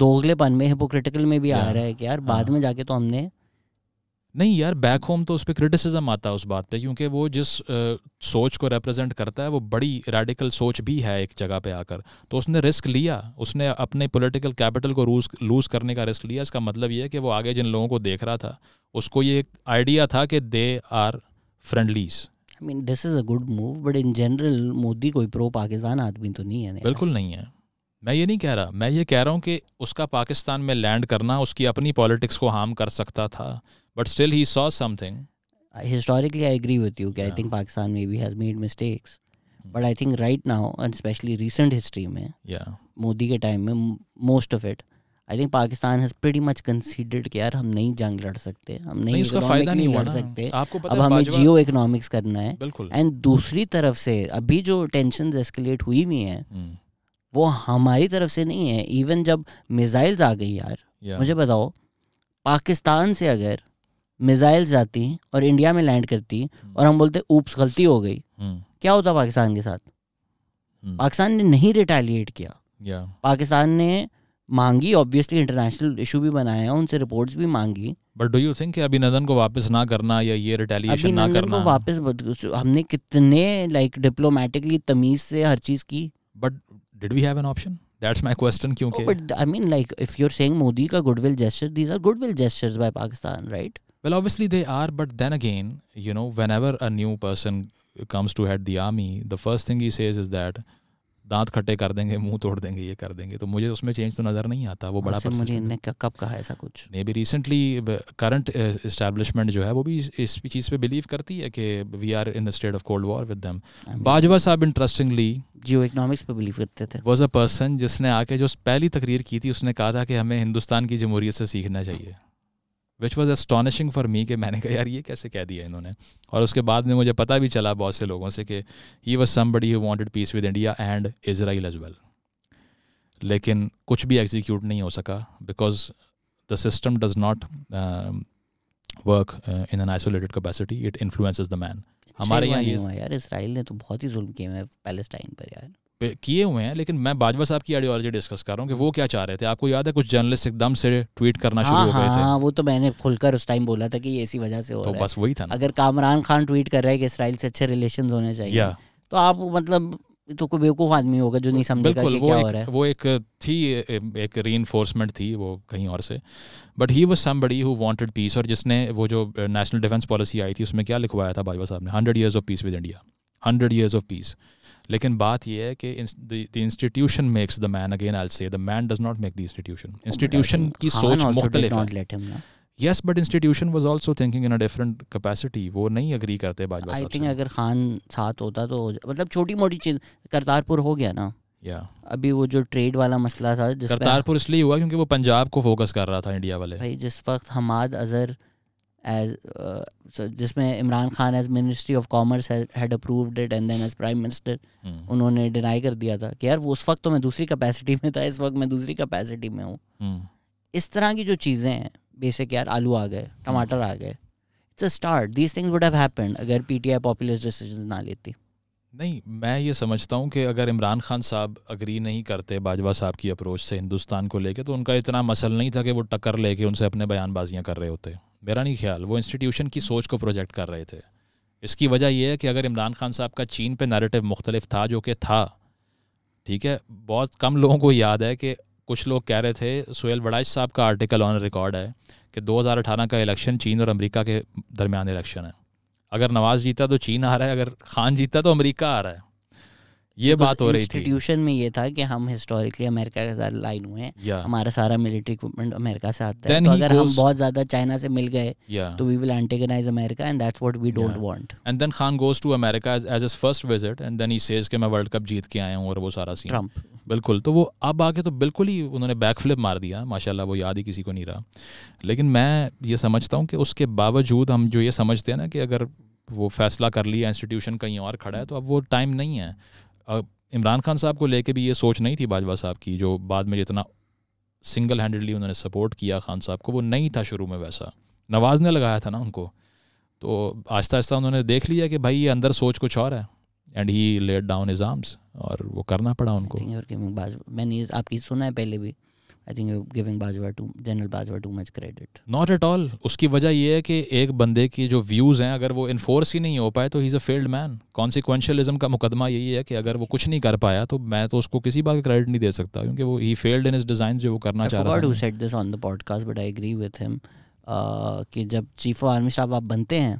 दोगलेपन में हिपोक्रिटिकल में भी yeah. आ रहा है कि यार बाद हाँ। में जाके तो हमने नहीं यार बैक होम तो उस पर क्रिटिसिज्म आता है उस बात पे क्योंकि वो जिस आ, सोच को रिप्रेजेंट करता है वो बड़ी रेडिकल सोच भी है एक जगह पे आकर तो उसने रिस्क लिया उसने अपने पॉलिटिकल कैपिटल को रूज लूज़ करने का रिस्क लिया इसका मतलब ये है कि वो आगे जिन लोगों को देख रहा था उसको ये एक आइडिया था कि they are friendlies I mean this is a good move but in general Modi कोई प्रो पाकिस्तान आदमी तो नहीं है बिल्कुल नहीं है मैं ये नहीं कह रहा मैं ये कह रहा हूँ कि उसका पाकिस्तान में लैंड करना उसकी अपनी पॉलिटिक्स को हार्म कर सकता था but still he saw something historically I agree with you कि आई थिंक पाकिस्तान में भी has made mistakes but I think right now and specially recent history में मोदी के टाइम में most of it I think Pakistan has pretty much considered कि यार हम नहीं जंग लड़ सकते हम नहीं, नहीं उसका फायदा नहीं लड़ सकते आपको पता अब हमें जियो इकोनॉमिक्स करना है एंड दूसरी तरफ से अभी जो टेंशन एस्केलेट हुई हुई हैं hmm. वो हमारी तरफ से नहीं है इवन जब मिसाइल्स आ गई यार yeah. मुझे बताओ पाकिस्तान से अगर मिसाइल्स आती और इंडिया में लैंड करती hmm. और हम बोलते ऊप्स गलती हो गई hmm. क्या होता पाकिस्तान के साथ hmm. पाकिस्तान ने नहीं रिटेलिएट किया yeah. पाकिस्तान ने मांगी ऑब्वियसली इंटरनेशनल इशू भी बनाया उनसे रिपोर्ट्स भी मांगी बट डू यू थिंक कि अभिनंदन को वापस ना करना या ये रिटेलिएशन ना करना को वापस हमने कितने लाइक like, डिप्लोमेटिकली तमीज से हर चीज की but did we have an option? That's my question. Oh, but I mean, like, if you're saying Modi ka goodwill gesture, these are goodwill gestures by Pakistan, right? Well, obviously they are, but then again, you know, whenever a new person comes to head the army, the first thing he says is that दांत खट्टे कर देंगे मुंह तोड़ देंगे ये कर देंगे तो मुझे उसमें चेंज तो नज़र नहीं आता वो बड़ा मुझे इनने कब कहा ऐसा कुछ may be recently current establishment जो है वो भी इस चीज़ पे बिलीव करती है कि we are in the state of cold war with them Bajwa साहब इंटरेस्टिंगली जियो इकनॉमिक्स पे बिलीव करते थे वॉज अ पर्सन जिसने आके जो पहली तकरीर की थी उसने कहा था कि हमें हिंदुस्तान की जमहूरियत से सीखना चाहिए which was astonishing for me कि मैंने कहा यार ये कैसे कह दिया इन्होंने और उसके बाद में मुझे पता भी चला बहुत से लोगों से कि he was somebody you wanted peace with India and Israel as well लेकिन कुछ भी एग्जीक्यूट नहीं हो सका because the system does not work in an isolated capacity it influence the man हमारे यहाँ यार इसराइल ने तो बहुत ही जुल्म किए हैं पैलेस्टाइन पर यार किए हुए हैं लेकिन मैं बाजवा साहब की आइडियोलॉजी डिस्कस कर रहा हूँ कि वो क्या चाह रहे थे आपको याद है कुछ जर्नलिस्ट एकदम से ट्वीट करना शुरू हो हाँ, गए थे हाँ वो तो मैंने खुलकर उस टाइम बोला था कि ये इसी वजह से हो तो रहा बस वही था अगर कामरान खान ट्वीट कर रहा है कि इसराइल से अच्छे रिलेशन होने चाहिए तो आप मतलब तो कोई बेवकूफ आदमी होगा जो नहीं समझेगा कि क्या हो रहा है वो एक थी एक री थी वो कहीं और से but he was somebody who wanted peace और जिसने वो जो नेशनल डिफेंस पॉलिसी आई थी उसमें क्या लिखवाया था बाजवा साहब ने hundred years of peace with India hundred years of peace लेकिन बात यह है कि the institution makes the man again I say the man does not make the institution institution की सोच मुख्तलिफ है yes but institution was also thinking in a different capacity वो नहीं एग्री करते बाजवा आई थिंक अगर खान साथ होता तो मतलब छोटी मोटी चीज करतारपुर हो गया ना या yeah. अभी वो जो ट्रेड वाला मसला था करतारपुर इसलिए हुआ क्योंकि वो पंजाब को फोकस कर रहा था इंडिया वाले भाई जिस वक्त हमाद अजहर एज uh, जिसमें Imran Khan as ministry of commerce had approved it and then as prime minister उन्होंने डिनाई कर दिया था कि यार वो उस वक्त तो मैं दूसरी कैपेसिटी में था इस वक्त मैं दूसरी कैपेसिटी में हूँ हम्म। इस तरह की जो चीज़ें हैं बेसिक यार आलू आ गए हम्म। टमाटर आ गए it's a start these things would have happened अगर पीटीआई पॉपुलर डिसीजंस ना लेती नहीं मैं ये समझता हूँ कि अगर इमरान खान साहब अग्री नहीं करते बाजवा साहब की अप्रोच से हिंदुस्तान को लेके तो उनका इतना मसल नहीं था कि वो टक्कर लेके उनसे अपने बयानबाजियाँ कर रहे होते मेरा नहीं ख्याल वो इंस्टीट्यूशन की सोच को प्रोजेक्ट कर रहे थे इसकी वजह यह है कि अगर इमरान खान साहब का चीन पे नैरेटिव मुख्तलिफ था जो कि था ठीक है बहुत कम लोगों को याद है कि कुछ लोग कह रहे थे सुहेल बड़ाइश साहब का आर्टिकल ऑन रिकॉर्ड है कि 2018 का इलेक्शन चीन और अमेरिका के दरमियान इलेक्शन है अगर नवाज़ जीता तो चीन आ रहा है अगर खान जीता तो अमेरिका आ रहा है ये बात हो रही थी में ये था कि हम हिस्टोरिकली अमेरिका के साथ लाइन हुए हैं yeah. हमारा सारा मिलिट्री इक्विपमेंट अमेरिका से आता Then है तो अगर goes... हम बहुत ज्यादा चाइना से मिल गए तो we will antagonize America and that's what we don't want and then Khan goes to America as his first visit and then he says कि मैं वर्ल्ड कप जीत के आया हूं और वो सारा सीन ट्रम्प बिल्कुल तो वो अब आके तो बिल्कुल ही उन्होंने बैक फ्लिप मार दिया माशाल्लाह वो याद ही किसी को नहीं रहा लेकिन मैं ये समझता हूँ कि उसके बावजूद हम जो ये समझते हैं ना कि अगर वो फैसला कर लिया इंस्टीट्यूशन कहीं और खड़ा है तो अब वो टाइम नहीं है इमरान खान साहब को लेके भी ये सोच नहीं थी बाजवा साहब की जो बाद में जितना सिंगल हैंडेडली उन्होंने सपोर्ट किया खान साहब को वो नहीं था शुरू में वैसा नवाज़ ने लगाया था ना उनको तो आहिस्ता आहिस्ता उन्होंने देख लिया कि भाई ये अंदर सोच कुछ और है and he let down exams और वो करना पड़ा उनको और मैंने आपकी सुना है पहले भी I think you giving Bajwa to general Bajwa too much credit not at all उसकी वजह यह है कि एक बंदे की जो व्यूज़ हैं अगर वो इन्फोर्स ही नहीं हो पाए तो he is a failed man consequentialism का मुकदमा यही है कि अगर वो कुछ नहीं कर पाया तो मैं तो उसको किसी बात का क्रेडिट नहीं दे सकता क्योंकि वो he failed in is design जो वो करना चाह रहा है podcast but I agree with him कि जब चीफ ऑफ आर्मी स्टाफ आप बनते हैं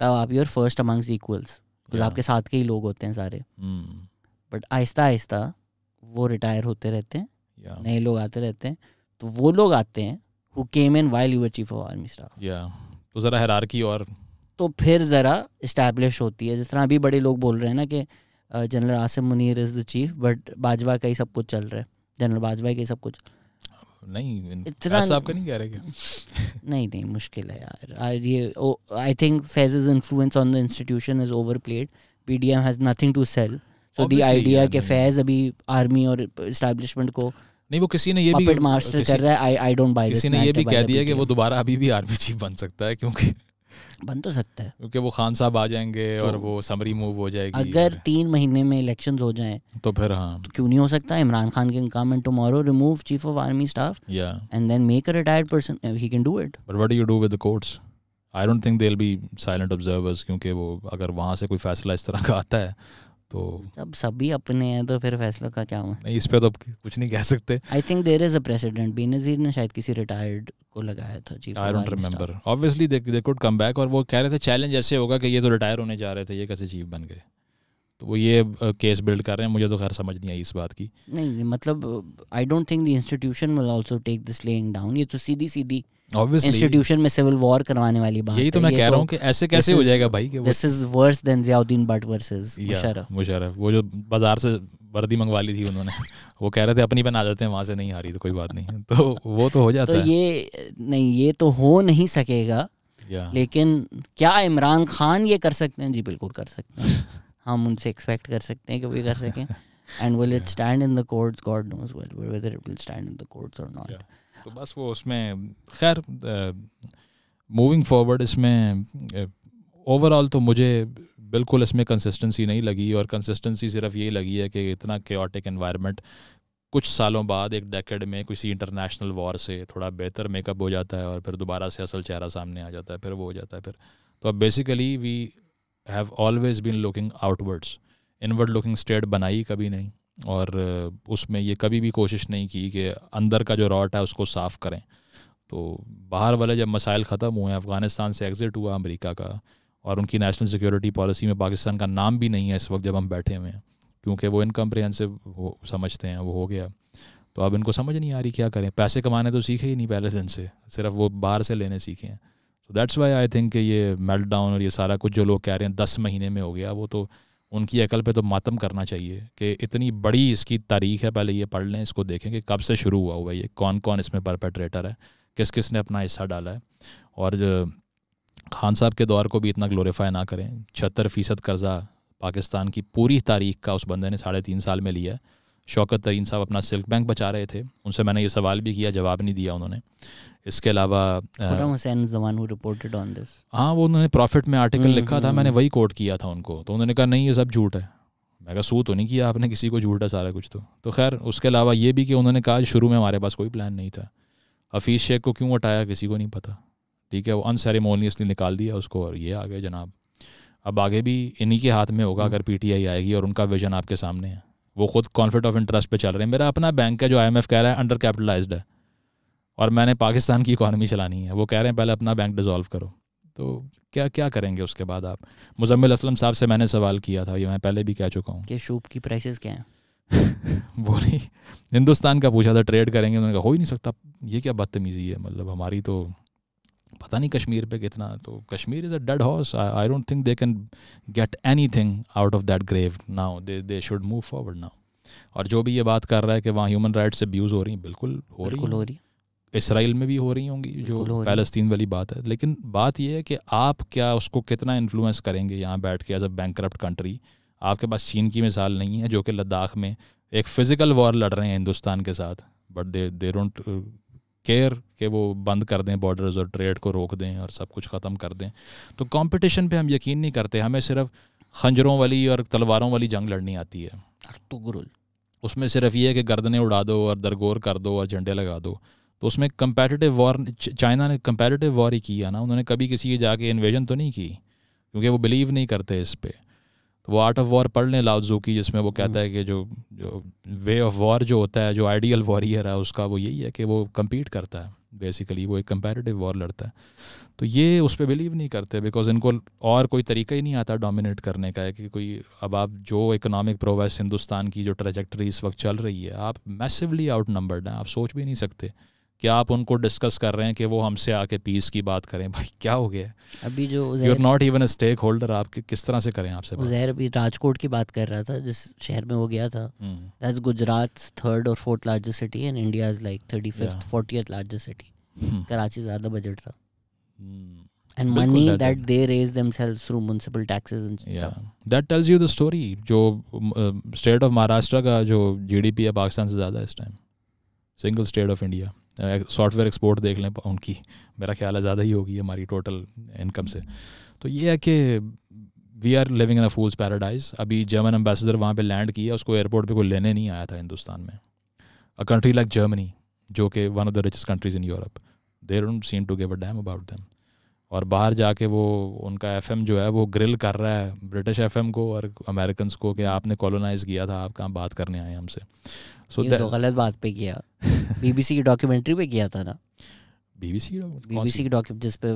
तब आप यूर फर्स्ट अमंग्स इक्वल्स आपके साथ के ही लोग होते हैं सारे बट hmm. आहिस्ता आहिस्ता वो रिटायर होते रहते हैं yeah. नए लोग आते रहते हैं तो वो लोग आते हैं who came in while your chief of army staff या तो ज़रा हरारकी और तो फिर ज़रा इस्टेब्लिश होती है जिस तरह अभी बड़े लोग बोल रहे हैं ना कि general Asim Munir is the chief but Bajwa का ही सब कुछ चल रहा है जनरल बाजवा का ही सब कुछ नहीं इतना आपका नहीं कह रहे क्या [laughs] नहीं नहीं मुश्किल है यार ये I think Faiz is influence on the institution is over played P D M has nothing to sell so the idea के फैज अभी आर्मी और इस्टेब्लिशमेंट को नहीं वो किसी ने ये भी मास्टर कर रहा है आई आई डोंट बाय किसी ने ये भी कह दिया कि वो दोबारा अभी भी आर्मी चीफ [laughs] बन सकता है क्योंकि बन तो सकता है क्योंकि वो खान साहब आ जाएंगे तो, और वो समरी मूव हो जाएगी अगर तीन महीने में इलेक्शंस हो जाएं तो फिर हाँ तो क्यों नहीं हो सकता इमरान खान के come tomorrow remove chief of army staff या and then make a retired person he can do it but what do you do with the courts I don't think they will be silent observers क्योंकि वो अगर वहाँ से कोई फैसला इस तरह का आता है तो अब सभी अपने हैं तो फिर फैसलों का क्या हुआ नहीं इस पे तो अब कुछ नहीं कह सकते I think there is a president Benazir ने शायद किसी रिटायर्ड को लगाया था chief I don't remember obviously they they could come back और वो कह रहे थे चैलेंज ऐसे होगा कि ये तो रिटायर होने जा रहे थे ये कैसे चीफ बन गए तो वो ये केस बिल्ड कर रहे हैं मुझे तो खैर समझ नहीं आई इस बात की नहीं मतलब I don't think the institution will also take this laying down ये तो सीधी सीधी ऑब्वियसली इंस्टीट्यूशन में सिविल वॉर करवाने वाली बात यही तो मैं कह तो रहा हूं कि ऐसे कैसे हो जाएगा भाई कि this is worse than Ziauddin but versus Musharraf Musharraf वो जो बाजार से वर्दी मंगवा ली थी उन्होंने [laughs] वो कह रहे थे अपनी बना देते हैं वहां से नहीं हारी तो कोई बात नहीं [laughs] तो वो तो हो जाता तो है ये नहीं ये तो हो नहीं सकेगा लेकिन क्या इमरान खान ये कर सकते हैं जी बिल्कुल कर सकते हैं [laughs] हम उनसे एक्सपेक्ट कर सकते हैं कि वो कर सकें and will it stand in the courts God knows well whether it will stand in the courts और नॉट तो बस वो उसमें खैर मूविंग फॉरवर्ड इसमें ओवरऑल तो मुझे बिल्कुल इसमें कंसिस्टेंसी नहीं लगी और कंसिस्टेंसी सिर्फ ये लगी है कि इतना क्योटिक इन्वायरमेंट कुछ सालों बाद एक डेकेड में किसी इंटरनेशनल वॉर से थोड़ा बेहतर मेकअप हो जाता है और फिर दोबारा से असल चेहरा सामने आ जाता है फिर वो हो जाता है फिर तो अब basically we have always been looking outwards inward looking state बनाई कभी नहीं और uh, उसमें ये कभी भी कोशिश नहीं की कि अंदर का जो रॉट है उसको साफ़ करें तो बाहर वाले जब मसाइल ख़त्म हुए अफ़गानिस्तान से एग्ज़िट हुआ अमेरिका का और उनकी नेशनल सिक्योरिटी पॉलिसी में पाकिस्तान का नाम भी नहीं है इस वक्त जब हम बैठे हुए हैं क्योंकि वो इनकम्प्रहेंसिव समझते हैं वो हो गया तो अब इनको समझ नहीं आ रही क्या करें पैसे कमाने तो सीखे ही नहीं पहले से इनसे सिर्फ वो बाहर से लेने सीखे हैं तो दैट्स वाई आई थिंक ये मेल्ट डाउन और ये सारा कुछ जो लोग कह रहे हैं दस महीने में हो गया वो तो उनकी अकल पे तो मातम करना चाहिए कि इतनी बड़ी इसकी तारीख है पहले ये पढ़ लें इसको देखें कि कब से शुरू हुआ हुआ ये कौन कौन इसमें परपेट्रेटर है किस किस ने अपना हिस्सा डाला है और खान साहब के दौर को भी इतना ग्लोरीफाई ना करें छहत्तर फ़ीसद कर्ज़ा पाकिस्तान की पूरी तारीख का उस बंदे ने साढ़े तीन साल में लिया है शौकत तरीन साहब अपना सिल्क बैंक बचा रहे थे उनसे मैंने ये सवाल भी किया जवाब नहीं दिया उन्होंने इसके अलावा हुसैन रिपोर्टेड ऑन दिस हाँ वो उन्होंने प्रॉफिट में आर्टिकल हम्म, लिखा था हम्म। मैंने वही कोट किया था उनको तो उन्होंने कहा नहीं ये सब झूठ है मैं कहा सू तो नहीं किया आपने किसी को झूठा सारा कुछ तो तो खैर उसके अलावा ये भी कि उन्होंने कहा शुरू में हमारे पास कोई प्लान नहीं था हफीज़ शेख को क्यों हटाया किसी को नहीं पता ठीक है वो अनसेरेमोनियसली निकाल दिया उसको और ये आ गया जनाब अब आगे भी इन्हीं के हाथ में होगा हम्म। अगर पीटीआई आएगी और उनका विजन आपके सामने है वो खुद कॉन्फ्लिक्ट ऑफ इंटरेस्ट पे चल रहे हैं मेरा अपना बैंक है जो आई कह रहा है अंडर कैपिटलाइज है और मैंने पाकिस्तान की इकानमी चलानी है वो कह रहे हैं पहले अपना बैंक डिज़ोल्व करो तो क्या क्या करेंगे उसके बाद आप मुजम्मिल असलम साहब से मैंने सवाल किया था ये मैं पहले भी कह चुका हूँ कि शूप की प्राइसेस क्या हैं [laughs] वो नहीं हिंदुस्तान का पूछा था ट्रेड करेंगे उन्होंने कहा हो ही नहीं सकता ये क्या बदतमीज़ी है मतलब हमारी तो पता नहीं कश्मीर पे कितना तो Kashmir is a dead horse I don't think they can get any thing out of that grave now they they should move forward now और जो भी ये बात कर रहा है कि वहाँ ह्यूमन राइट्स अब्यूज़ हो रही हैं बिल्कुल हो रही हो रही इसराइल में भी हो रही होंगी जो फैलस्तीन वाली बात है लेकिन बात यह है कि आप क्या उसको कितना इन्फ्लुएंस करेंगे यहाँ बैठ के एज अ बैंक कंट्री आपके पास चीन की मिसाल नहीं है जो कि लद्दाख में एक फ़िज़िकल वॉर लड़ रहे हैं हिंदुस्तान के साथ but they they don't care कि वो बंद कर दें बॉर्डर्स और ट्रेड को रोक दें और सब कुछ ख़त्म कर दें तो कंपटीशन पे हम यकीन नहीं करते हमें सिर्फ खंजरों वाली और तलवारों वाली जंग लड़नी आती है उसमें सिर्फ ये है कि गर्दनें उड़ा दो और दरगोर कर दो और झंडे लगा दो तो उसमें कंपेटिटिव वॉर चाइना ने कंपेटिटिव वॉर ही किया ना उन्होंने कभी किसी के जाके इन्वेजन तो नहीं की क्योंकि वो बिलीव नहीं करते इस पर तो वो आर्ट ऑफ वॉर पढ़ लें लाउजू की जिसमें वो कहता है हम्म। कि जो जो वे ऑफ वॉर जो होता है जो आइडियल वॉरियर है उसका वो यही है कि वो कम्पीट करता है बेसिकली वो एक कंपेरेटिव वॉर लड़ता है तो ये उस पर बिलीव नहीं करते बिकॉज इनको और कोई तरीका ही नहीं आता डोमिनेट करने का है कि कोई अब आप जो इकोनॉमिक प्रोग्रेस हिंदुस्तान की जो ट्रेजेक्ट्री इस वक्त चल रही है आप मैसिवली आउट नंबर्ड हैं आप सोच भी नहीं सकते कि आप उनको डिस्कस कर रहे हैं कि वो हमसे आके पीस की बात करें भाई क्या हो गया अभी जो you are not even stake holder आप कि, किस तरह से करें आपसे जहर अभी राजकोट की बात कर रहा था जिस शहर में वो गया था दैट्स गुजरात थर्ड और fourth largest city and India is like thirty fifth forty largest city Karachi ज़्यादा बजट था and money that they raise themselves through municipal taxes and stuff that tells you the story जो स्टेट ऑफ महाराष्ट्र का जो जीडीपी है पाकिस्तान से ज़्यादा इस time single state of India software export देख लें उनकी मेरा ख्याल है ज़्यादा ही होगी हमारी टोटल इनकम से तो ये है कि we are living in a fool's paradise अभी जर्मन एम्बेसडर वहाँ पे लैंड किया उसको एयरपोर्ट पे कोई लेने नहीं आया था हिंदुस्तान में अ कंट्री लाइक जर्मनी जो कि one of the richest countries in Europe there don't seem to give a damn about them और बाहर जाके वो उनका एफ जो है वो ग्रिल कर रहा है ब्रिटिश एफ को और अमेरिकन को कि आपने कॉलोनाइज़ किया था आप कहाँ बात करने आए हमसे सो तो गलत बात पे किया बीबीसी की डॉक्यूमेंट्री पे किया था ना बीबीसी बीबीसी की डॉक्यूमेंट जिस पे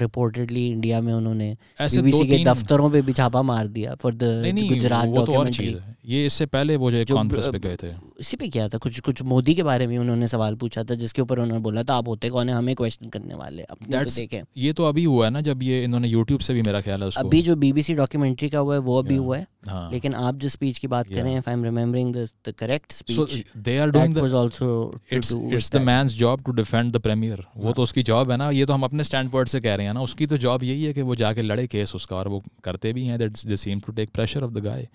रिपोर्टेडली इंडिया में उन्होंने बीबीसी के दफ्तरों पे भी छापा मार दिया फॉर द गुजरात डॉक्यूमेंट्री ये इससे पहले वो जो, जो कॉन्फ्रेंस पे गए थे इसी पे क्या था कुछ कुछ मोदी के बारे में उन्होंने सवाल पूछा था जिसके ऊपर उन्होंने बोला था आप होते कौन है हमें क्वेश्चन करने वाले अब तो देखें ये तो अभी हुआ है ना जब ये इन्होंने यूट्यूब से भी मेरा ख्याल है उसको अभी जो बीबीसी डॉक्यूमेंट्री का हुआ है वो अभी हुआ है हाँ. लेकिन आप जिस स्पीच की बात करें if I am remembering the correct speech they are doing was also it's the man's job to defend the premier वो तो उसकी जॉब है ना ये तो हम अपने स्टैंड पॉइंट से कह रहे हैं ना उसकी तो जॉब यही है कि वो जाके लड़े केस उसका और वो करते भी हैं that they seem to take pressure off the guy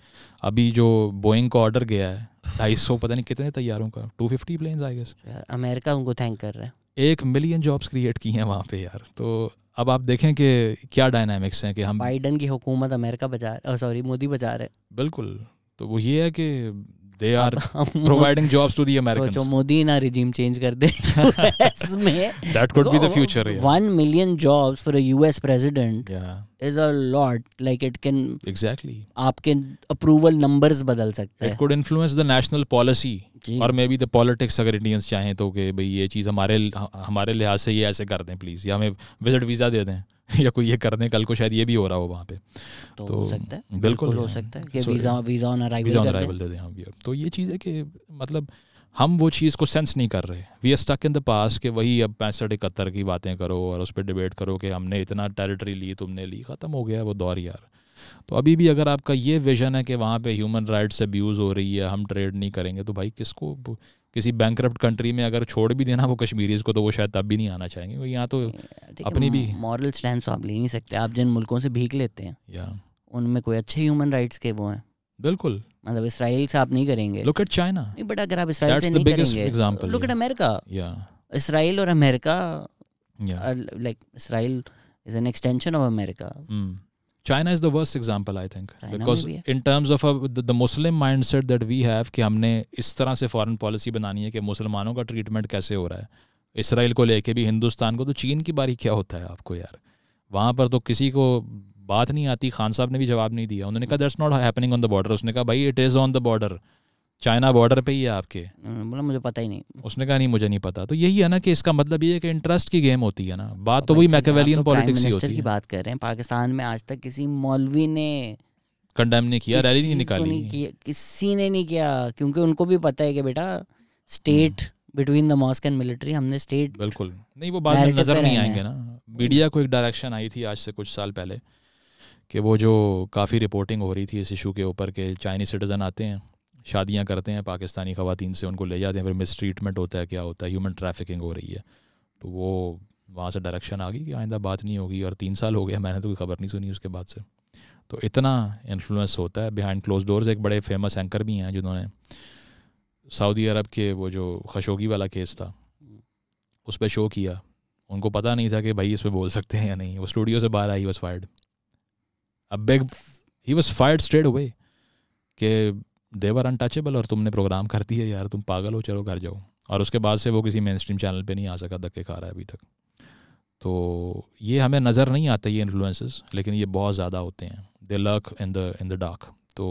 अभी जो बोइंग का ऑर्डर गया है ढाई सौ पता नहीं कितने तैयारों का two fifty plane I guess America उनको थैंक कर रहा है एक मिलियन जॉब्स क्रिएट की हैं वहाँ पे यार तो अब आप देखें कि क्या डायनामिक्स हैं कि हम बाइडन की हुकूमत अमेरिका बचा सॉरी मोदी बचा रहे बिल्कुल तो वो ये है कि they are providing jobs to the Americans सोचो मोदी ना रिजीम चेंज कर दे US that could be the future 1 million jobs for a US president is a lot like it can exactly आपके अप्रूवल नंबर्स बदल सकते हैं it could influence the national policy और मे बी द पॉलिटिक्स अगर इंडियंस चाहें तो कि भाई ये चीज़ हमारे हमारे लिहाज से ये ऐसे कर दें प्लीज़ या हमें विजिट वीज़ा दे दें [laughs] या कोई ये कर दें कल को शायद ये भी हो रहा हो वहाँ पे तो, तो हो सकता है बिल्कुल हो सकता है कि visa visa on arrival visa on arrival दे दें हम हाँ, तो ये चीज़ है कि मतलब हम वो चीज़ को सेंस नहीं कर रहे we are stuck in the past कि वही अब पैंसठ इकहत्तर की बातें करो और उस पर डिबेट करो कि हमने इतना टेरिटरी ली तुमने ली ख़त्म हो गया वो दौर यार तो अभी भी अगर आपका ये विजन है कि वहाँ पे ह्यूमन राइट्स अब्यूज़ हो रही है हम ट्रेड नहीं करेंगे तो भाई किसको किसी बैंक कंट्री में अगर छोड़ भी देना वो कश्मीरीज को तो वो शायद तब भी नहीं आना चाहेंगे यहाँ तो अपनी भी मॉरल स्टैंड तो आप ले नहीं सकते आप जिन मुल्कों से भीख लेते हैं उनमें कोई अच्छे ह्यूमन राइट्स के वो हैं बिल्कुल मतलब इसराइल से आप नहीं करेंगे लुक एट चाइना नहीं बट अगर आप इसराइल से नहीं करेंगे एग्जांपल लुक एट अमेरिका या इसराइल और अमेरिका या like Israel is an extension of America China is the worst example, I think, China because in terms of a, the, the Muslim mindset that we have कि हमने इस तरह से foreign policy बनानी है कि मुसलमानों का treatment कैसे हो रहा है इसराइल को लेके भी हिंदुस्तान को तो चीन की बारी क्या होता है आपको यार वहाँ पर तो किसी को बात नहीं आती खान साहब ने भी जवाब नहीं दिया उन्होंने कहा that's not happening on the border उसने कहा भाई it is on the border China border पे ही है आपके बोला मतलब मुझे पता ही नहीं उसने कहा नहीं मुझे नहीं पता तो यही है ना कि इसका मतलब ये है कि इंटरेस्ट की गेम होती है ना बात तो वही मैकेवेलियन अच्छा, पॉलिटिक्स तो की होती है की बात कर रहे हैं पाकिस्तान में आज तक किसी मौलवी ने कंडेम नहीं किया रैली नहीं निकाली नहीं किया किसी ने नहीं किया क्योंकि उनको भी पता है कि बेटा state between the mosque and military हमने स्टेट बिल्कुल नहीं वो बात नजर नहीं आएंगे ना मीडिया को एक डायरेक्शन आई थी आज से कुछ साल पहले कि वो जो काफ़ी रिपोर्टिंग हो रही थी इस इशू के ऊपर के चाइनीज सिटीज़न आते हैं शादियाँ करते हैं पाकिस्तानी खातन से उनको ले जाते हैं फिर मिस ट्रीटमेंट होता है क्या होता है ह्यूमन ट्रैफिकिंग हो रही है तो वो वहाँ से डायरेक्शन आ गई कि आइंदा बात नहीं होगी और तीन साल हो गया मैंने तो कोई खबर नहीं सुनी उसके बाद से तो इतना इन्फ्लुएंस होता है बिहाइंड क्लोज डोर्स एक बड़े फेमस एंकर भी हैं जिन्होंने सऊदी अरब के वो जो खशोगी वाला केस था उस पर शो किया उनको पता नहीं था कि भाई इस पर बोल सकते हैं या नहीं वो स्टूडियो से बाहर आई वॉज फायर्ड अब बेग ही वॉज फायर्ड स्ट्रेट हुए कि देवर अनटचेबल और तुमने प्रोग्राम कर दिया यार तुम पागल हो चलो घर जाओ और उसके बाद से वो किसी मेन स्ट्रीम चैनल पे नहीं आ सका धक्के खा रहा है अभी तक तो ये हमें नज़र नहीं आता ये इन्फ्लुएंसेस लेकिन ये बहुत ज़्यादा होते हैं they luck in the in the dark तो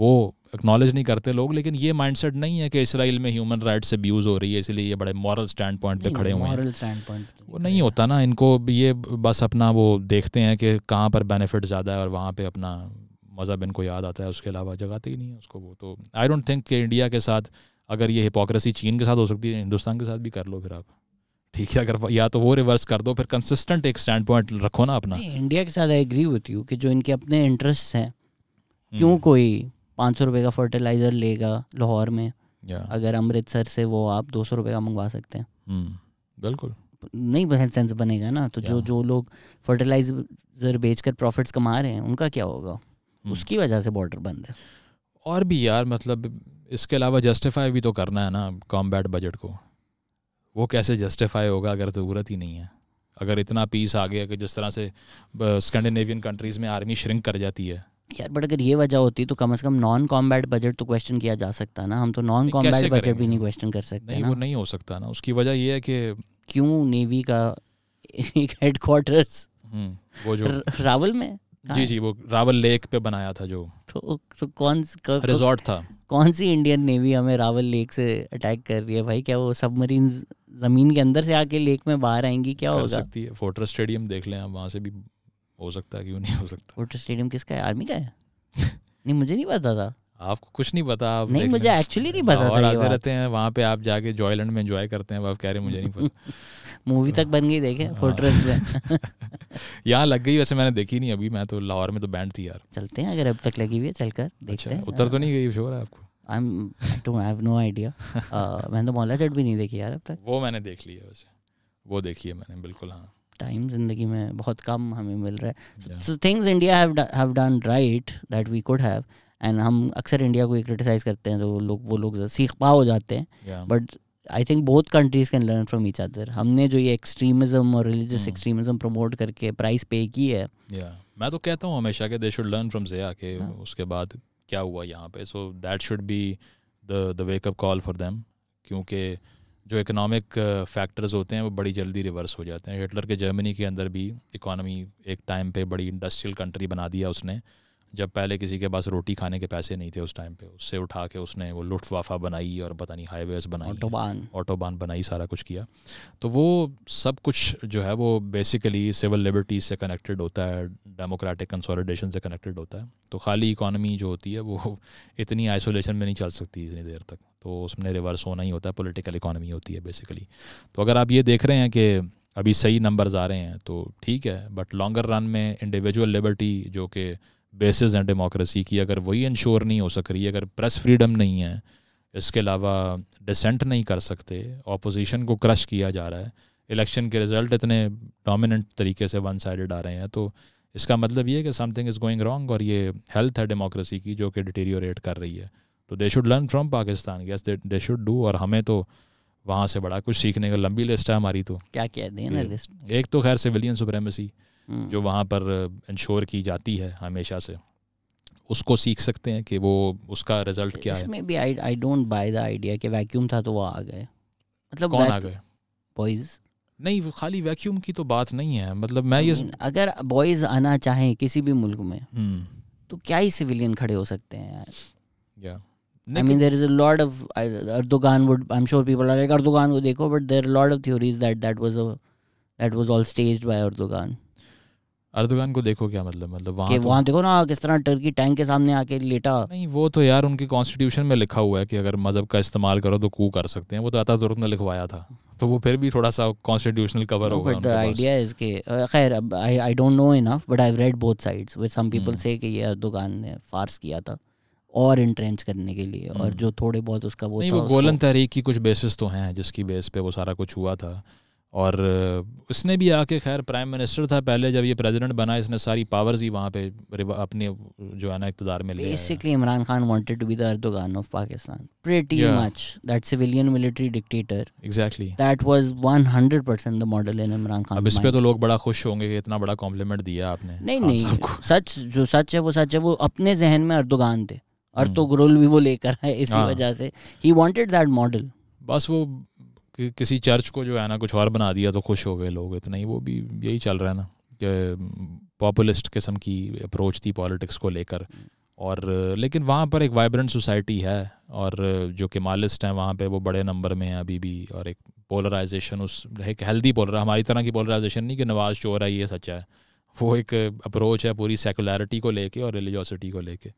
वो एक्नॉलेज नहीं करते लोग लेकिन ये माइंडसेट नहीं है कि इसराइल में ह्यूमन राइट्स अब्यूज़ हो रही है इसलिए ये बड़े मॉरल स्टैंड पॉइंट पे खड़े हुए हैं वो नहीं होता ना इनको ये बस अपना वो देखते हैं कि कहाँ पर बेनिफिट ज़्यादा है और वहाँ पे अपना मज़ा इनको याद आता है उसके अलावा जगाते तो ही नहीं है उसको वो तो आई डोंट थिंक कि इंडिया के साथ अगर ये हिपोक्रेसी चीन के साथ हो सकती है हिंदुस्तान के साथ भी कर लो फिर आप ठीक है अगर या तो वो रिवर्स कर दो फिर कंसिस्टेंट एक स्टैंड पॉइंट रखो ना अपना इंडिया के साथ आई एग्री होती हूँ कि जो इनके अपने इंटरेस्ट हैं हम्म। क्यों कोई पाँच सौ रुपये का फर्टिलाइज़र लेगा लाहौर में अगर अमृतसर से वो आप दो सौ रुपये का मंगवा सकते हैं हम्म, बिल्कुल नहीं सेंस बनेगा ना तो जो जो लोग फर्टिलाइजर बेचकर प्रॉफिट्स कमा रहे हैं उनका क्या होगा हम्म। उसकी वजह से बॉर्डर बंद है और भी यार मतलब इसके अलावा जस्टिफाई भी तो करना है ना कॉम्बैट बजट को वो कैसे जस्टिफाई होगा अगर ज़रूरत ही नहीं है अगर इतना पीस आ गया कि जिस तरह से स्कैंडिनेवियन कंट्रीज़ में आर्मी श्रिंक कर जाती है यार बट अगर ये वजह होती तो कम से कम नॉन कॉम्बैट बजट तो क्वेश्चन किया जा सकता ना हम तो नॉन कॉम्बैट बजट भी नहीं क्वेश्चन कर सकते नहीं ना? वो नहीं हो सकता ना उसकी वजह ये है कि क्यों नेवी का [laughs] हेडक्वार्टर्स हम्म, वो जो रावल में हाँ। जी जी वो रावल लेक पे बनाया था जो तो, तो कौन रिजॉर्ट था कौन सी इंडियन नेवी हमें रावल लेक से अटैक कर रही है भाई क्या वो सबमरीन जमीन के अंदर से आके लेक में बाहर आएंगी क्या हो सकती है फोर्ट्रेस स्टेडियम देख ले आप वहाँ से भी हो सकता है क्यों नहीं हो सकता फोर्ट्रेस स्टेडियम किसका है आर्मी का है नहीं मुझे नहीं पता था आपको कुछ नहीं पता आप नहीं मुझे एक्चुअली नहीं पता था आते रहते हैं वहाँ पे आप जाके जॉयलैंड में एंजॉय करते हैं आप कह रहे हैं मुझे नहीं पता मूवी [laughs] तक बन गई देखे हाँ। फोर्ट्रेस में [laughs] यहाँ लग गई वैसे मैंने देखी नहीं अभी मैं तो लाहौर में तो बैंड थी यार चलते हैं अगर अब तक लगी हुई है चलकर अच्छा, देखते हैं उतर तो नहीं गई शोर है आपको I am don't have no idea मैंने तो मौला चट भी नहीं देखी यार अब तक वो मैंने देख लिया वैसे वो देखी है मैंने बिल्कुल हाँ टाइम जिंदगी में बहुत कम हमें मिल रहा है so things India have done right that we could have and हम अक्सर इंडिया को क्रिटिसाइज करते हैं तो लोग वो लोग सीख पा हो जाते हैं बट आई थिंक बहुत countries can learn from each other हमने जो ये एक्सट्रीमिज्म और रिलीजियस एक्सट्रीमिज्म प्रमोट करके प्राइस पे की है yeah. मैं तो कहता हूँ हमेशा कि they should learn from Zia के उसके बाद क्या हुआ यहाँ पे so that should be the the wake up call for them क्योंकि जो इकोनॉमिक फैक्टर्स uh, होते हैं वो बड़ी जल्दी रिवर्स हो जाते हैं हिटलर के जर्मनी के अंदर भी इकोनॉमी एक टाइम पे बड़ी इंडस्ट्रियल कंट्री बना दिया उसने जब पहले किसी के पास रोटी खाने के पैसे नहीं थे उस टाइम पे उससे उठा के उसने वो लुटवाफा बनाई और पता नहीं हाईवेज बनाई ऑटोबान ऑटोबान बनाई सारा कुछ किया तो वो सब कुछ जो है वो बेसिकली सिविल लिबर्टीज से कनेक्टेड होता है डेमोक्रेटिक कंसोलिडेशन से कनेक्टेड होता है तो खाली इकॉनमी जो होती है वो [laughs] इतनी आइसोलेशन में नहीं चल सकती इतनी देर तक तो उसमें रिवर्स होना ही होता है पोलिटिकल इकॉनमी होती है बेसिकली तो अगर आप ये देख रहे हैं कि अभी सही नंबर्स आ रहे हैं तो ठीक है बट लॉन्गर रन में इंडिविजुअल लिबर्टी जो कि बेसिस हैं डेमोक्रेसी की अगर वही इंश्योर नहीं हो सक रही अगर प्रेस फ्रीडम नहीं है इसके अलावा डिसेंट नहीं कर सकते ऑपोजिशन को क्रश किया जा रहा है इलेक्शन के रिज़ल्ट इतने डोमिनेंट तरीके से वन साइड आ रहे हैं तो इसका मतलब ये कि समथिंग इज़ गोइंग रॉन्ग और ये हेल्थ है डेमोक्रेसी की जो कि डिटेरियोरेट कर रही है तो they should learn from Pakistan yes they should do और हमें तो वहाँ से बड़ा कुछ सीखने का लंबी लिस्ट है हमारी तो क्या कह दें एक तो खैर सिविलियन सुप्रेमेसी जो वहाँ पर इंश्योर की जाती है हमेशा से उसको सीख सकते हैं कि वो उसका रिजल्ट क्या है इसमें भी I I don't buy the idea कि वैक्यूम था तो वो आ गए मतलब कौन आ गए बॉयज नहीं खाली वैक्यूम की तो बात नहीं है मतलब मैं ये अगर बॉयज आना चाहें किसी भी मुल्क में हम्म। तो क्या ही सिविलियन खड़े हो सकते हैं यार या I mean, तो there is a lot of uh, Erdogan would. I'm sure people are like Erdogan को देखो, but there are a lot of theories that that was a that was all staged by Erdogan. अर्दगान को देखो क्या मतलब मतलब वहां, वहाँ तो, वहां देखो ना किस तरह टर्की टैंक के सामने आके लेटा नहीं वो तो यार उनके कॉन्स्टिट्यूशन में लिखा हुआ है कि अगर मजहब का इस्तेमाल करो तो कू कर सकते हैं वो तो तुर्क ने लिखवाया था तो वो फिर भी थोड़ा सा कॉन्स्टिट्यूशनल कवर होगा बट द आइडिया इसके खैर I I don't know enough but I read both sides with some people से कि ये अर्दोगान ने फार्स किया था और इंट्रेंच करने के लिए और hmm. जो थोड़े बहुत उसका वो नहीं, था वो गोलन तहरीक की कुछ बेसिस तो हैं जिसकी बेस पे वो सारा कुछ हुआ था और उसने भी आके खैर प्राइम मिनिस्टर था पहले जब ये प्रेसिडेंट बना इसने सारी पावर्स ही वहाँ पे अपने जो है ना इकतदार में basically Imran Khan wanted to be the Erdogan of Pakistan pretty much that civilian military dictator exactly that was 100% percent the model in Imran Khan अब इस पर तो लोग बड़ा खुश होंगे कि इतना बड़ा कॉम्प्लीमेंट दिया आपने नहीं नहीं सच जो सच है वो सच है वो अपने जहन में अर्दोगान थे अर्तुगरुल तो हम्म। भी वो लेकर आए इसी हाँ। वजह से ही वॉन्टेड दैट मॉडल बस वो कि किसी चर्च को जो है ना कुछ और बना दिया तो खुश हो गए लोग तो नहीं वो भी यही चल रहा है ना कि पॉपुलिस्ट किस्म की अप्रोच थी पॉलिटिक्स को लेकर और लेकिन वहाँ पर एक वाइब्रेंट सोसाइटी है और जो केमालिस्ट हैं वहाँ पे वो बड़े नंबर में हैं अभी भी और एक पोलराइजेशन उस एक हेल्दी पोलर हमारी तरह की पोलराइजेशन नहीं कि नवाज चोर है ये सच्चा है वो एक अप्रोच है पूरी सेकुलरिटी को लेके और रिलीजोसिटी को लेके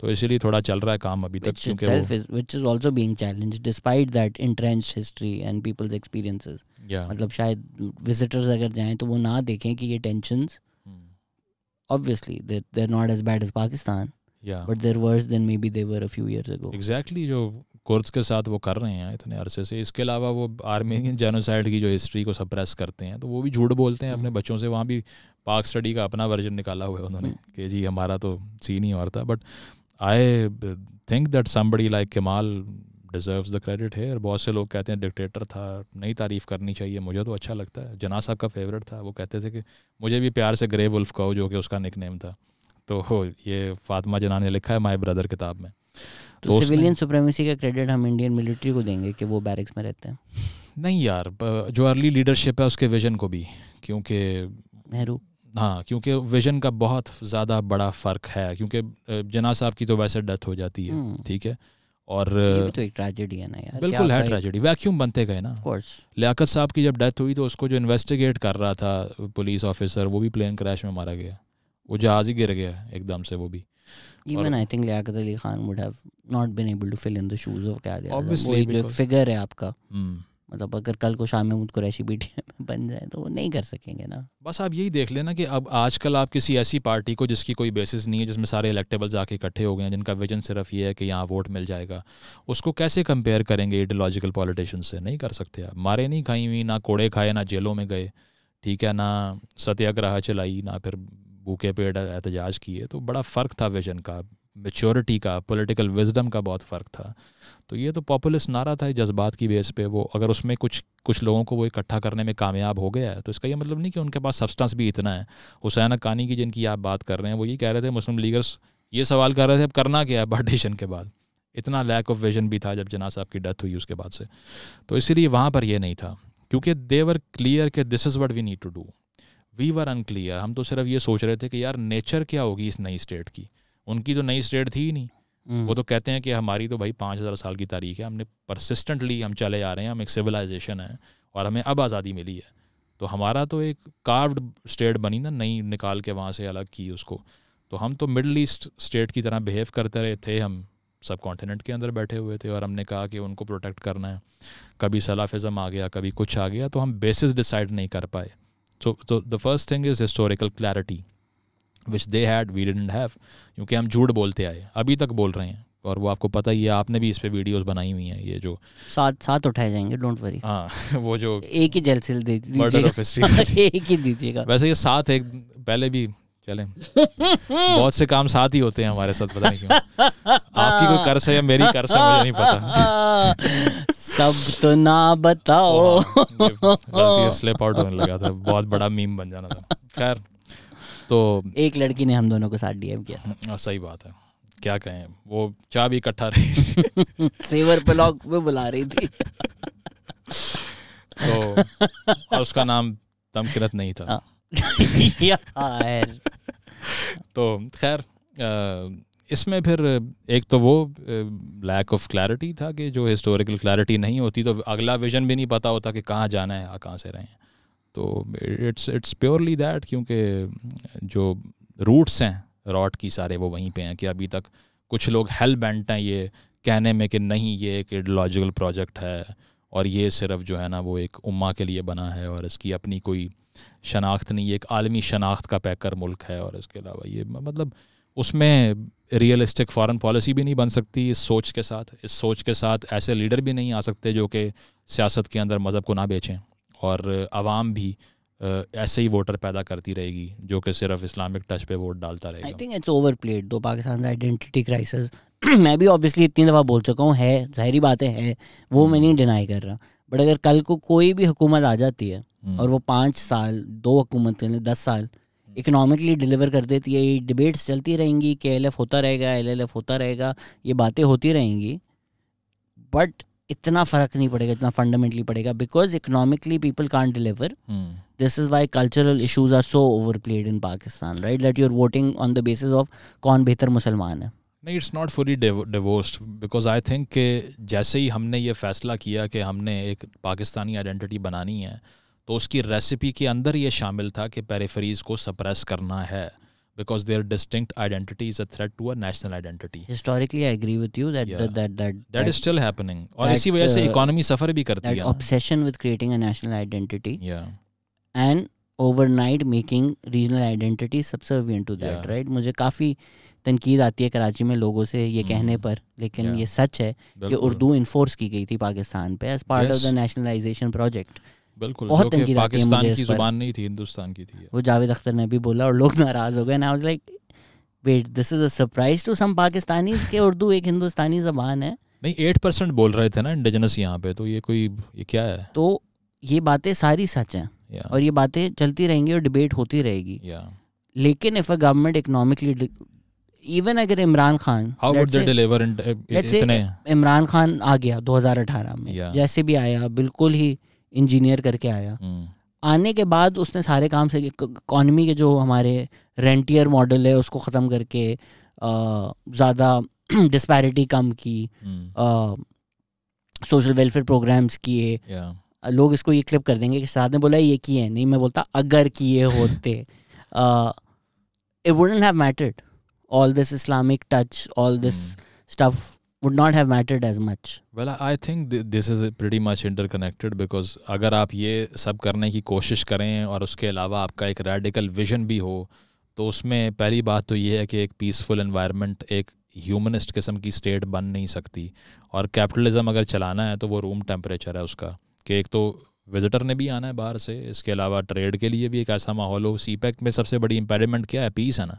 तो इसीलिए थोड़ा चल रहा है काम अभी तक क्योंकि which is also being challenged despite that entrenched history and people's experiences मतलब शायद विजिटर्स अगर जाएं तो वो ना देखें कि ये टेंशंस hmm. obviously जो कुर्द्स के साथ वो कर रहे हैं इतने अरसे से इसके अलावा वो आर्मेनियन जेनोसाइड की जो हिस्ट्री को सप्रेस करते हैं तो वो भी झूठ बोलते हैं अपने hmm. बच्चों से वहाँ भी पाक स्टडी का अपना वर्जन निकाला हुआ है उन्होंने hmm. कि जी हमारा तो सीन ही और था but I think that somebody like Kemal deserves the credit है और बहुत से लोग कहते हैं डिक्टेटर था नहीं तारीफ़ करनी चाहिए मुझे तो अच्छा लगता है जना साहब का फेवरेट था वो कहते थे कि मुझे भी प्यार से ग्रे वुल्फ कहो जो कि उसका निक नेम था तो ये फातिमा जना ने लिखा है माई ब्रदर किताब में तो सिविलियन सुप्रीमेसी का क्रेडिट हम इंडियन मिलिट्री को देंगे कि वो बैरिक्स में रहते हैं नहीं यार जो अर्ली लीडरशिप है उसके विजन को भी क्योंकि नेहरू हाँ क्योंकि विजन का बहुत ज़्यादा बड़ा फ़र्क है क्योंकि जना साहब की तो वैसे डेथ हो जाती है हम्म। ठीक है और तो एक ट्रेजेडी है ना यार बिल्कुल है ट्रेजेडी वैक्यूम बनते गए ना कोर्स लियाकत साहब की जब डेथ हुई तो उसको जो इन्वेस्टिगेट कर रहा था पुलिस ऑफिसर वो भी प्लेन क्रैश में मारा गया वो जहाज ही गिर गया एकदम से वो भी even I think Liaquat Ali Khan would have not been able to fill in the shoes of क्या ऑब्वियसली जो फिगर है आपका हम्म। मतलब अगर कल को शाम महमूद कुरैशी बी में बन जाए तो वो नहीं कर सकेंगे ना बस आप यही देख लेना कि अब आजकल आप किसी ऐसी पार्टी को जिसकी कोई बेसिस नहीं है जिसमें सारे इलेक्टेबल्स आके इकट्ठे हो गए हैं जिनका विजन सिर्फ ये है कि यहाँ वोट मिल जाएगा उसको कैसे कंपेयर करेंगे आइडियोलॉजिकल पॉलिटिशन से नहीं कर सकते आप मारे नहीं खाई हुई ना कोड़े खाए ना जेलों में गए ठीक है ना सत्याग्रह चलाई ना फिर भूखे पेड़ एहतजाज किए तो बड़ा फ़र्क था विजन का मेच्योरिटी का पॉलिटिकल विजडम का बहुत फ़र्क था तो ये तो पॉपुलिस्ट नारा था जज्बात की बेस पे वो अगर उसमें कुछ कुछ लोगों को वो इकट्ठा करने में कामयाब हो गया है तो इसका ये मतलब नहीं कि उनके पास सब्सटेंस भी इतना है हुसैन अकानी की जिनकी आप बात कर रहे हैं वो ये कह रहे थे मुस्लिम लीगर्स ये सवाल कर रहे थे अब करना क्या है पार्टीशन के बाद इतना लैक ऑफ विजन भी था जब जना साहब की डेथ हुई उसके बाद से तो इसीलिए वहाँ पर यह नहीं था क्योंकि देवर क्लियर के this is what we need to do we were unclear हम तो सिर्फ ये सोच रहे थे कि यार नेचर क्या होगी इस नई स्टेट की उनकी तो नई स्टेट थी ही नहीं हम्म। वो तो कहते हैं कि हमारी तो भाई पाँच हज़ार साल की तारीख है हमने परसिस्टेंटली हम चले आ रहे हैं हम एक सिविलाइजेशन है और हमें अब आज़ादी मिली है तो हमारा तो एक कार्व्ड स्टेट बनी ना नई निकाल के वहाँ से अलग की उसको तो हम तो मिडल ईस्ट स्टेट की तरह बिहेव करते रहे थे हम सब कॉन्टिनेंट के अंदर बैठे हुए थे और हमने कहा कि उनको प्रोटेक्ट करना है कभी सलाफिज़म आ गया कभी कुछ आ गया तो हम बेसिस डिसाइड नहीं कर पाए सो तो the first thing is historical clarity which they had we didn't have क्योंकि हम झूठ बोलते आए अभी तक बोल रहे हैं और वो आपको पता ही है आपने भी इस पे वीडियोस बनाई हुई हैं ये जो साथ साथ उठाए जाएंगे डोंट वरी हाँ, [laughs] वो जो एक ही जल सेल [laughs] एक ही दीजिएगा वैसे ये साथ एक पहले भी चले बहुत से काम साथ ही होते हैं हमारे साथ पता नहीं क्यों आपकी कोई कर्स है या मेरी कर्स है मुझे नहीं पता सब तो ना बताओ स्लिप आउट होने लगा था बहुत बड़ा मीम बन जाना था खैर तो एक लड़की ने हम दोनों को साथ डीएम किया हाँ, सही बात है क्या कहें वो चाह भी इकट्ठा रही सेवर ब्लॉक में बुला रही थी [laughs] तो और उसका नाम तमकिरत नहीं था हाँ। [laughs] यार तो खैर इसमें फिर एक तो वो लैक ऑफ क्लैरिटी था कि जो हिस्टोरिकल क्लैरिटी नहीं होती तो अगला विजन भी नहीं पता होता कि कहाँ जाना है कहाँ से रहें तो इट्स इट्स प्योरली दैट क्योंकि जो रूट्स हैं रॉट की सारे वो वहीं पे हैं कि अभी तक कुछ लोग हेल बैंट हैं ये कहने में कि नहीं ये एक लॉजिकल प्रोजेक्ट है और ये सिर्फ जो है ना वो एक उम्मा के लिए बना है और इसकी अपनी कोई शनाख्त नहीं एक आलमी शनाख्त का पैकर मुल्क है और इसके अलावा ये मतलब उसमें रियलिस्टिक फॉरेन पॉलिसी भी नहीं बन सकती इस सोच के साथ इस सोच के साथ ऐसे लीडर भी नहीं आ सकते जो कि सियासत के अंदर मज़हब को ना बेचें और आवाम भी ऐसे ही वोटर पैदा करती रहेगी जो कि सिर्फ इस्लामिक टच पे वोट डालता रहेगा I think it's over played though Pakistan identity crisis मैं भी ऑब्वियसली इतनी दफ़ा बोल चुका हूँ है जाहरी बातें हैं वो मैं नहीं डिनाई कर रहा बट अगर कल को कोई भी हुकूमत आ जाती है हम्म। और वो पाँच साल दो हुकूमत दस साल इकनॉमिकली डिलीवर कर देती है ये डिबेट्स चलती रहेंगी के एल होता रहेगा एल होता रहेगा ये बातें होती रहेंगी बट इतना फ़र्क नहीं पड़ेगा इतना फंडामेंटली पड़ेगा because economically people can't deliver this is why cultural issues are so over played in Pakistan right let your voting on the basis of कौन बेहतर मुसलमान है नहीं it's not fully divorced because I think के जैसे ही हमने ये फ़ैसला किया कि हमने एक पाकिस्तानी आइडेंटिटी बनानी है तो उसकी रेसिपी के अंदर ये शामिल था कि पेरेफरीज को सप्रेस करना है because their distinct identity is a threat to a national identity. Historically, I agree with you that that, that, that is still happening. Or why, uh, say economy suffer bhi karti that obsession with creating a national identity. Yeah. And overnight making regional identities subservient to that, yeah. right? मुझे काफी तनकीद आती है कराची में लोगों से ये mm-hmm. कहने पर लेकिन yeah. ये सच है कि उर्दू इन्फोर्स की गई थी पाकिस्तान पे as part of the nationalisation project बिल्कुल बहुत तंगी पाकिस्तान की जुबान नहीं थी हिंदुस्तान की थी वो जावेद अख्तर ने भी बोला और लोग नाराज हो गए I like wait this is a surprise to some Pakistani के उर्दू एक हिंदुस्तानी जबान है नहीं एट परसेंट बोल रहे थे ना इंडिजनस यहाँ पे तो ये कोई ये क्या है तो ये बातें सारी सच हैं yeah. और ये बातें चलती रहेंगी और डिबेट होती रहेगी yeah. लेकिन if a government economically even अगर इमरान खान इमरान खान आ गया 2018 में yeah. जैसे भी आया बिल्कुल ही इंजीनियर करके आया हम्म। आने के बाद उसने सारे काम से इकॉनमी के जो हमारे रेंटियर मॉडल है उसको ख़त्म करके ज़्यादा डिस्पैरिटी [clears throat] कम की सोशल वेलफेयर प्रोग्राम्स किए लोग इसको ये क्लिप कर देंगे कि साहब ने बोला ये किए नहीं मैं बोलता अगर किए होते it wouldn't have mattered all this Islamic touch all this stuff would not have mattered as much. Well, I think th this is pretty much interconnected because agar aap ye sab karne ki koshish kare aur uske alawa aapka ek radical vision bhi ho to usme pehli baat to ye hai ki ek peaceful environment ek humanist किस्म की स्टेट बन नहीं सकती और कैपिटलिज्म अगर चलाना है तो वो रूम टेम्परेचर है उसका कि एक तो विजिटर ने भी आना है बाहर से इसके अलावा ट्रेड के लिए भी एक ऐसा माहौल हो सी पैक में सबसे बड़ी इम्पेडिमेंट क्या है पीस है ना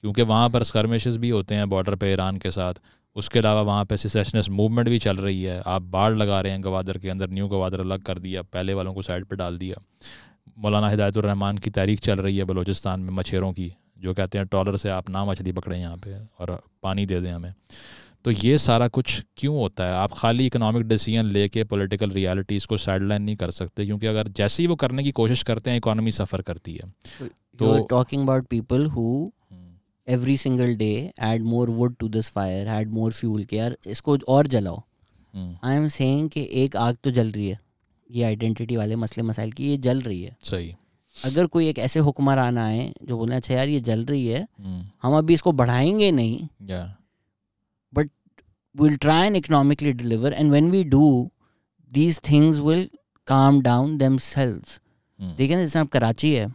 क्योंकि वहाँ पर स्कर्मिश भी होते हैं बॉर्डर पे ईरान के साथ उसके अलावा वहाँ पे सिसेशनस मूवमेंट भी चल रही है आप बाढ़ लगा रहे हैं गवादर के अंदर न्यू गवादर अलग कर दिया पहले वालों को साइड पे डाल दिया मौलाना हिदायतुररहमान की तारीख चल रही है बलोचिस्तान में मछेरों की जो कहते हैं टॉलर से आप ना मछली पकड़ें यहाँ पे और पानी दे दें हमें तो ये सारा कुछ क्यों होता है आप खाली इकोनॉमिक डिसीजन लेके पॉलिटिकल रियलिटीज़ को साइडलाइन नहीं कर सकते क्योंकि अगर जैसे ही वो करने की कोशिश करते हैं इकोनॉमी सफ़र करती है तो talking about people who every single day add more wood to this fire add more fuel के यार इसको और जलाओ आई एम सेइंग कि एक आग तो जल रही है ये आइडेंटिटी वाले मसले मसाइल की ये जल रही है सही अगर कोई एक ऐसे हुक्मरान आए जो बोले अच्छा यार ये जल रही है हम अभी इसको बढ़ाएंगे नहीं but will try and economically deliver and when we do these things will calm down themselves देखिए ना जैसे आप कराची है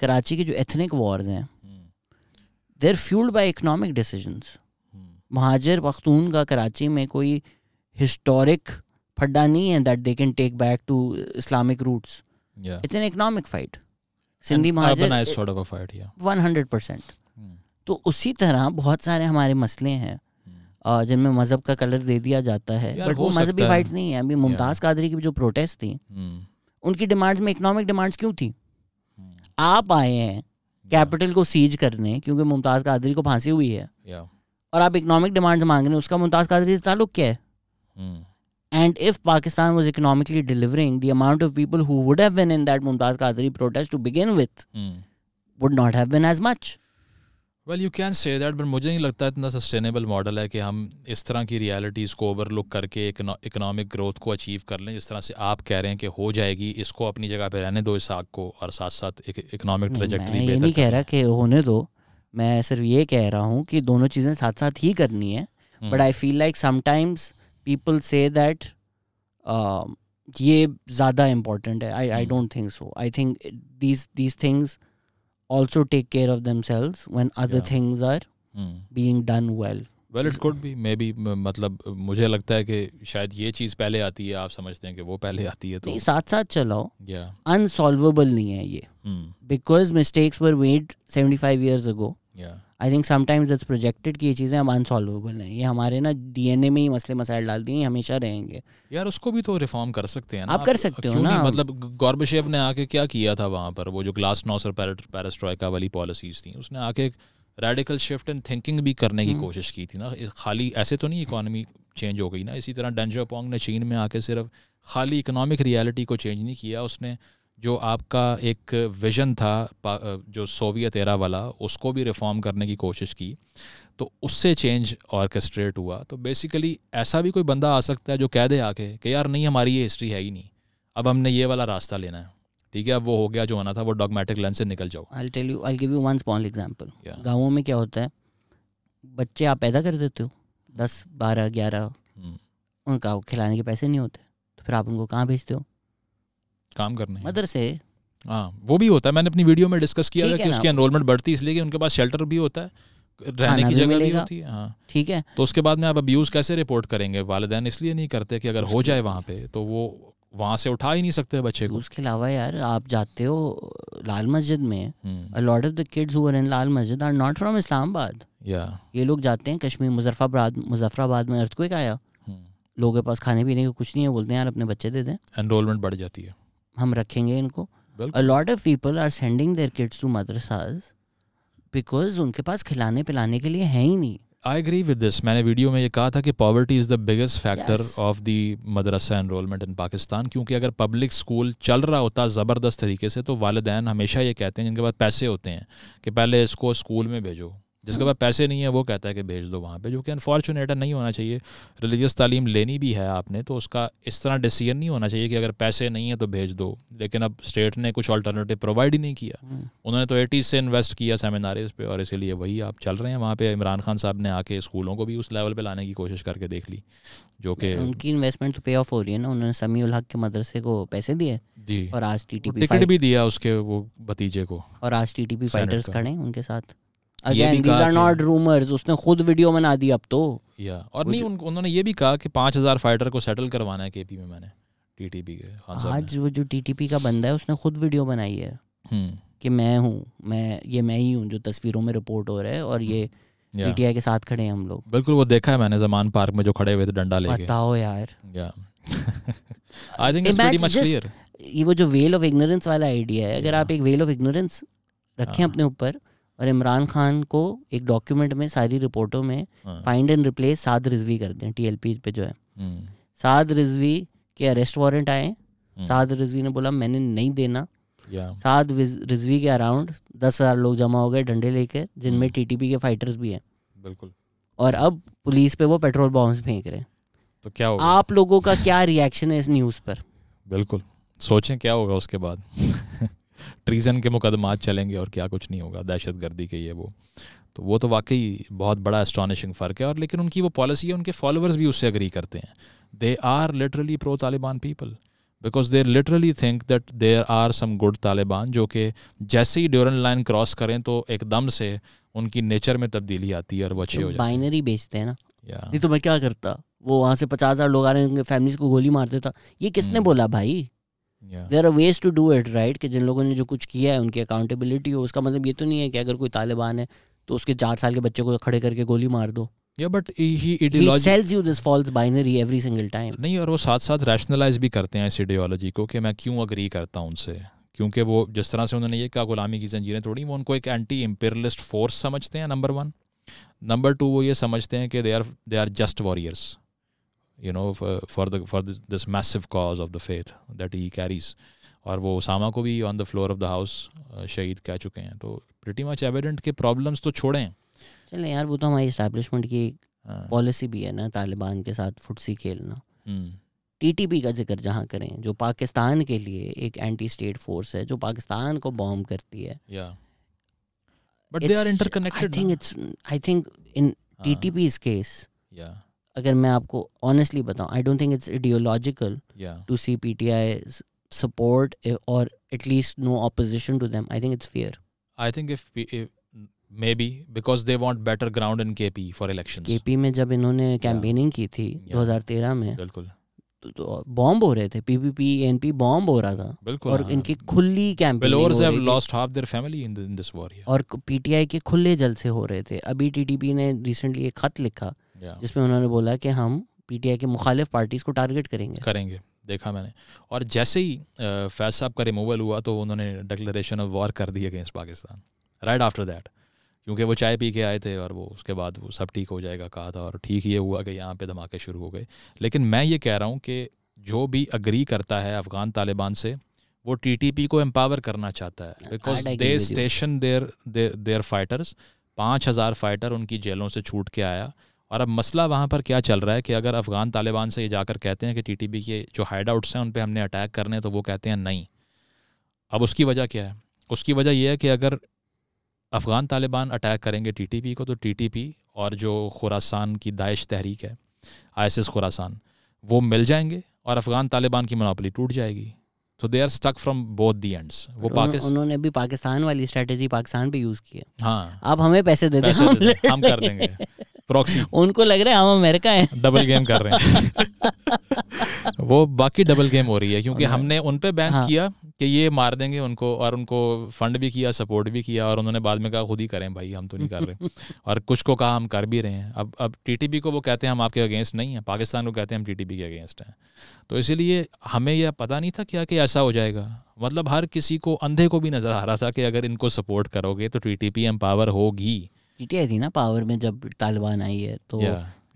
कराची की जो एथनिक वॉर्स हैं they're fuelled by economic decisions Muhajir Pakhtun का कराची में कोई हिस्टोरिक फड्डा नहीं है that they can take back to Islamic roots it's an economic fight Sindhi Muhajir one hundred percent तो उसी तरह बहुत सारे हमारे मसले हैं hmm. जिनमें मजहब का कलर दे दिया जाता है बट वो मजहबी फाइट्स नहीं है अभी मुमताज़ कादरी की जो प्रोटेस्ट थी hmm. उनकी डिमांड्स में इकोनॉमिक डिमांड्स क्यों थी hmm. आप आए हैं कैपिटल को सीज करने क्योंकि मुमताज कादरी को फांसी हुई है yeah. और आप इकोनॉमिक डिमांड्स मांग रहे हैं उसका मुमताज कादरी से ताल्लुक क्या है and if Pakistan was economically delivering the amount of people who would have been in that Mumtaz Qadri protest to begin with would not have been as much well you can say that but मुझे नहीं लगता इतना सस्टेनेबल मॉडल है कि हम इस तरह की रियलिटीज़ को ओवरलुक करके इकोनॉमिक ग्रोथ को अचीव कर लें जिस तरह से आप कह रहे हैं कि हो जाएगी इसको अपनी जगह पे रहने दो इस आग को और साथ साथ एक इकोनॉमिक मैं ये नहीं कह रहा कि होने दो मैं सिर्फ ये कह रहा हूँ कि दोनों चीज़ें साथ साथ ही करनी हम्म। um, है but I feel like sometimes people say that ये ज़्यादा इम्पोर्टेंट है I I don't think so I think these these things also take care of themselves when other yeah. things are hmm. being done well. Well it could भी मे बी मतलब मुझे लगता है कि शायद ये चीज़ पहले आती है आप समझते हैं कि वो पहले आती है तो साथ साथ चलाओ अनसॉल्वेबल yeah. नहीं है ये because mistakes were made seventy five years ago I think sometimes it's projected कि ये चीज़ें हम अनसॉल्वेबल हैं ये हमारे ना डीएनए में ही मसले मसाइल डाल दिए हमेशा रहेंगे यार उसको भी तो रिफॉर्म कर सकते हैं ना आप कर सकते हो ना मतलब गौरबशेव ने आके क्या किया था वहाँ पर वो जो ग्लास नॉस और पैरास्ट्रॉयका वाली पॉलिसीज थी उसने आके एक रेडिकल शिफ्ट इन थिंकिंग भी करने की हम्म। कोशिश की थी ना खाली ऐसे तो नहीं इकोनॉमी चेंज हो गई ना इसी तरह डेंजो पोंग ने चीन में आके सिर्फ खाली इकोनॉमिक रियलिटी को चेंज नहीं किया उसने जो आपका एक विज़न था जो सोवियत एरा वाला उसको भी रिफॉर्म करने की कोशिश की तो उससे चेंज ऑर्केस्ट्रेट हुआ तो बेसिकली ऐसा भी कोई बंदा आ सकता है जो कह दे आके कि यार नहीं हमारी ये हिस्ट्री है ही नहीं अब हमने ये वाला रास्ता लेना है ठीक है अब वो हो गया जो होना था वो डॉगमेटिक लेंस से निकल जाओ I tell you I give you one small example गांवों में क्या होता है बच्चे आप पैदा कर देते हो दस बारह ग्यारह हम्म। उनका खिलाने के पैसे नहीं होते तो फिर आप उनको कहाँ भेजते हो काम करने मदरसे हाँ वो भी होता है मैंने अपनी वीडियो में डिस्कस किया था कि उसकी एनरोलमेंट बढ़ती है इसलिए कि उनके पास शेल्टर भी होता है रहने की जगह भी होती है हाँ ठीक है तो उसके बाद में आप अब्यूज कैसे रिपोर्ट करेंगे वालदे इसलिए नहीं करते कि अगर हो जाए वहाँ पे तो वो वहाँ से उठा ही नहीं सकते बच्चे को उसके अलावा यार आप जाते हो लाल मस्जिद में लॉर्ड ऑफ द किड्स हुआ इन लाल मस्जिद आर नॉट फ्रॉम इस्लामाबाद या ये लोग जाते हैं कश्मीर मुजफ्फराबाद मुजफ्फराबाद में अर्थक्वेक आया हम्म। लोगों के पास खाने पीने का कुछ नहीं है बोलते हैं यार अपने बच्चे दे दें एनरोलमेंट बढ़ जाती है हम रखेंगे इनको a lot of people are sending their kids to madrasas because उनके पास खिलाने पिलाने के लिए है ही नहीं आई एग्री विद दिस मैंने वीडियो में ये कहा था कि poverty is the biggest factor of the madrasa enrolment in Pakistan क्योंकि अगर पब्लिक स्कूल चल रहा होता ज़बरदस्त तरीके से तो वालदेन हमेशा ये कहते हैं जिनके पास पैसे होते हैं कि पहले इसको स्कूल में भेजो जिसके पास पैसे नहीं है वो कहता है कि भेज दो वहाँ पे जो कि अनफॉर्चुनेट नहीं होना चाहिए रिलीजियस तालीम लेनी भी है आपने तो उसका इस तरह डिसीजन नहीं होना चाहिए कि अगर पैसे नहीं है तो भेज दो लेकिन अब स्टेट ने कुछ अल्टरनेटिव प्रोवाइड ही नहीं किया हम्म। उन्होंने तो एटीज से इन्वेस्ट किया सेमिनारीज पे और इसीलिए वही आप चल रहे हैं वहाँ पे इमरान खान साहब ने आके स्कूलों को भी उस लेवल पर लाने की कोशिश करके देख ली जो कि उनकी इन्वेस्टमेंट तो पे ऑफ हो रही है ना उन्होंने समीउल हक के मदरसे को पैसे दिए जी और आज टी टीटीपी टिकट भी दिया उसके वो भतीजे को और आज टी टी पी फाइटर्स खड़े हैं उनके साथ again these are not rumours उसने खुद वीडियो बना दी अब तो या और नहीं उन, उन्होंने ये भी कहा कि 5000 फाइटर को सेटल करवाना है केपी में मैंने टीटीपी के आज वो जो टीटीपी का बंदा है उसने खुद वीडियो बनाई है हम्म। कि मैं हूँ मैं ये मैं ही हूँ जो तस्वीरों में रिपोर्ट हो रहा है और ये पीटीआई के साथ खड़े हैं हम लोग बिल्कुल वो देखा है मैंने जमान पार्क में जो खड़े हुए थे डंडा लेके बताओ यार I think it's pretty much clear ये वो जो वेल ऑफ इग्नोरेंस वाला आइडिया है अगर आप एक वेल ऑफ इग्नोरेंस रखें हाँ। अपने ऊपर और इमरान खान को एक डॉक्यूमेंट में सारी रिपोर्टों में find and replace Saad Rizvi कर दें टीएलपी पे जो है हम्म। साद रिजवी के अरेस्ट वारंट आए हम्म। साद रिजवी ने बोला मैंने नहीं देना साद रिजवी के अराउंड दस हजार लोग जमा हो गए डंडे लेकर जिनमें टीटीपी हम्म। के फाइटर्स भी हैं बिल्कुल और अब पुलिस पे वो पेट्रोल बॉम्ब फेंक रहे तो क्या होगा आप लोगों का क्या रिएक्शन है इस न्यूज़ पर बिल्कुल सोचें क्या होगा उसके बाद [laughs] ट्रीज़न के मुकदमा चलेंगे और क्या कुछ नहीं होगा दहशत गर्दी के ये वो तो वो तो वाकई बहुत बड़ा एस्ट्रॉनिशिंग फ़र्क है और लेकिन उनकी वो पॉलिसी है उनके फॉलोअर्स भी उससे अग्री करते हैं they are literally pro Taliban people because there literally think that there are some good Taliban जो कि जैसे ही ड्यूरन लाइन क्रॉस करें तो एकदम से उनकी नेचर में तब्दीली आती है और वो अच्छे तो हो बाइनरी बेचते हैं ना yeah. नहीं तो मैं क्या करता वो वहाँ से पचास हज़ार लोग आ रहे हैं उनके फैमिली को गोली मार देता ये किसने हम्म। बोला भाई there are ways to do it right कि जिन लोगों ने जो कुछ किया है उनकी अकाउंटेबिलिटी हो उसका मतलब ये तो नहीं है कि अगर कोई तालिबान है तो उसके चार साल के बच्चे को खड़े करके गोली मार दो या but he you this false binary every single time नहीं और वो साथ साथ रैशनलाइज भी करते हैं इस आइडियोलॉजी को कि मैं क्यों अग्री करता हूँ उनसे क्योंकि वो जिस तरह से उन्होंने ये कहा गुलामी की जंजीरें तोड़ी वो उनको एक एंटी इम्पेरलिस्ट फोर्स समझते हैं नंबर वन नंबर टू वो ये समझते हैं कि they are they are just warriors you know for the for this massive cause of the faith that he carries और वो उसामा को भी on the floor of the house शहीद कह चुके हैं तो प्रिटी मच एविडेंट के प्रॉब्लम्स तो छोड़े हैं चले यार वो तो हमारी इस्टेब्लिशमेंट की पॉलिसी हाँ। भी है ना तालिबान के साथ फुटसी खेलना टीटीपी हम्म। का जिक्र जहाँ करें जो पाकिस्तान के लिए एक एंटी स्टेट फोर्स है जो पाकिस्तान को बॉम्ब करती है yeah. But it's, they are interconnected. I think it's. I think in uh, हाँ। TTP's case, yeah, अगर मैं आपको ऑनेस्टली बताऊँ I don't think it's ideological to C P T I support और at least no opposition to opposition I think it's fair I think if maybe because they want better ground in K P for election K P में जब इन्होंने कैंपेनिंग की थी दो हजार तेरह में बिल्कुल तो, बॉम्ब तो हो रहे थे पीपीपी एनपी बॉम्ब हो रहा था बिल्कुल और हाँ। इनकी खुली campaigning have lost half their family in this war और पीटीआई के खुले जलसे हो रहे थे अभी टीटीपी ने रिसेंटली एक खत लिखा जिसमें उन्होंने बोला कि हम पीटीआई के मुखालिफ पार्टीज को टारगेट करेंगे करेंगे देखा मैंने और जैसे ही फैज साहब का रिमूवल हुआ तो उन्होंने डिक्लेरेशन ऑफ वॉर कर दी against Pakistan right after that क्योंकि वो चाय पी के आए थे और वो उसके बाद वो सब ठीक हो जाएगा कहा था और ठीक ये हुआ कि यहाँ पे धमाके शुरू हो गए लेकिन मैं ये कह रहा हूँ कि जो भी अग्री करता है अफगान तालिबान से वो टीटीपी को एम्पावर करना चाहता है because they station there there fighters पाँच हज़ार फाइटर उनकी जेलों से छूट के आया और अब मसला वहाँ पर क्या चल रहा है कि अगर अफ़गान तालिबान से ये जाकर कहते हैं कि पी के जो हाइड आउट्स हैं उन पर हमने अटैक करने हैं तो वो कहते हैं नहीं अब उसकी वजह क्या है उसकी वजह यह है कि अगर अफ़गान तालिबान अटैक करेंगे टीटीपी को तो टीटीपी और जो खुरासान की दाइश तहरीक है आईएसएस खुरासान वो मिल जाएंगे और अफ़गान तालिबान की मनापली टूट जाएगी so they are stuck from both the ends वो पाकिस्तान उन्होंने भी पाकिस्तान वाली स्ट्रेटजी पाकिस्तान पे यूज की है हाँ आप हमें पैसे दे दें हम, दे हम कर देंगे प्रॉक्सी उनको लग रहा है हम अमेरिका हैं डबल गेम कर रहे हैं [laughs] वो बाकी डबल गेम हो रही है क्योंकि हमने उन पे बैंक हाँ। किया कि ये मार देंगे उनको और उनको फंड भी किया सपोर्ट भी किया और उन्होंने बाद में कहा खुद ही करें भाई हम तो नहीं कर रहे [laughs] और कुछ को कहा हम कर भी रहे हैं अब अब टीटीपी को वो कहते हैं हम आपके अगेंस्ट नहीं है पाकिस्तान को कहते हैं हम टीटीपी के अगेंस्ट हैं तो इसीलिए हमें यह पता नहीं था क्या कि ऐसा हो जाएगा मतलब हर किसी को अंधे को भी नज़र आ रहा था कि अगर इनको सपोर्ट करोगे तो T T P empower होगी टी टी आई थी ना पावर में जब तालिबान आई है तो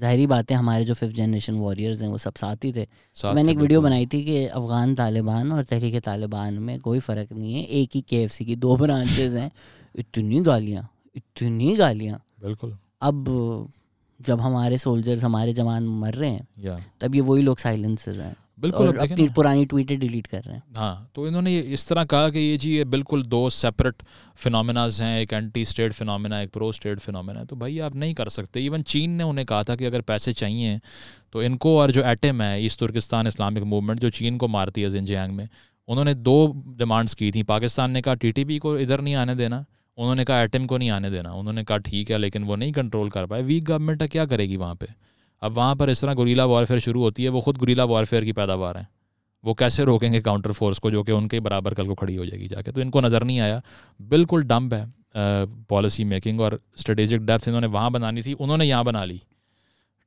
जहरी बात बातें हमारे जो फिफ्थ जनरेशन वॉरियर्स हैं वो सब साथ ही थे तो साथ मैंने एक वीडियो बनाई थी कि अफ़गान तालिबान और तहरीक तालिबान में कोई फ़र्क नहीं है एक ही के की दो ब्रांचेज हैं [laughs] इतनी गालियाँ इतनी गालियाँ बिल्कुल अब जब हमारे सोल्जर्स हमारे जवान मर रहे हैं तब ये वही लोग साइलेंसेज हैं बिल्कुल अब अपनी पुरानी ट्वीटें डिलीट कर रहे हैं हाँ तो इन्होंने इस तरह कहा कि ये जी ये बिल्कुल दो सेपरेट फिनोमिनाज हैं एक एंटी स्टेट फिनोमिना एक प्रो स्टेट फिनोमिना है तो भाई आप नहीं कर सकते इवन चीन ने उन्हें कहा था कि अगर पैसे चाहिए तो इनको और जो एटम है ईस्ट तुर्किस्तान इस्लामिक मूवमेंट जो चीन को मारती है जिनजियांग में उन्होंने दो डिमांड्स की थी पाकिस्तान ने कहा टी को इधर नहीं आने देना उन्होंने कहा एटम को नहीं आने देना उन्होंने कहा ठीक है लेकिन वो नहीं कंट्रोल कर पाए वीक गवर्नमेंट क्या करेगी वहाँ पर अब वहाँ पर इस तरह गुरीला वारफेयर शुरू होती है वो खुद गुरीला वारफेयर की पैदावार है वो कैसे रोकेंगे काउंटर फोर्स को जो कि उनके बराबर कल को खड़ी हो जाएगी जाके तो इनको नज़र नहीं आया बिल्कुल डम्प है पॉलिसी मेकिंग और स्ट्रेटेजिक डेप्थ इन्होंने वहाँ बनानी थी उन्होंने यहाँ बना ली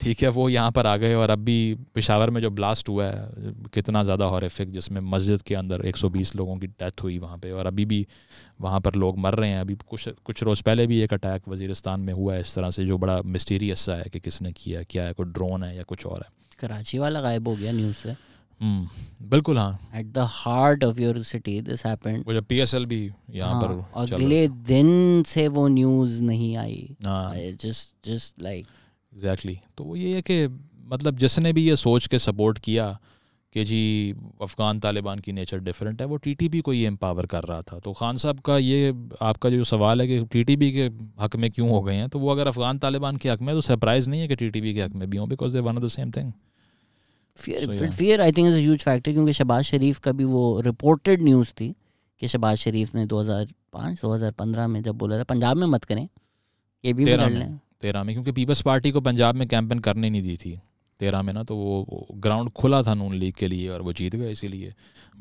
ठीक है वो यहाँ पर आ गए और अब भी पिशावर में जो ब्लास्ट हुआ है कितना ज़्यादा हॉरिफिक जिसमें मस्जिद के अंदर 120 लोगों की डेथ हुई वहाँ पे और अभी भी वहाँ पर लोग मर रहे हैं अभी कुछ कुछ रोज़ पहले भी एक अटैक वजीरस्तान में हुआ है इस तरह से जो बड़ा मिस्टीरियस सा है कि किसने किया क्या है कोई ड्रोन है या कुछ और है कराची वाला गायब हो गया न्यूज़ से हम्म, बिल्कुल हाँ at the heart of your city this happened वो जो पीएसएल भी यहाँ हाँ, पर अगले दिन से वो न्यूज़ नहीं आई just just like exactly exactly. तो वो ये है कि मतलब जिसने भी ये सोच के सपोर्ट किया कि जी अफ़गान तालिबान की नेचर डिफरेंट है वो टीटीपी को ये एम्पावर कर रहा था तो खान साहब का ये आपका जो सवाल है कि टीटीपी के हक में क्यों हो गए हैं तो वो अगर अफ़गान तालिबान के हक में तो सरप्राइज़ नहीं है कि टीटीपी के हक में भी हों because they one of the same thing fear fear I think is huge factor क्योंकि शबाज शरीफ का भी वो रिपोर्टेड न्यूज़ थी कि शबाज शरीफ ने हज़ार पंद्रह में जब बोला था पंजाब में मत करें ये भी लड़ लें तेरह में क्योंकि पीपल्स पार्टी को पंजाब में कैंपेन करने नहीं दी थी तेरह में ना तो वो ग्राउंड खुला था नून लीग के लिए और वो जीत गए इसीलिए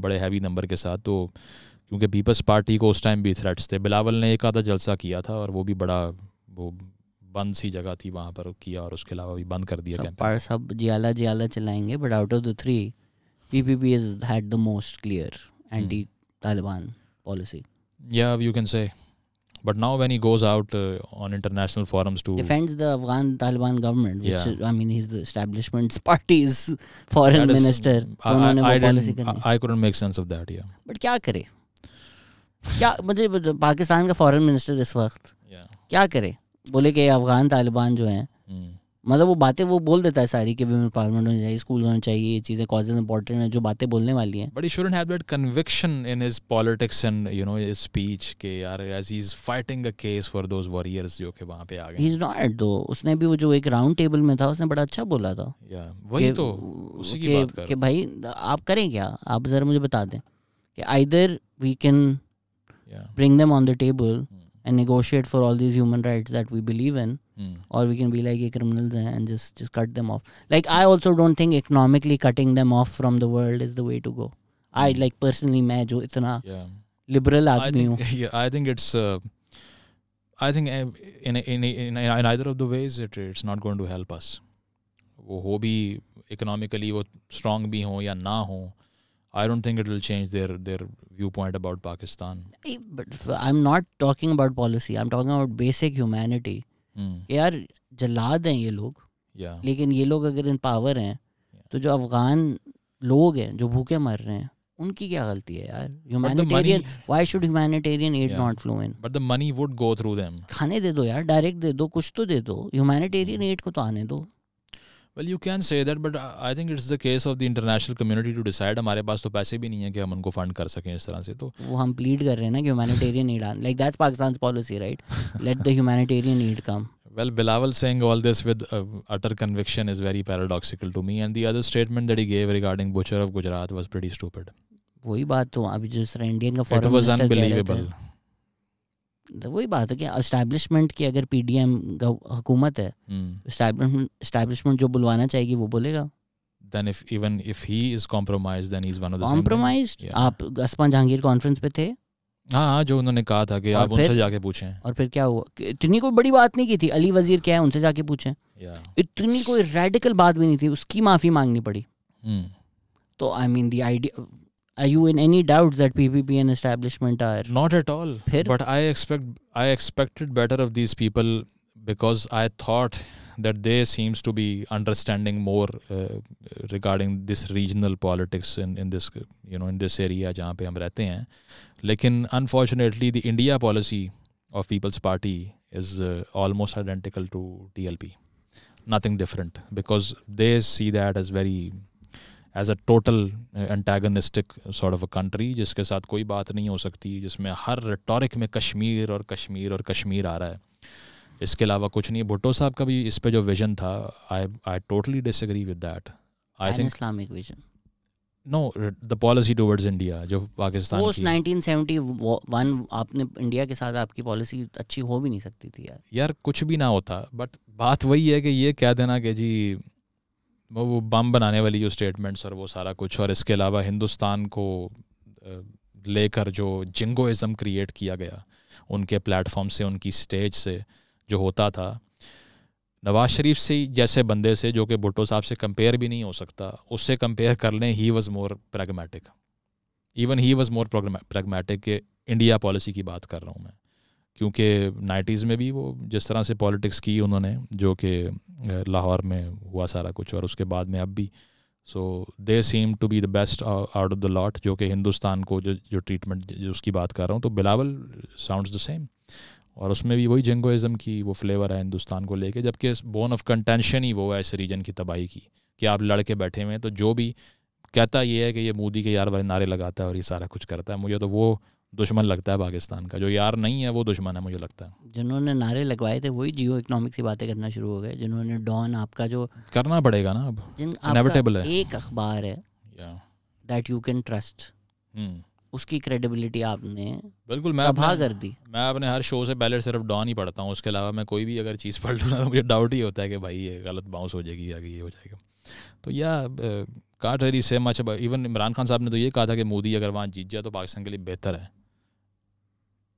बड़े हैवी नंबर के साथ तो क्योंकि पीपल्स पार्टी को उस टाइम भी थ्रेट्स थे बिलावल ने एक आधा जलसा किया था और वो भी बड़ा वो बंद सी जगह थी वहाँ पर किया और उसके अलावा भी बंद कर दिया सब, सब जियाला जियाला चलाएंगे but out of the three is had the most clear anti Taliban policy या you can say But now when he goes out uh, on international forums to defends the Afghan Taliban government, which yeah. is, I mean, he's the establishment's [laughs] party's foreign is, minister. I, I, I, I, I couldn't make sense of that. Yeah. But क्या करे? क्या मुझे पाकिस्तान का फॉरेन मिनिस्टर इस Yeah. क्या करे बोले कि अफगान तालिबान जो हैं मतलब वो बातें वो बोल देता है सारी कि वुमेन पार्लियामेंट होनी चाहिए स्कूल होना चाहिए ये चीज़ें कॉजेज इंपॉर्टेंट है जो बातें बोलने वाली हैं but he shouldn't have that conviction in his politics and you know his speech के यार as he is fighting a case for those warriors जो कि वहां पे आ गए ही इज नॉट दो उसने भी वो जो एक राउंड टेबल में था उसने बड़ा अच्छा बोला था या वही तो उसी की बात कर के भाई आप करें क्या आप जरा मुझे बता दें कि either we can bring them on the table and negotiate for all these human rights that we believe in Mm. Or we can be like, a criminals and just just cut them off. Like I also don't think economically cutting them off from the world is the way to go. I hmm. like personally, मैं जो इतना liberal आदमी हूँ. [laughs] Yeah, I think it's. Uh, I think eh, in in in, in either of the ways it it's not going to help us. वो हो भी इकोनॉमिकली वो स्ट्रांग भी हों या ना हों I don't think it will change their their viewpoint about Pakistan. Eh, but I'm not talking about policy. I'm talking about basic humanity. Hmm. कि यार जल्लाद हैं ये लोग लेकिन ये लोग अगर इन पावर हैं तो जो अफगान लोग हैं जो भूखे मर रहे हैं उनकी क्या गलती है यार humanitarian why should humanitarian aid not flow in but the money would go through them खाने दे दो यार डायरेक्ट दे दो कुछ तो दे दो ह्यूमैनिटेरियन एड hmm. को तो आने दो well you can say that but I think it's the case of the international community to decide हमारे पास तो पैसे भी नहीं है कि हम उनको फंड कर सकें इस तरह से तो वो हम प्लीड कर रहे हैं ना कि humanitarian need like that's Pakistan policy right let the humanitarian need come well Bilawal saying all this with utter conviction is very paradoxical to me and the other statement that he he regarding butcher of Gujarat was pretty stupid वही बात तो अभी जिस तरह इंडियन का फॉरेन मिनिस्टर कह रहे थे तो वही बात है कि इस्टेब्लिशमेंट की अगर पी डी एम हुकूमत है इस्टेब्लिशमेंट हम्म। जो बुलवाना चाहेगी वो बोलेगा then if even if he is compromised then he's one of the compromised yeah. आप असमा जहांगीर कॉन्फ्रेंस पे थे हाँ हाँ जो उन्होंने कहा था कि आप उनसे जाके पूछें और फिर क्या हुआ इतनी कोई बड़ी बात नहीं की थी अली वजीर क्या है उनसे जाके पूछें yeah. इतनी कोई रेडिकल बात भी नहीं थी उसकी माफ़ी मांगनी पड़ी hmm. तो I mean the idea are you in any doubt that PPP and establishment are not at all? Phir? But I expect I expected better of these people because I thought that they seems to be understanding more uh, regarding this regional politics in in this you know in this area जहाँ पे हम रहते हैं लेकिन unfortunately the India policy of People's Party is uh, almost identical to TLP. nothing different because they see that as very as a total antagonistic sort of a country जिसके साथ कोई बात नहीं हो सकती जिसमें हर टॉरिक में कश्मीर और कश्मीर और कश्मीर आ रहा है इसके अलावा कुछ नहीं भुट्टो साहब का भी इस पे जो विजन था I I totally disagree with that I think Islamic vision no the policy towards India जो पाकिस्तान पोस्ट 1971 आपने इंडिया के साथ आपकी पॉलिसी अच्छी हो भी नहीं सकती थी यार यार कुछ भी ना होता बट बात वही है कि ये कह देना कि जी वो वो बम बनाने वाली जो स्टेटमेंट्स और वो सारा कुछ और इसके अलावा हिंदुस्तान को लेकर जो जिंगोइज़म क्रिएट किया गया उनके प्लेटफॉर्म से उनकी स्टेज से जो होता था नवाज शरीफ से जैसे बंदे से जो कि भुट्टो साहब से कंपेयर भी नहीं हो सकता उससे कंपेयर कर लें he was more pragmatic even he was more pragmatic के इंडिया पॉलिसी की बात कर रहा हूँ मैं क्योंकि नाइन्टीज़ में भी वो जिस तरह से पॉलिटिक्स की उन्होंने जो कि लाहौर में हुआ सारा कुछ और उसके बाद में अब भी so they seem to be the best out of the lot जो कि हिंदुस्तान को जो जो ट्रीटमेंट जो उसकी बात कर रहा हूँ तो बिलावल साउंड द सेम और उसमें भी वही जंगोइज़म की वो फ्लेवर है हिंदुस्तान को लेके जबकि बोन ऑफ कंटेंशन ही वो है इस रीजन की तबाही की कि आप लड़के बैठे हुए हैं तो जो भी कहता ये है कि ये मोदी के यार वाले नारे लगाता है और ये सारा कुछ करता है मुझे तो वो दुश्मन लगता है पाकिस्तान का जो यार नहीं है वो दुश्मन है मुझे लगता है जिन्होंने नारे लगवाए थे वही जियो इकोनॉमिक से बातें करना शुरू हो गए जिन्होंने डॉन आपका जो करना पड़ेगा ना अब जिन है एक अखबार है दैट यू कैन ट्रस्ट उसकी क्रेडिबिलिटी आपने बिल्कुल मैं तबाह कर दी मैं अपने हर शो से पहले सिर्फ डॉन ही पढ़ता हूँ उसके अलावा मैं कोई भी अगर चीज़ पढ़ लूँ मुझे डाउट ही होता है कि भाई ये गलत बाउंस हो जाएगी या ये हो जाएगा तो या काट रेरी से मच इवन इमरान खान साहब ने तो ये कहा था कि मोदी अगर वहाँ जीत जाए तो पाकिस्तान के लिए बेहतर है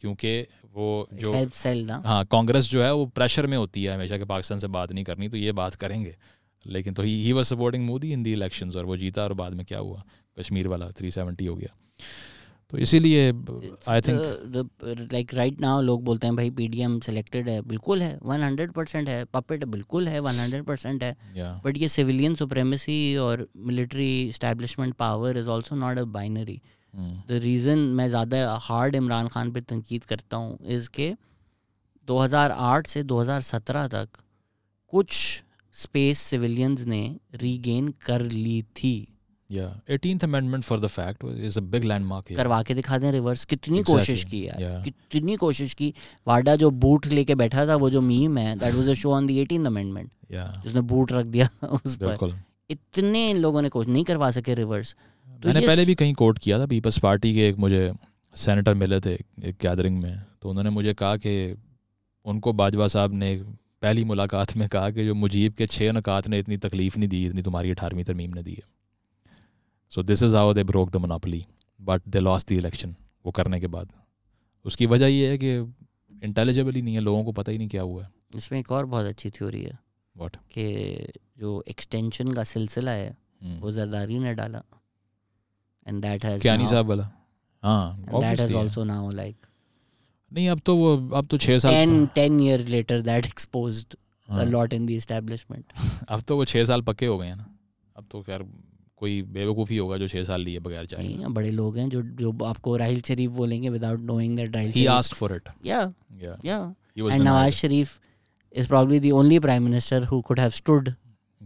क्योंकि वो जो हाँ कांग्रेस जो है वो प्रेशर में होती है हमेशा कि पाकिस्तान से बात नहीं करनी तो ये बात करेंगे लेकिन तो he was supporting Modi in the election और वो जीता और बाद में क्या हुआ कश्मीर वाला थ्री सेवेंटी हो गया तो इसीलिए I think like right now लोग बोलते हैं भाई पीडीएम सिलेक्टेड है बिल्कुल है 100 परसेंट है पपेट बिल्कुल है 100 परसेंट है बट yeah. ये सिविलियन सुप्रीमेसी और military establishment power is also not a binary the reason मैं ज़्यादा हार्ड इमरान खान पर तनकीद करता हूँ इज़ के 2008 से 2017 तक कुछ स्पेस सिविलियंस ने रीगेन कर ली थी exactly. yeah. तो मैंने पहले भी कहीं किया था पीपल्स पार्टी के एक मुझे सेनेटर मिले थे एक गैदरिंग में तो उन्होंने मुझे कहा कि उनको बाजवा साहब ने पहली मुलाकात में कहा कि जो मुजीब के छः नकात ने इतनी तकलीफ़ नहीं दी इतनी तुम्हारी अठारहवीं तरमीम ने दी है so this is how they broke the monopoly but they loss the election वो करने के बाद उसकी वजह ये है कि इंटेलिजिबल ही नहीं है लोगों को पता ही नहीं क्या हुआ है इसमें एक और बहुत अच्छी थ्योरी है वॉट कि जो एक्सटेंशन का सिलसिला है hmm. वो जरदारी ने डाला एंड दैट हैज क्या साहब वाला हाँ that has also now like नहीं अब तो वो अब तो छः साल ten ten years later that exposed a lot in the establishment अब तो वो छः साल पक्के हो गए हैं ना अब तो खैर कोई बेवकूफ़ी होगा जो छः साल लिए बगैर चाहिए या बड़े लोग हैं जो जो आपको राहिल शरीफ बोलेंगे without knowing that Raheel he asked for it या या and Nawaz Sharif is probably the only prime minister who could have stood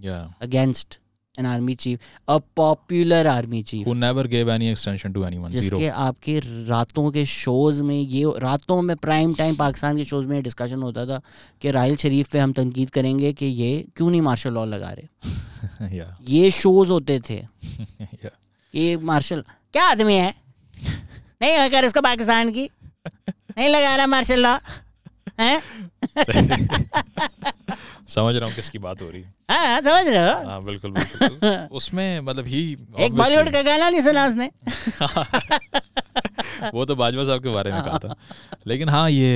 या against an army chief, a popular army chief who never gave any extension to anyone. जिसके आपके रातों के शोज में ये रातों में प्राइम टाइम पाकिस्तान के शोज में डिस्कशन होता था कि राहल शरीफ पे हम तनकीद करेंगे कि ये क्यों नहीं मार्शल लॉ लगा रहे [laughs] yeah. ये शोज होते थे [laughs] yeah. ये मार्शल क्या आदमी है नहीं होकर इसको पाकिस्तान की नहीं लगा रहा मार्शल लॉ हैं [laughs] समझ रहा हूँ किसकी बात हो रही है हाँ, हाँ, समझ रहे हो हाँ बिल्कुल बिल्कुल [laughs] उसमें मतलब ही एक बॉलीवुड का गाना नहीं सुना उसने [laughs] वो तो बाजवा साहब के बारे में कहा था लेकिन हाँ ये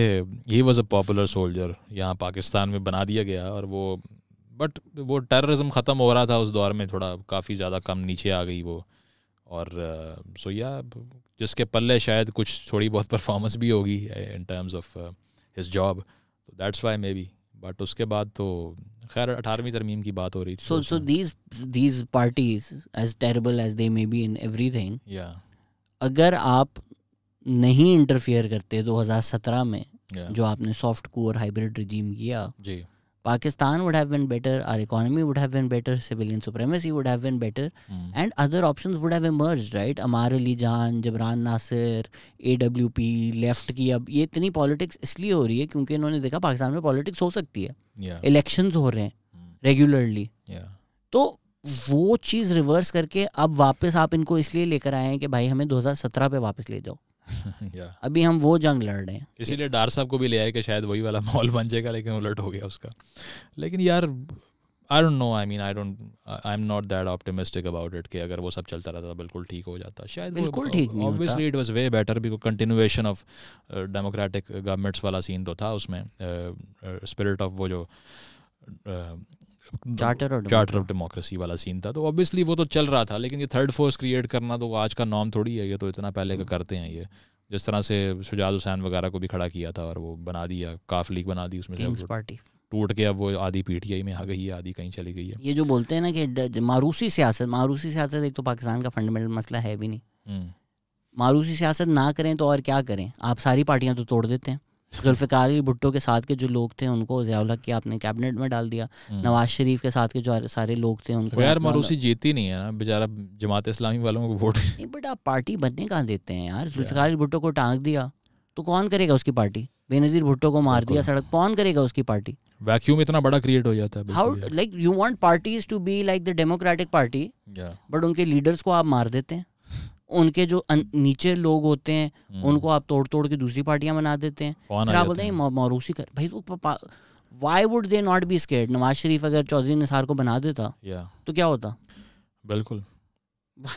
he was a popular soldier यहाँ पाकिस्तान में बना दिया गया और वो बट वो टेररिज्म ख़त्म हो रहा था उस दौर में थोड़ा काफ़ी ज़्यादा कम नीचे आ गई वो और सो uh, या जिसके पल्ले शायद कुछ थोड़ी बहुत परफॉर्मेंस भी होगी in terms of his job that's why maybe but उसके बाद तो खैर अठारहवीं तरमीम की बात हो रही थी so so these these parties as terrible as they may be in every everything अगर आप नहीं इंटरफेयर करते 2017 में yeah. जो आपने सॉफ्ट कोर हाइब्रिड रिजीम किया जी Pakistan would have been better our economy would have been better civilian supremacy would have been better and other options would have emerge right Ammar Ali Jan Jibran Nasir A W P left की अब ये इतनी पॉलिटिक्स इसलिए हो रही है क्योंकि इन्होंने देखा पाकिस्तान में पॉलिटिक्स हो सकती है इलेक्शंस yeah. हो रहे हैं रेगुलरली hmm. yeah. तो वो चीज़ रिवर्स करके अब वापस आप इनको इसलिए लेकर आए हैं कि भाई हमें 2017 पे वापस ले जाओ [laughs] अभी हम वो जंग लड़ रहे हैं इसीलिए डार साहब को भी ले आए कि शायद वही वाला माहौल बन जाएगा लेकिन उलट हो गया उसका लेकिन यार I don't know I mean I don't I am not that optimistic about it कि अगर वो सब चलता रहता तो बिल्कुल ठीक हो जाता शायद बिल्कुल ठीक obviously it was way better because continuation of democratic governments वाला सीन तो था उसमें स्पिरिट uh, ऑफ uh, वो जो uh, charter of charter of democracy वाला सीन था तो ऑब्वियसली वो तो चल रहा था लेकिन ये थर्ड फोर्स क्रिएट करना तो आज का नॉम थोड़ी है ये तो इतना पहले का hmm. करते हैं ये जिस तरह से शुजात हुसैन वगैरह को भी खड़ा किया था और वो बना दिया काफ लीग बना दी उसमें पार्टी टूट के अब वो आधी पीटीआई में आ गई है आधी कहीं चली गई है ये जो बोलते हैं ना कि मारूसी सियासत मारूसी सियासत एक तो पाकिस्तान का फंडामेंटल मसला है भी नहीं hmm. मारूसी सियासत ना करें तो और क्या करें आप सारी पार्टियां तो तोड़ देते हैं जुल्फ़िकारी भुट्टो के साथ के जो लोग थे उनको जयाल की आपने कैबिनेट में डाल दिया हम्म। नवाज शरीफ के साथ के जो सारे लोग थे उनको यार मरूसी जीती नहीं है ना बेचारा जमात इस्लामी वालों को वोट नहीं बट आप पार्टी बनने कहाँ देते हैं यार जुल्फ़िकारी भुट्टो को टांग दिया तो कौन करेगा उसकी पार्टी बेनजीर भुट्टो को मार दिया सड़क कौन करेगा उसकी पार्टी वैक्यूम इतना बड़ा क्रिएट हो जाता है how like you want parties to be like the democratic party but उनके लीडर्स को आप मार देते हैं उनके जो नीचे लोग होते हैं हम्म। उनको आप तोड़ तोड़ के दूसरी पार्टियां बना देते हैं फिर आप बोलते हैं मौरूसी कर भाई why would they not be scared Nawaz Sharif अगर चौधरी निसार को बना देता तो क्या होता बिल्कुल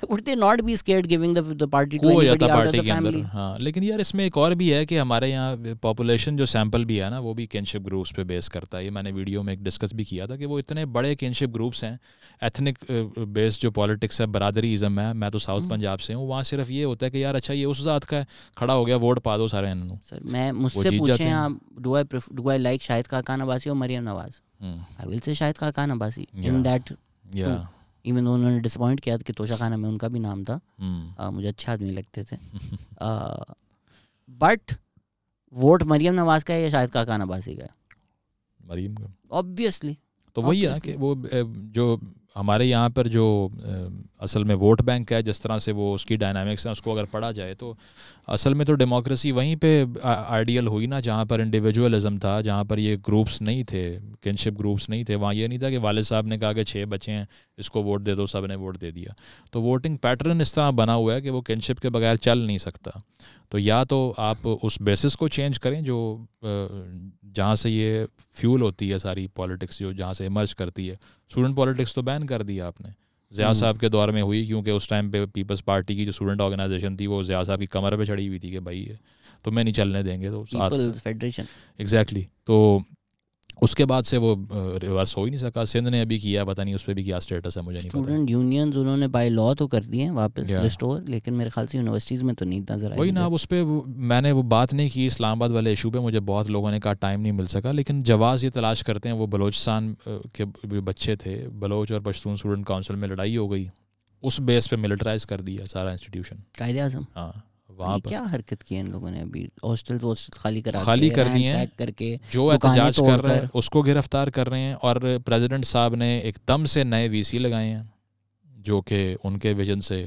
would they not be scared giving the the party to anybody out of the family हाँ लेकिन यार इसमें एक और भी है कि हमारे यहाँ पॉपुलेशन जो सैम्पल भी है ना वो भी किनशिप ग्रुप्स पे बेस करता है ये मैंने वीडियो में एक डिस्कस भी किया था कि वो इतने बड़े किनशिप ग्रुप्स हैं एथनिक बेस्ड जो पॉलिटिक्स है इज़म है मैं तो साउथ पंजाब हम्म। से हूँ वहाँ सिर्फ ये होता है कि यार अच्छा ये उस ज़ात का है खड़ा हो गया वोट पा दो सारे सर मैं मुझसे लाइक शाहिद खाकान अब्बासी और Maryam Nawaz I will say Shahid Khaqan Abbasi in that या इवन उन्होंने डिसअपॉइंट किया कि तोशा खाना में उनका भी नाम था हम्म। आ, मुझे अच्छा आदमी लगते थे बट [laughs] वोट मरियम नवाज का है या शायद काका नवासी का है मरियम का ऑब्वियसली तो वही है कि वो जो हमारे यहाँ पर जो असल में वोट बैंक है जिस तरह से वो उसकी डायनामिक्स है उसको अगर पढ़ा जाए तो असल में तो डेमोक्रेसी वहीं पे आइडियल हुई ना जहाँ पर इंडिविजुअलिज्म था जहाँ पर ये ग्रुप्स नहीं थे किनशिप ग्रुप्स नहीं थे वहाँ ये नहीं था कि वाले साहब ने कहा कि छः बच्चे हैं इसको वोट दे दो सब ने वोट दे दिया तो वोटिंग पैटर्न इस तरह बना हुआ है कि वो किनशिप के बगैर चल नहीं सकता तो या तो आप उस बेसिस को चेंज करें जो जहाँ से ये फ्यूल होती है सारी पॉलिटिक्स जो जहाँ से इमर्ज करती है स्टूडेंट पॉलिटिक्स तो बैन कर दिया आपने जया हम्म। साहब के दौर में हुई क्योंकि उस टाइम पे पीपल्स पार्टी की जो स्टूडेंट ऑर्गेनाइजेशन थी वो जिया साहब की कमर पे चढ़ी हुई थी कि भाई तो मैं नहीं चलने देंगे तो फेडरेशन एग्जैक्टली exactly. तो उसके बाद से वो रिवर्स हो ही नहीं सका सिंध ने अभी किया पता नहीं उस पर भी क्या स्टेटस है मुझे नहीं पता स्टूडेंट उन्होंने बाई लॉ तो कर दिए वापस रिस्टोर लेकिन मेरे ख्याल से यूनिवर्सिटीज़ में तो नहीं नजर आई वही ना उस पर मैंने वो बात नहीं की इस्लामाबाद वाले इशू पर मुझे बहुत लोगों ने कहा टाइम नहीं मिल सका लेकिन जवाज़ ये तलाश करते हैं वो बलोचिस्तान के बच्चे थे बलोच और पश्तून स्टूडेंट काउंसिल में लड़ाई हो गई उस बेस पे मिलिटराइज कर दिया सारा इंस्टीट्यूशन कायदे आजम हाँ वहाँ क्या हरकत की है इन लोगों ने अभी हॉस्टल हॉस्टल खाली करा खाली कर दिए हैं करके जो एहतजाज कर रहे हैं उसको गिरफ्तार कर रहे हैं और प्रेसिडेंट साहब ने एकदम से नए वीसी लगाए हैं जो कि उनके विजन से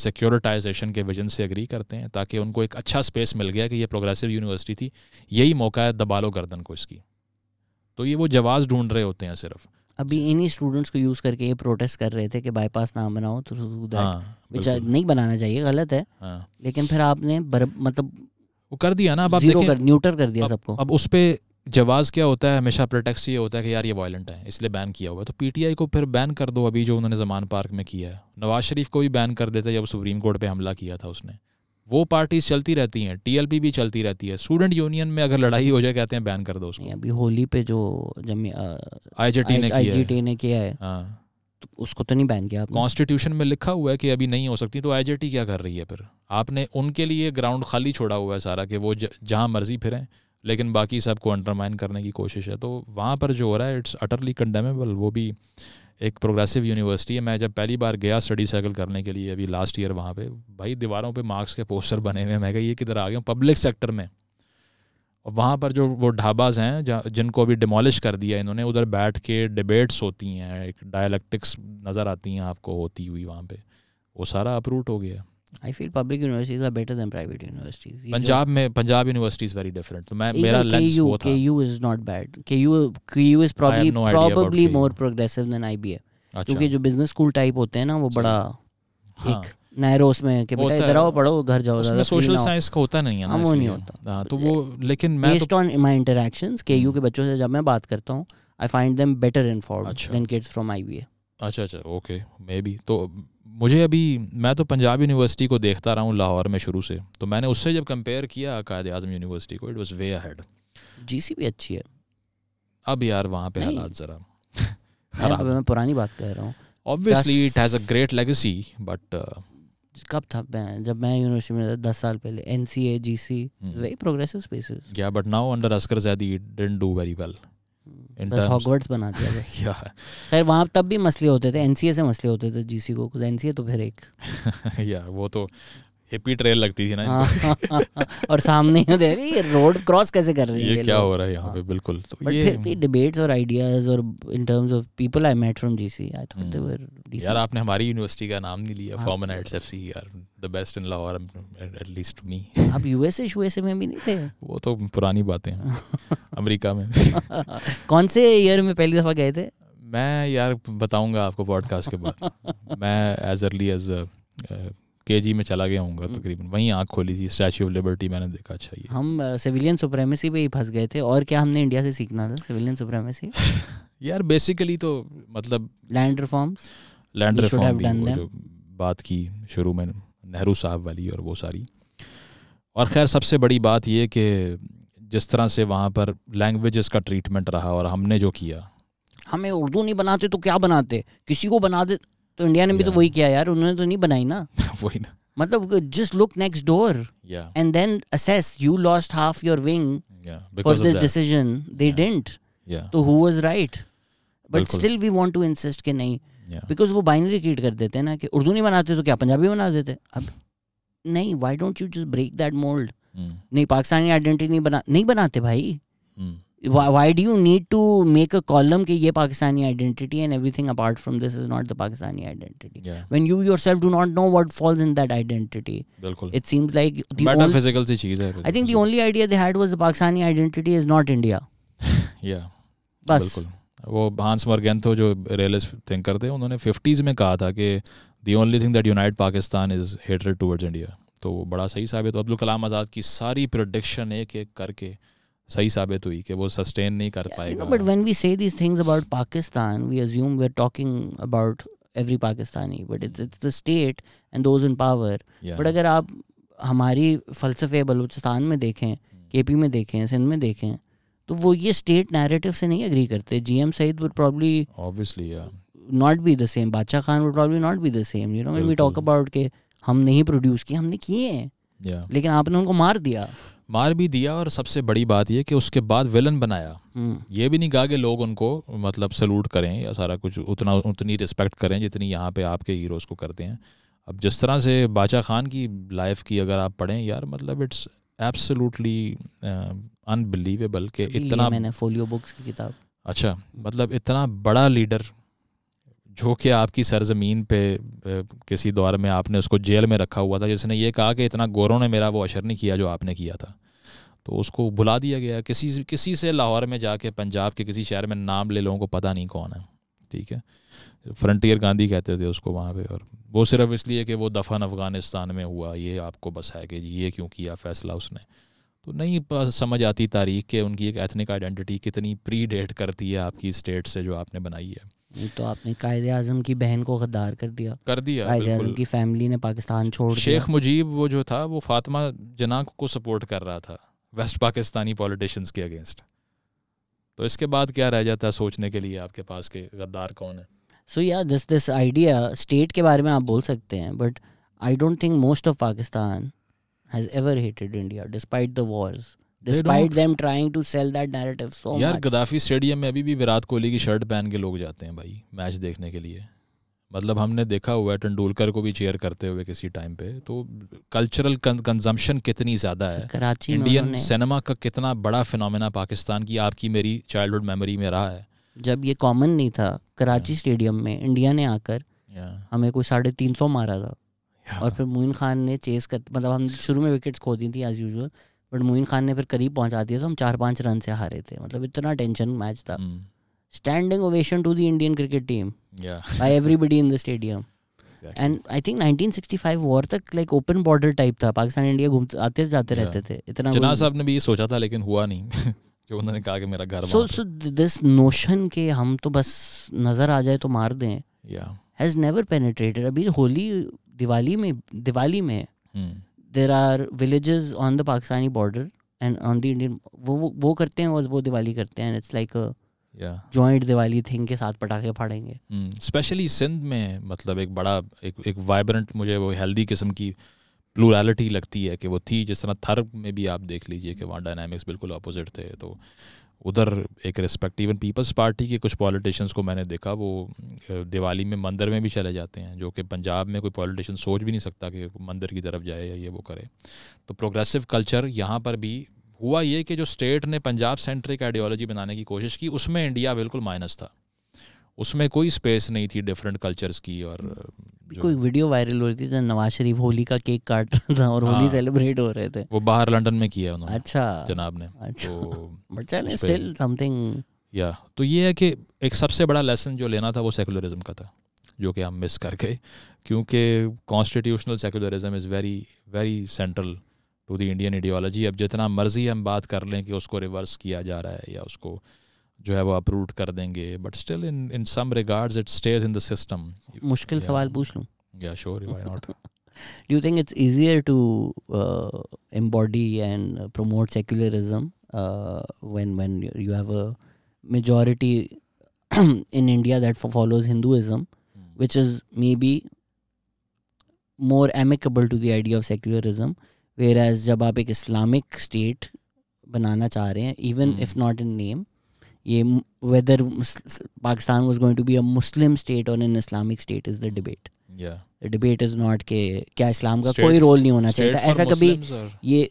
सिक्योरिटाइजेशन के विजन से एग्री करते हैं ताकि उनको एक अच्छा स्पेस मिल गया कि ये प्रोग्रेसिव यूनिवर्सिटी थी यही मौका है दबालो गर्दन को इसकी तो ये वो जवाब ढूंढ रहे होते हैं सिर्फ अभी इन्हीं स्टूडेंट्स को यूज करके ये प्रोटेस्ट कर रहे थे कि बाईपास ना बनाओ तो विच हाँ, नहीं बनाना चाहिए गलत है हाँ. लेकिन फिर आपने बर, मतलब वो कर दिया ना अब आप कर, न्यूटर कर दिया सबको अब उस पर जवाज क्या होता है हमेशा प्रोटेक्स ये होता है कि यार ये वायलेंट है इसलिए बैन किया हुआ है तो पीटीआई को फिर बैन कर दो अभी जो उन्होंने जमान पार्क में किया है नवाज शरीफ को भी बैन कर देते जब सुप्रीम कोर्ट पे हमला किया था उसने वो पार्टीज चलती रहती हैं टीएलपी भी चलती रहती है स्टूडेंट यूनियन में अगर लड़ाई हो जाए कहते हैं बैन कर दो उसको अभी होली पे जो आईजीटी ने ने आईजेटी ने किया है हाँ तो उसको तो नहीं बैन किया कॉन्स्टिट्यूशन में लिखा हुआ है कि अभी नहीं हो सकती तो आईजीटी क्या कर रही है फिर आपने उनके लिए ग्राउंड खाली छोड़ा हुआ है सारा कि वो जहाँ मर्जी फिर लेकिन बाकी सबको अंडरमाइन करने की कोशिश है तो वहाँ पर जो हो रहा है इट्स अटरली कंडेमेबल वो भी एक प्रोग्रेसिव यूनिवर्सिटी है मैं जब पहली बार गया स्टडी सर्कल करने के लिए अभी लास्ट ईयर वहाँ पे भाई दीवारों पे मार्क्स के पोस्टर बने हुए हैं मैं कहा ये किधर आ गया पब्लिक सेक्टर में और वहाँ पर जो वो ढाबाज हैं जिनको अभी डिमोलिश कर दिया इन्होंने उधर बैठ के डिबेट्स होती हैं एक डायलैक्टिक्स नज़र आती हैं आपको होती हुई वहाँ पर वो सारा अपरूट हो गया I feel public universities are better than private universities Punjab में Punjab university is very different तो मैं मेरा लेंस वो था के यू इज नॉट बैड के U K U is probably probably more progressive than IBA क्योंकि जो बिजनेस स्कूल टाइप होते हैं ना वो अच्छा। बड़ा हाँ। एक नहरोस में के बेटा इधर आओ पढ़ो घर जाओ ज्यादा सोशल साइंस का होता नहीं है हाँ, ना वो नहीं होता हां तो वो लेकिन मैं based on my interactions K U के बच्चों से जब मैं बात करता हूं I find them better informed than kids from IBA अच्छा अच्छा ओके मे बी तो मुझे अभी मैं तो पंजाब यूनिवर्सिटी को देखता रहा हूँ लाहौर में शुरू से तो मैंने उससे जब कंपेयर किया कायद आजम यूनिवर्सिटी को इट वॉज वे अहेड सी भी अच्छी है अब यार वहाँ पे हालात ज़रा [laughs] मैं पुरानी बात कह रहा हूँ obviously it has a great legacy but कब था मैं जब मैं यूनिवर्सिटी में दस साल पहले N C A G C very progressive spaces या but now under Askar Zaidi didn't do very well बस हॉगवर्ड्स बना दिया [laughs] खैर वहाँ तब भी मसले होते थे एनसीए से मसले होते थे जीसी को एनसीए तो, तो फिर एक या [laughs] वो तो हिप्पी ट्रेल लगती थी ना हाँ, हाँ, हाँ, और सामने दे रही रोड क्रॉस कैसे कर रही है ये क्या हो रहा है यहाँ पे हाँ। बिल्कुल तो बट फिर भी डिबेट्स और आइडियाज और in terms of people I met from G C I thought they were आपने हमारी यूनिवर्सिटी का नाम नहीं लिया कॉमन एट्स एफसी यार the best in Lahore at least to me आप यूएसए यूएसए में भी नहीं थे वो तो पुरानी बातें हैं [laughs] अमेरिका में [laughs] कौन से ईयर में पहली दफा गए थे मैं यार बताऊंगा आपको पॉडकास्ट के बाद [laughs] मैं एज अर्ली एज के में चला गया हूँ हम्म। तकरीबन वहीं आँख खोली थी स्टैचू ऑफ लिबर्टी मैंने देखा अच्छा ये हम सिविलियन सुप्रेमेसी पे ही फंस गए थे और क्या हमने इंडिया से सीखना था सिविलियन सुप्रेमेसी [laughs] यार बेसिकली तो मतलब लैंड रिफॉर्म लैंड रिफॉर्म जो बात की शुरू में नेहरू साहब वाली और वो सारी और खैर सबसे बड़ी बात यह कि जिस तरह से वहाँ पर लैंग्वेजेस का ट्रीटमेंट रहा और हमने जो किया हमें उर्दू नहीं बनाते तो क्या बनाते किसी को बना दे तो इंडिया ने भी तो yeah. तो वही किया यार उन्होंने तो नहीं बनाई ना [laughs] वही ना मतलब just look next door and then assess you lost half your wing for this decision they didn't तो who was right but still we want to insist कि नहीं बिकॉज yeah. वो बाइनरी क्रिएट कर देते हैं ना कि उर्दू नहीं बनाते तो क्या पंजाबी बना देते अब नहीं why don't you just break that mould नहीं पाकिस्तानी आइडेंटिटी नहीं बना नहीं बनाते भाई hmm. why, why do you need to make a column ki ye pakistani identity and everything apart from this is not the pakistani identity yeah. when you yourself do not know what falls in that identity Bilkul. it seems like the metaphysical only, cheez hai, i think the only idea they had was the pakistani identity is not india [laughs] yeah बस बिल्कुल वो हांस मर्गेंथो जो रियलिस्ट थिंकर थे उन्होंने फिफ्टीज़ में कहा था कि the only thing that unite Pakistan is तो बड़ा सही साबित तो अब्दुल कलाम आज़ाद की सारी प्रोडिक्शन एक एक करके सही साबित हुई कि वो सस्टेन नहीं कर पाएगा but when we say these things about Pakistan we assume we are talking about every Pakistani but it's it's the state and those in power but अगर आप हमारी फलसफे बलूचिस्तान में देखें hmm. केपी में देखें सिंध में देखें तो वो ये स्टेट नैरेटिव से नहीं एग्री करते G M Syed would probably obviously not be the same Badshah Khan would probably not be the same you know we talk about के हम नहीं प्रोड्यूस किए हमने किए हैं लेकिन आपने उनको मार दिया मार भी दिया और सबसे बड़ी बात यह कि उसके बाद विलन बनाया हम्म। ये भी नहीं कहा कि लोग उनको मतलब सल्यूट करें या सारा कुछ उतना उतनी रिस्पेक्ट करें जितनी यहाँ पे आपके हीरोज़ को करते हैं अब जिस तरह से बादशाह खान की लाइफ की अगर आप पढ़ें यार मतलब इट्स एब्सोलूटली अनबिलीवेबल के इतना मैंने फोलियो बुक्स की किताब अच्छा मतलब इतना बड़ा लीडर जो कि आपकी सरजमीन पे किसी दौर में आपने उसको जेल में रखा हुआ था जिसने ये कहा कि इतना गोरों ने मेरा वो अशर नहीं किया जो आपने किया था तो उसको बुला दिया गया किसी किसी से लाहौर में जाके पंजाब के किसी शहर में नाम ले लोगों को पता नहीं कौन है ठीक है फ्रंटियर गांधी कहते थे उसको वहाँ पे और वो सिर्फ इसलिए कि वो दफन अफ़गानिस्तान में हुआ ये आपको बस है कि ये क्यों किया फैसला उसने तो नहीं समझ आती तारीख के उनकी एक एथनिक आइडेंटिटी कितनी प्री डेट करती है आपकी स्टेट से जो आपने बनाई है तो आपने कायदे आजम की बहन को गद्दार कर दिया कर दिया कायदे आजम की फैमिली ने पाकिस्तान छोड़ शेख मुजीब वो जो था वो फातिमा जना को सपोर्ट कर रहा था वेस्ट पाकिस्तानी पॉलिटिशियंस के अगेंस्ट तो इसके बाद क्या रह जाता है सोचने के लिए आपके पास के गद्दार कौन है सो या दिस दिस आइडिया स्टेट के बारे में आप बोल सकते हैं but I don't think most of Pakistan has ever hated India despite the wars despite them trying to sell that narrative so यार गद्दाफी स्टेडियम में अभी भी विराट कोहली की शर्ट पहन के लोग जाते हैं भाई मैच देखने के लिए मतलब हमने देखा हुआ है तेंडुलकर को भी चेयर करते हुए किसी टाइम पे तो कल्चरल कंजम्पशन कितनी ज़्यादा है कराची इंडियन सिनेमा का कितना बड़ा फिनोमेना पाकिस्तान की आपकी मेरी चाइल्डहुड मेमोरी में रहा है जब ये कॉमन नहीं था कराची स्टेडियम में इंडिया ने आकर हमें कोई साढ़े तीन सौ मारा था और फिर मोइन खान ने चेस कर मतलब हम शुरू में विकेट्स खो दी थी as usual but Moin Khan ने फिर करीब पहुंचा दिया तो हम चार पांच रन से हारे थे मतलब इतना टेंशन मैच था hmm. standing ovation to the Indian cricket team yeah. by everybody in the stadium. Exactly. And I think 1965 war तक लाइक ओपन बॉर्डर टाइप था पाकिस्तान इंडिया घूमते आते जाते yeah. रहते थे इतना जना साहब ने भी ये सोचा था लेकिन हुआ नहीं [laughs] जो उन्होंने कहा कि मेरा घर सो सो दिस नोशन के हम तो बस नजर आ जाए तो मार दें हैज नेवर पेनिट्रेटेड अभी होली दिवाली में दिवाली में there are villages on the Pakistani border and on the Indian वो वो करते हैं और वो दिवाली करते हैं it's like a joint Diwali thing के साथ पटाखे फाड़ेंगे स्पेशली hmm. सिंध में मतलब एक बड़ा एक एक वाइब्रेंट मुझे वो हेल्दी किस्म की प्लूरलिटी लगती है कि वो थी जिस तरह थर में भी आप देख लीजिए कि वहाँ डायनामिक्स बिल्कुल अपोजिट थे तो उधर एक रिस्पेक्ट इवन पीपल्स पार्टी के कुछ पॉलिटिशियंस को मैंने देखा वो दिवाली में मंदिर में भी चले जाते हैं जो कि पंजाब में कोई पॉलिटिशियन सोच भी नहीं सकता कि मंदिर की तरफ जाए या ये वो करे तो प्रोग्रेसिव कल्चर यहाँ पर भी हुआ ये कि जो स्टेट ने पंजाब सेंट्रिक आइडियोलॉजी बनाने की कोशिश की उसमें इंडिया बिल्कुल माइनस था उसमें कोई स्पेस नहीं थी डिफरेंट कल्चर्स की और हम्म। कोई वीडियो वायरल हो रही थी जब नवाज शरीफ होली का केक काट रहा था और होली सेलिब्रेट हाँ। हो रहे थे वो बाहर लंदन में किया उन्होंने अच्छा जनाब ने अच्छा स्टिल तो [laughs] समथिंग या तो ये है कि एक सबसे बड़ा लेसन जो लेना था वो सेकुलरिज्म का था जो कि हम मिस कर गए क्योंकि constitutional secularism is very very central to the Indian ideology अब जितना मर्जी हम बात कर लें कि उसको रिवर्स किया जा रहा है या उसको जो है वो अप्रूट कर देंगे but still in in some regards it stays in the system मुश्किल yeah. सवाल पूछ लूँ या sure why not do you think it's easier to embody and promote secularism when when you have a majority in India that follows Hinduism which is maybe more amicable to the idea of secularism whereas जब आप एक इस्लामिक स्टेट बनाना चाह रहे हैं even if not in name ये whether Pakistan was going to be a Muslim state और an Islamic state is the debate debate is not के क्या इस्लाम का कोई रोल नहीं होना चाहिए था ऐसा कभी ये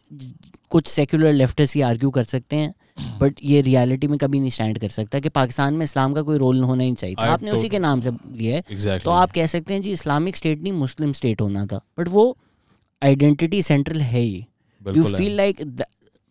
कुछ सेक्युलर लेफ्ट ही आर्ग्यू कर सकते हैं बट [clears throat] ये रियलिटी में कभी नहीं स्टैंड कर सकता कि पाकिस्तान में इस्लाम का कोई रोल होना ही चाहिए था आपने उसी के नाम से लिया है exactly. तो आप कह सकते हैं जी इस्लामिक स्टेट नहीं मुस्लिम स्टेट होना था बट वो आइडेंटिटी सेंट्रल है ही you feel like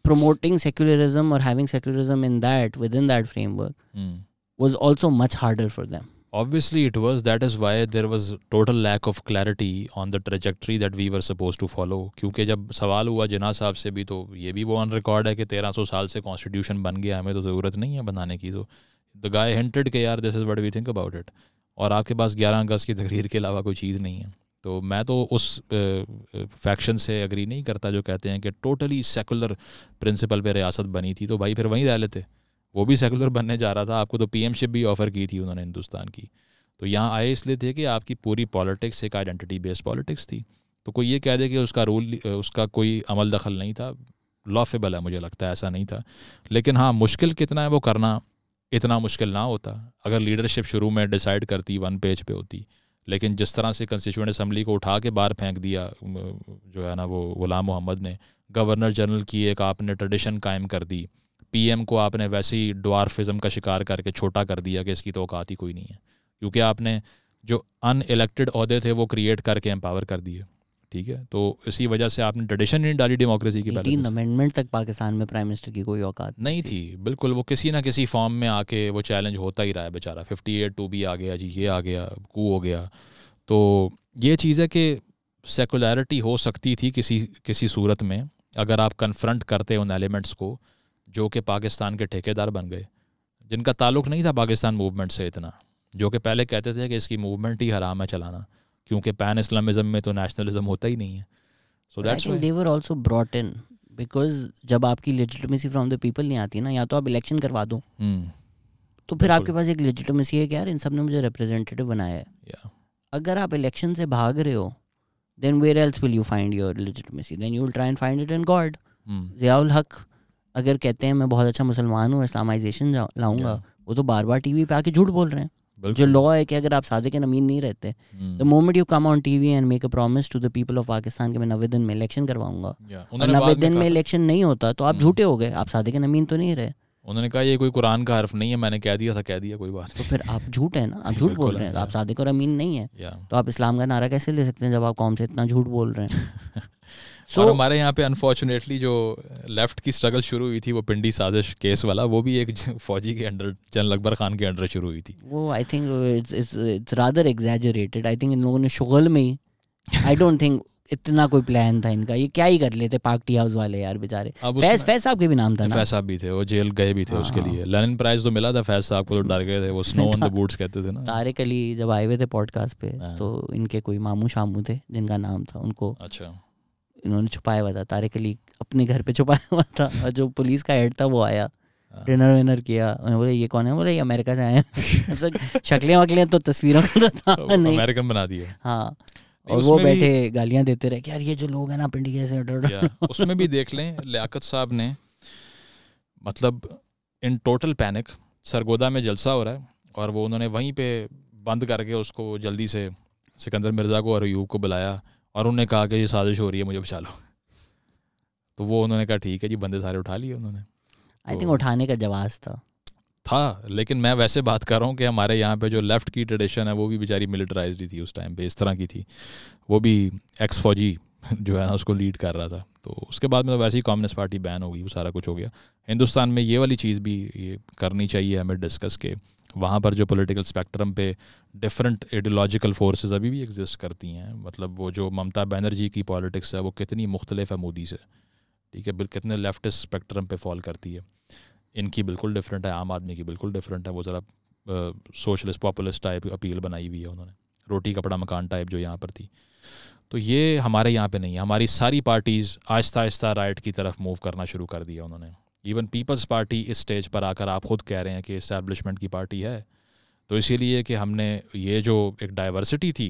promoting secularism और having secularism in that within that framework was also much harder for them obviously it was that is why there was total lack of clarity on the trajectory that we were supposed to follow क्योंकि जब सवाल हुआ जना साहब से भी तो ये भी वो on record है कि 1300 साल से constitution बन गया हमें तो ज़रूरत नहीं है बनाने की तो द गाय हिंटेड के यार this is what we think about it और आपके पास 11 अगस्त की तकरीर के अलावा कोई चीज़ नहीं है तो मैं तो उस फैक्शन से अग्री नहीं करता जो कहते हैं कि टोटली सेकुलर प्रिंसिपल पे रियासत बनी थी तो भाई फिर वहीं रह लेते वो भी सेकुलर बनने जा रहा था आपको तो पीएमशिप भी ऑफ़र की थी उन्होंने हिंदुस्तान की तो यहाँ आए इसलिए थे कि आपकी पूरी पॉलिटिक्स एक आइडेंटिटी बेस्ड पॉलिटिक्स थी तो कोई ये कह दे कि उसका रूल उसका कोई अमल दखल नहीं था लॉफेबल है मुझे लगता है ऐसा नहीं था लेकिन हाँ मुश्किल कितना है वो करना इतना मुश्किल ना होता अगर लीडरशिप शुरू में डिसाइड करती वन पेज पे होती लेकिन जिस तरह से कंस्टिट्यूंट असम्बली को उठा के बाहर फेंक दिया जो है ना वो गुलाम मोहम्मद ने गवर्नर जनरल की एक आपने ट्रेडिशन कायम कर दी पीएम को आपने वैसे ही डॉर्फिज़म का शिकार करके छोटा कर दिया कि इसकी तो औकात ही कोई नहीं है क्योंकि आपने जो अन इलेक्टेड अहदे थे वो क्रिएट करके एम्पावर कर दिए ठीक है तो इसी वजह से आपने ट्रेडिशन नहीं डाली डेमोक्रेसी की तीन अमेंडमेंट तक पाकिस्तान में प्राइम मिनिस्टर की कोई औकात नहीं थी बिल्कुल वो किसी ना किसी फॉर्म में आके वो चैलेंज होता ही रहा है बेचारा फिफ्टी एट टू भी आ गया जी ये आ गया कू हो गया तो ये चीज़ है कि सेकुलरिटी हो सकती थी किसी किसी सूरत में अगर आप कन्फ्रंट करते उन एलिमेंट्स को जो कि पाकिस्तान के ठेकेदार बन गए जिनका ताल्लुक नहीं था पाकिस्तान मूवमेंट से इतना जो कि पहले कहते थे कि इसकी मूवमेंट ही हराम है चलाना क्योंकि पैन इस्लामिज्म में तो नेशनलिज्म होता ही नहीं है so that's why they were also brought in because जब आपकी लेजिटिमेसी फ्रॉम द पीपल नहीं आती ना या तो आप इलेक्शन करवा दो हम्म, तो फिर आपके पास एक लेजिटिमेसी है कि यार इन सब ने मुझे रिप्रेजेंटेटिव बनाया है yeah. अगर आप इलेक्शन से भाग रहे हो then where else will you find your legitimacy then you will try and find it in God Ziaul Haq अगर कहते हैं मैं बहुत अच्छा मुसलमान हूँ इस्लामाइजेशन लाऊंगा yeah. वो तो बार बार टीवी पे आके झूठ बोल रहे हैं जो लॉ है कि अगर आप सादे के नमीन नहीं रहते the moment you come on TV and make a promise to the people of Pakistan के मैं नवे दिन में इलेक्शन करवाऊंगा नवे दिन में इलेक्शन नहीं होता तो आप हम्म। झूठे हो गए आप सादे के नमीन तो नहीं रहे उन्होंने कहा ये कोई कुरान का हर्फ नहीं है मैंने कह दिया ऐसा कह दिया कोई बात तो फिर आप झूठ है ना आप [laughs] झूठ बोल रहे हैं आप सादिक और अमीन नहीं है तो आप इस्लाम का नारा कैसे ले सकते हैं जब आप कौम से इतना झूठ बोल रहे हैं [laughs] सो so, हमारे यहाँ पे अनफॉर्चुनेटली जो लेफ्ट की स्ट्रगल शुरू हुई थी वो पिंडी साजिश केस वाला वो भी एक फौजी के अंडर जन अकबर खान के अंडर शुरू हुई थी वो I think it's rather exaggerated I think इन लोगों ने शुगल में ही आई डोंट थिंक इतना कोई प्लान था इनका ये क्या ही कर लेते पार्क टी हाउस वाले यार बेचारे फैस फैस साहब के भी नाम था ना फैज साहब भी थे वो जेल गए भी थे हाँ, उसके लिए लेनिन प्राइज तो मिला था फैस साहब को तो डर गए थे वो स्नो ऑन द बूट्स कहते थे ना तारिक अली जब आए हुए थे पॉडकास्ट पे हाँ। तो इनके कोई मामू शामू थे जिनका नाम था उनको अच्छा इन्होंने छुपाया हुआ था तारिक अली अपने घर पे छुपाया हुआ था और जो पुलिस का हेड था वो आया डिनर हाँ। विनर किया उन्हें बोले ये कौन है बोले ये अमेरिका से आए हैं [laughs] शक्लें वकलें तो तस्वीरों का तो था नहीं अमेरिकन बना दिया हाँ और वो बैठे गालियां देते रहे यार ये जो लोग हैं ना पिंडिया से उसमें भी देख लें लियाकत साहब ने मतलब इन टोटल पैनिक सरगोदा में जलसा हो रहा है और वो उन्होंने वहीं पे बंद करके उसको जल्दी से सिकंदर मिर्ज़ा को और यूब को बुलाया और उन्होंने कहा कि ये साजिश हो रही है मुझे बचा लो तो वो उन्होंने कहा ठीक है जी बंदे सारे उठा लिए उन्होंने आई थिंक तो उठाने का जवाब था था लेकिन मैं वैसे बात कर रहा हूँ कि हमारे यहाँ पे जो लेफ़्ट की ट्रेडिशन है वो भी बेचारी मिलिटराइज ही थी उस टाइम पे इस तरह की थी वो भी एक्स फौजी जो है ना उसको लीड कर रहा था तो उसके बाद में मतलब तो वैसे ही कम्युनिस्ट पार्टी बैन हो गई वो सारा कुछ हो गया हिंदुस्तान में ये वाली चीज़ भी ये करनी चाहिए हमें डिस्कस के वहाँ पर जो पॉलिटिकल स्पेक्ट्रम पे डिफरेंट आइडियोलॉजिकल फोर्सेस अभी भी एग्जिस्ट करती हैं मतलब वो जो ममता बनर्जी की पॉलिटिक्स है वो कितनी मुख्तलिफ है मोदी से ठीक है कितने लेफ्टिस्ट स्पेक्ट्रम पे फॉल करती है इनकी बिल्कुल डिफरेंट है आम आदमी की बिल्कुल डिफरेंट है वो ज़रा सोशलिस्ट पॉपुलिस्ट टाइप अपील बनाई हुई है उन्होंने रोटी कपड़ा मकान टाइप जो यहाँ पर थी तो ये हमारे यहाँ पे नहीं है हमारी सारी पार्टीज़ आहिस्ता आहिस्ता राइट की तरफ मूव करना शुरू कर दिया उन्होंने इवन पीपल्स पार्टी इस स्टेज पर आकर आप खुद कह रहे हैं कि इस्टेब्लिशमेंट की पार्टी है तो इसीलिए कि हमने ये जो एक डाइवर्सिटी थी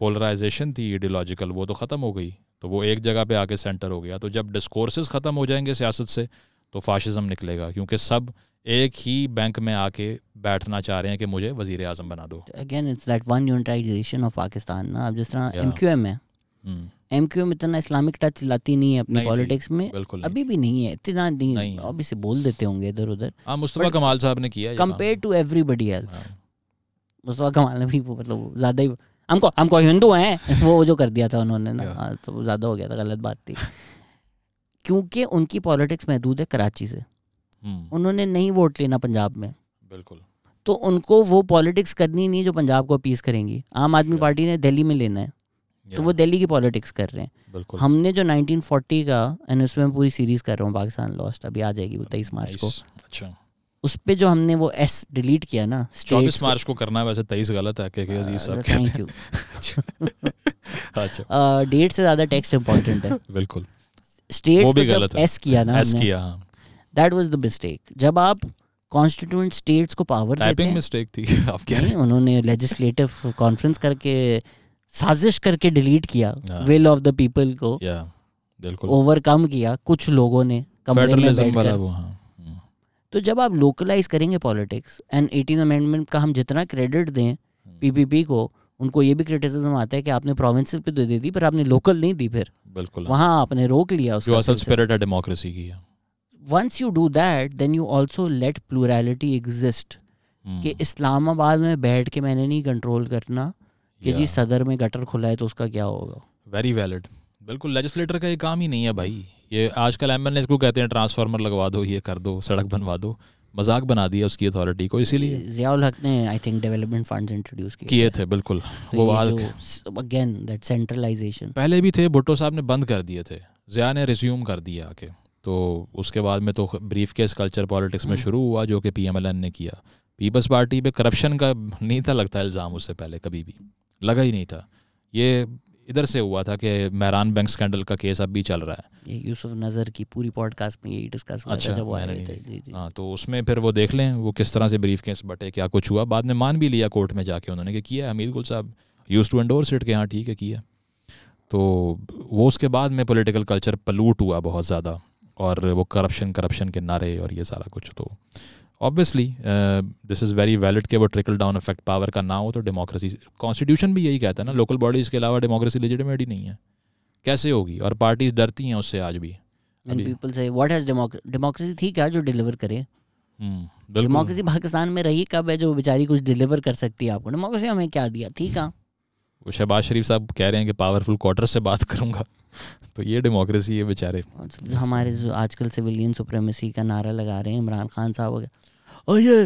पोलराइजेशन थी आइडियोलॉजिकल वो तो ख़त्म हो गई तो वो एक जगह पे आके सेंटर हो गया तो जब डिस्कोर्सेज ख़त्म हो जाएंगे सियासत से तो फाशिज़म निकलेगा क्योंकि सब एक ही बैंक में आके बैठना चाह रहे हैं कि मुझे वजीर अजम बना दो again it's that one unitization of Pakistan ना अब जिस तरह एम क्यू एम है hmm। एम क्यू में इतना इस्लामिक टच लाती नहीं है अपनी पॉलिटिक्स में अभी भी नहीं है इतना नहीं, है अब इसे बोल देते होंगे इधर उधर हाँ, मुस्तफा कमाल साहब ने किया compare to everybody else Mustafa Kamal ने भी मतलब ज़्यादा ही हमको हमको हिंदू हैं वो जो कर दिया था उन्होंने ना [laughs] हाँ, तो ज़्यादा हो गया था गलत बात थी क्योंकि उनकी पॉलिटिक्स महदूद है कराची से हम्म। उन्होंने नहीं वोट लेना पंजाब में बिल्कुल तो उनको वो पॉलिटिक्स करनी नहीं जो पंजाब को अपीस करेंगी आम आदमी पार्टी ने दिल्ली में लेना है तो वो दिल्ली की पॉलिटिक्स कर रहे हैं हमने जो 1940 का एंड उसमें मैं पूरी सीरीज कर रहा हूँ पाकिस्तान लॉस्ट अभी आ जाएगी वो तेईस मार्च को अच्छा उस पर जो हमने वो एस डिलीट किया ना चौबीस मार्च को करना है वैसे तेईस गलत है थैंक uh, यू [laughs] अच्छा डेट uh, से ज्यादा टेक्स्ट इम्पोर्टेंट है [laughs] बिल्कुल स्टेट को जब एस किया ना हमने किया दैट वाज द मिस्टेक जब आप कॉन्स्टिट्यूएंट स्टेट्स को पावर देते हैं मिस्टेक थी [laughs] आप कह उन्होंने लेजिस्लेटिव कॉन्फ्रेंस करके साजिश करके डिलीट किया विल ऑफ द पीपल को ओवरकम किया कुछ लोगों ने हाँ। हम्म। तो जब आप लोकलाइज करेंगे पॉलिटिक्स एंड एटीन अमेंडमेंट का हम जितना क्रेडिट दें पीपीपी हम्म। को उनको ये भी क्रिटिसिज्म आता है कि आपने प्रोविंस पे दे दी पर आपने लोकल नहीं दी फिर बिल्कुल वहाँ आपने रोक लिया उसका असल स्पिरिट है डेमोक्रेसी की once you do that then you also let plurality exist कि इस्लामाबाद में बैठ के मैंने नहीं कंट्रोल करना कि जी सदर में गटर खुला है तो उसका क्या होगा वेरी वैलिड बिल्कुल लेजिस्लेटर का ये काम ही नहीं है भाई ये आजकल एम को कहते हैं ट्रांसफार्मर लगवा दो ये कर दो सड़क बनवा दो मजाक बना दिया उसकी अथॉरिटी को इसीलिए जियाउल हक ने I think development funds introduce किए किए थे बिल्कुल तो वो आज अगेन दैट सेंट्रलाइजेशन पहले भी थे भुट्टो साहब ने बंद कर दिए थे जिया ने रिज्यूम कर दिया आके तो उसके बाद में तो ब्रीफ केस कल्चर पॉलिटिक्स में हम्म। शुरू हुआ जो कि पीएमएलएन ने किया पीपल्स पार्टी पे करप्शन का नहीं था लगता इल्ज़ाम उससे पहले कभी भी लगा ही नहीं था ये इधर से हुआ था कि मैरान बैंक स्कैंडल का केस अब भी चल रहा है ये यूसुफ नज़र की पूरी पॉडकास्ट में यही डिस्कस हुआ अच्छा, था जब वो आए थे हाँ तो उसमें फिर वो देख लें वो किस तरह से ब्रीफ केस बटे क्या कुछ हुआ बाद में मान भी लिया कोर्ट में जाके उन्होंने कि किया अमीर गुल साहब यूज़ टू एंडोर सिट के हाँ ठीक है किया तो वो उसके बाद में पोलिटिकल कल्चर पलूट हुआ बहुत ज़्यादा और वो करप्शन करप्शन के नारे और ये सारा कुछ तो obviously this is very valid कि वो ट्रिकल डाउन इफेक्ट पावर का ना हो तो डेमोक्रेसी कॉन्स्टिट्यूशन भी यही कहता है ना लोकल बॉडीज़ के अलावा डेमोक्रेसी लेजिटिमेट ही नहीं है कैसे होगी और पार्टीज डरती हैं उससे आज भी पीपल से व्हाट हैज डेमोक्रेसी थी क्या जो डिलीवर करे डेमोक्रेसी हम्म, पाकिस्तान में रही कब है जो बेचारी कुछ डिलीवर कर सकती है आपको डेमोक्रेसी हमें क्या दिया ठीक है वो शहबाज शरीफ साहब कह रहे हैं कि पावरफुल क्वार्टर से बात करूंगा तो ये डेमोक्रेसी है बेचारे हमारे जो आजकल सिविलियन सुप्रेमेसी का नारा लगा रहे हैं इमरान खान साहब और ये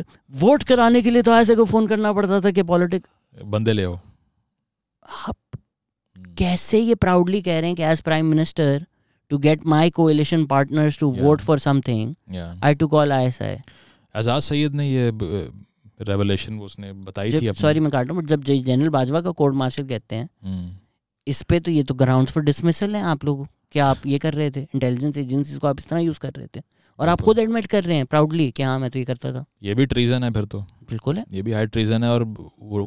वोट कराने के लिए तो ऐसे को फोन करना पड़ता था कि पॉलिटिक बंदे ले हो आप कैसे ये प्राउडली कह रहे हैं कि as prime minister to get my coalition partners to vote for something I to call I S I Ijaz Syed ने ये रेवलेशन uh, वो उसने बताई थी सॉरी मैं काट रहा हूं बट जब जनरल बाजवा का कोर्ट मार्शल कहते हैं हम्म। इस पे तो ये तो ग्राउंड्स फॉर डिसमिसल है आप लोगों क्या आप ये कर रहे थे इंटेलिजेंस एजेंसीज को आप इस तरह यूज़ कर रहे थे और आप खुद एडमिट कर रहे हैं प्राउडली कि हाँ मैं तो ये करता था ये भी ट्रीजन है फिर तो बिल्कुल है ये भी हाई ट्रीजन है और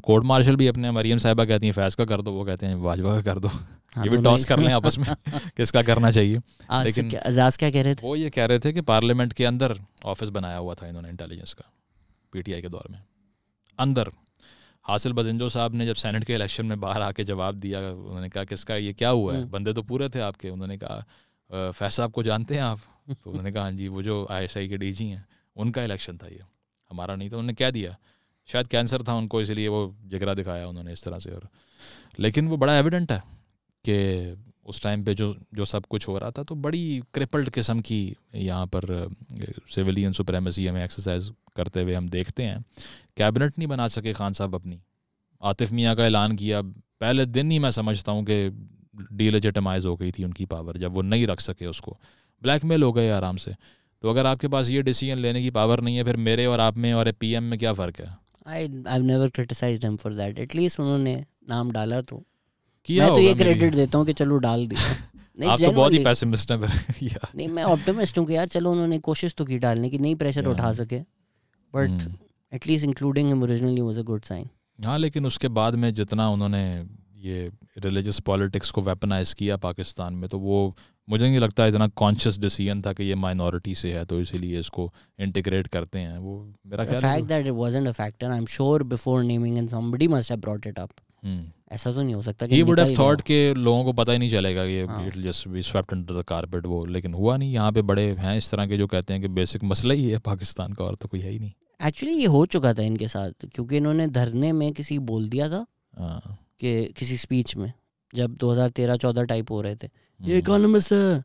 कोर्ट मार्शल भी अपने मरियम साहिबा कहती हैं फैज का कर दो वो कहते हैं वाजवा का कर दो हाँ, ये भी टॉस कर लें आपस में [laughs] किसका करना चाहिए लेकिन एजाज क्या कह रहे थे वो ये कह रहे थे कि पार्लियामेंट के अंदर ऑफिस बनाया हुआ था इन्होंने इंटेलिजेंस का पीटीआई के दौर में अंदर हासिल बजेंजो साहब ने जब सेनेट के इलेक्शन में बाहर आके जवाब दिया उन्होंने कहा किसका ये क्या हुआ है हम्म। बंदे तो पूरे थे आपके उन्होंने कहा फैज साहब को जानते हैं आप तो उन्होंने कहा हाँ जी वो जो आई के डी हैं उनका इलेक्शन था ये हमारा नहीं था उन्होंने क्या दिया शायद कैंसर था उनको इसलिए वो जगरा दिखाया उन्होंने इस तरह से और लेकिन वो बड़ा एविडेंट है कि उस टाइम पे जो जो सब कुछ हो रहा था तो बड़ी क्रिपल्ड किस्म की यहाँ पर सिविलियन सुप्रेमेसी हमें एक्सरसाइज करते हुए हम देखते हैं कैबिनेट नहीं बना सके खान साहब अपनी आतिफ मियाँ का ऐलान किया पहले दिन ही मैं समझता हूँ कि डीलेजिटमाइज हो गई थी उनकी पावर जब वो नहीं रख सके उसको ब्लैकमेल हो गए आराम से तो अगर आपके पास ये डिसीजन लेने की पावर नहीं है फिर मेरे और आप में और पी में क्या फ़र्क है I I never criticize him for that at least उन्होंने नाम डाला तो किया मैं तो ये क्रेडिट देता हूँ कि चलो डाल दी [laughs] नहीं आप तो बहुत ही पेसिमिस्ट हैं [laughs] नहीं मैं ऑप्टिमिस्ट हूँ कि यार चलो उन्होंने कोशिश तो की डालने की नहीं प्रेशर उठा सके but at least including him originally was a good sign हाँ लेकिन उसके बाद में जितना उन्होंने ये रिलीजियस पॉलिटिक्स को वेपनाइज किया पाकिस्तान में तो वो मुझे नहीं लगता है इतना कॉन्शियस डिसीजन था कि ये माइनॉरिटी से है तो इसीलिए इसको इंटीग्रेट करते हैं वो मेरा ख्याल fact that it wasn't a factor I am sure before naming and somebody must have brought it up ऐसा तो नहीं हो सकता कि वुड हैव थॉट के लोगों को पता ही नहीं चलेगा ये it just be swept under the carpet वो लेकिन हुआ नहीं यहाँ पे बड़े हैं इस तरह के जो कहते हैं कि बेसिक मसला ही है पाकिस्तान का और तो कोई है ही नहीं एक्चुअली ये हो चुका था इनके साथ क्योंकि इन्होंने धरने में किसी बोल दिया था हाँ। कि किसी स्पीच में जब 2013-14 टाइप हो रहे थे ये इकोनॉमिस्ट हम्म। है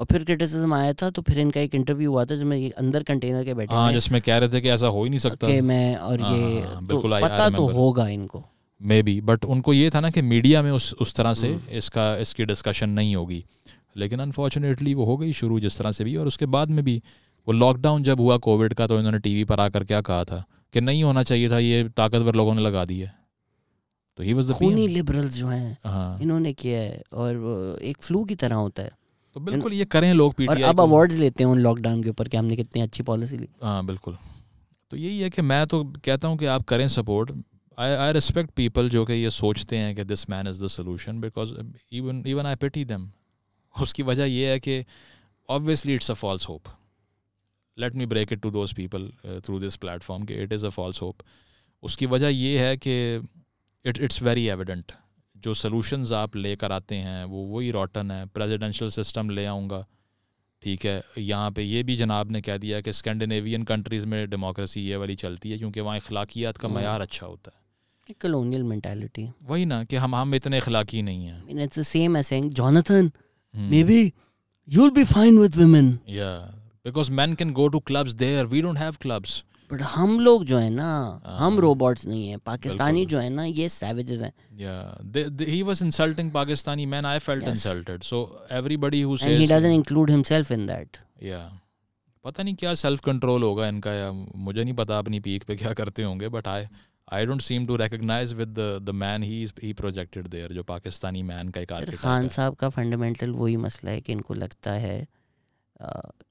और फिर क्रिटिसिज्म आया था तो फिर इनका एक इंटरव्यू हुआ था जिसमें ये अंदर कंटेनर के बैठे हाँ जिसमें कह रहे थे कि ऐसा हो ही नहीं सकता मैं और ये हाँ, हाँ, तो पता तो होगा इनको मे बी बट उनको ये था ना कि मीडिया में उस उस तरह से हम्म। इसका इसकी डिस्कशन नहीं होगी लेकिन अनफॉर्चुनेटली वो हो गई शुरू जिस तरह से भी और उसके बाद में भी वो लॉकडाउन जब हुआ कोविड का तो इन्होंने टीवी पर आकर क्या कहा था कि नहीं होना चाहिए था ये ताकतवर लोगों ने लगा दी है तो ही वाज द खूनी लिबरल्स जो हैं हाँ। इन्होंने किया है और एक फ्लू की तरह होता है तो बिल्कुल ये करें लोग पीटीआई और अब अवार्ड्स लेते हैं उन लॉकडाउन के ऊपर कि हमने कितनी अच्छी पॉलिसी ली हां बिल्कुल तो यही है कि मैं तो कहता हूं कि आप करें support I I respect people जो कि ये सोचते हैं कि this man is the solution because even even I pity them उसकी वजह ये है कि obviously it's a false hope let me break it to those people through this platform कि it is a false hope उसकी वजह ये है कि इट इट्स वेरी एविडेंट जो सोलूशंस आप लेकर आते हैं वो वही रॉटन है प्रेजिडेंशल सिस्टम ले आऊँगा ठीक है यहाँ पे ये भी जनाब ने कह दिया कि स्कैंडिनेवियन कंट्रीज़ में डेमोक्रेसी ये वाली चलती है क्योंकि वहाँ अखलाकियात का मैार हम्म। अच्छा होता है कलोनियल मेंटालिटी वही ना कि हम हम इतने अखलाकी नहीं हैं it's the same as saying Jonathan maybe you will be fine with women या because men can go to clubs there we don't have clubs but हम लोग जो है ना हाँ। हम रोबोट्स नहीं है पाकिस्तानी जो है ना ये सैवेजेस हैं या he was insulting Pakistani man I felt insulted so everybody who says he doesn't include himself in that या पता नहीं क्या सेल्फ कंट्रोल होगा इनका या मुझे नहीं पता अपनी पीक पे क्या करते होंगे but I I don't seem to recognize with the man he he projected there जो पाकिस्तानी मैन का एक खान साहब का फंडामेंटल वही मसला है कि इनको लगता है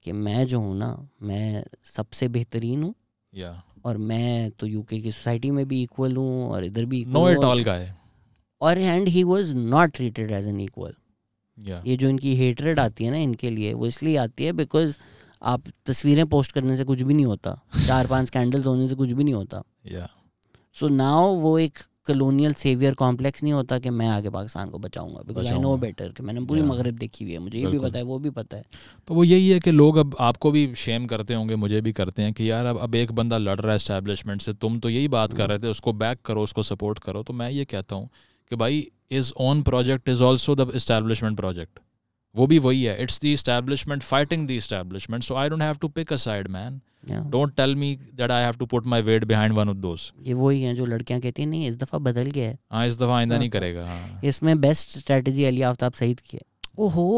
कि मैं जो हूँ ना मैं सबसे बेहतरीन हूँ yeah. और मैं तो यूके की सोसाइटी में भी इक्वल हूँ और इधर भी नो इट ऑल गाय और and he was not treated as an equal ये जो इनकी हेटरेड आती है ना इनके लिए वो इसलिए आती है बिकॉज आप तस्वीरें पोस्ट करने से कुछ भी नहीं होता [laughs] चार पांच कैंडल्स होने से कुछ भी नहीं होता सो yeah. नाउ so वो एक कलोनियल सेवियर कॉम्प्लेक्स नहीं होता कि मैं आगे पाकिस्तान को बचाऊंगा बिकॉज आई नो बेटर कि मैंने पूरी मगरब देखी हुई है मुझे ये भी पता है वो भी पता है तो वो यही है कि लोग अब आपको भी शेम करते होंगे मुझे भी करते हैं कि यार अब अब एक बंदा लड़ रहा है इस्टेब्लिशमेंट से तुम तो यही बात कर hmm. रहे थे उसको बैक करो उसको सपोर्ट करो तो मैं ये कहता हूँ कि भाई his own project is also the establishment project वो भी वही है it's the establishment fighting the establishment so I don't have to pick a side man don't tell me that I have to put my weight behind one of those ये वही है जो लड़कियां कहती हैं नहीं इस दफा बदल गया है हां इस दफा आइंदा हाँ। नहीं करेगा हां इसमें बेस्ट स्ट्रेटजी अली आफताब सईद की है ओहो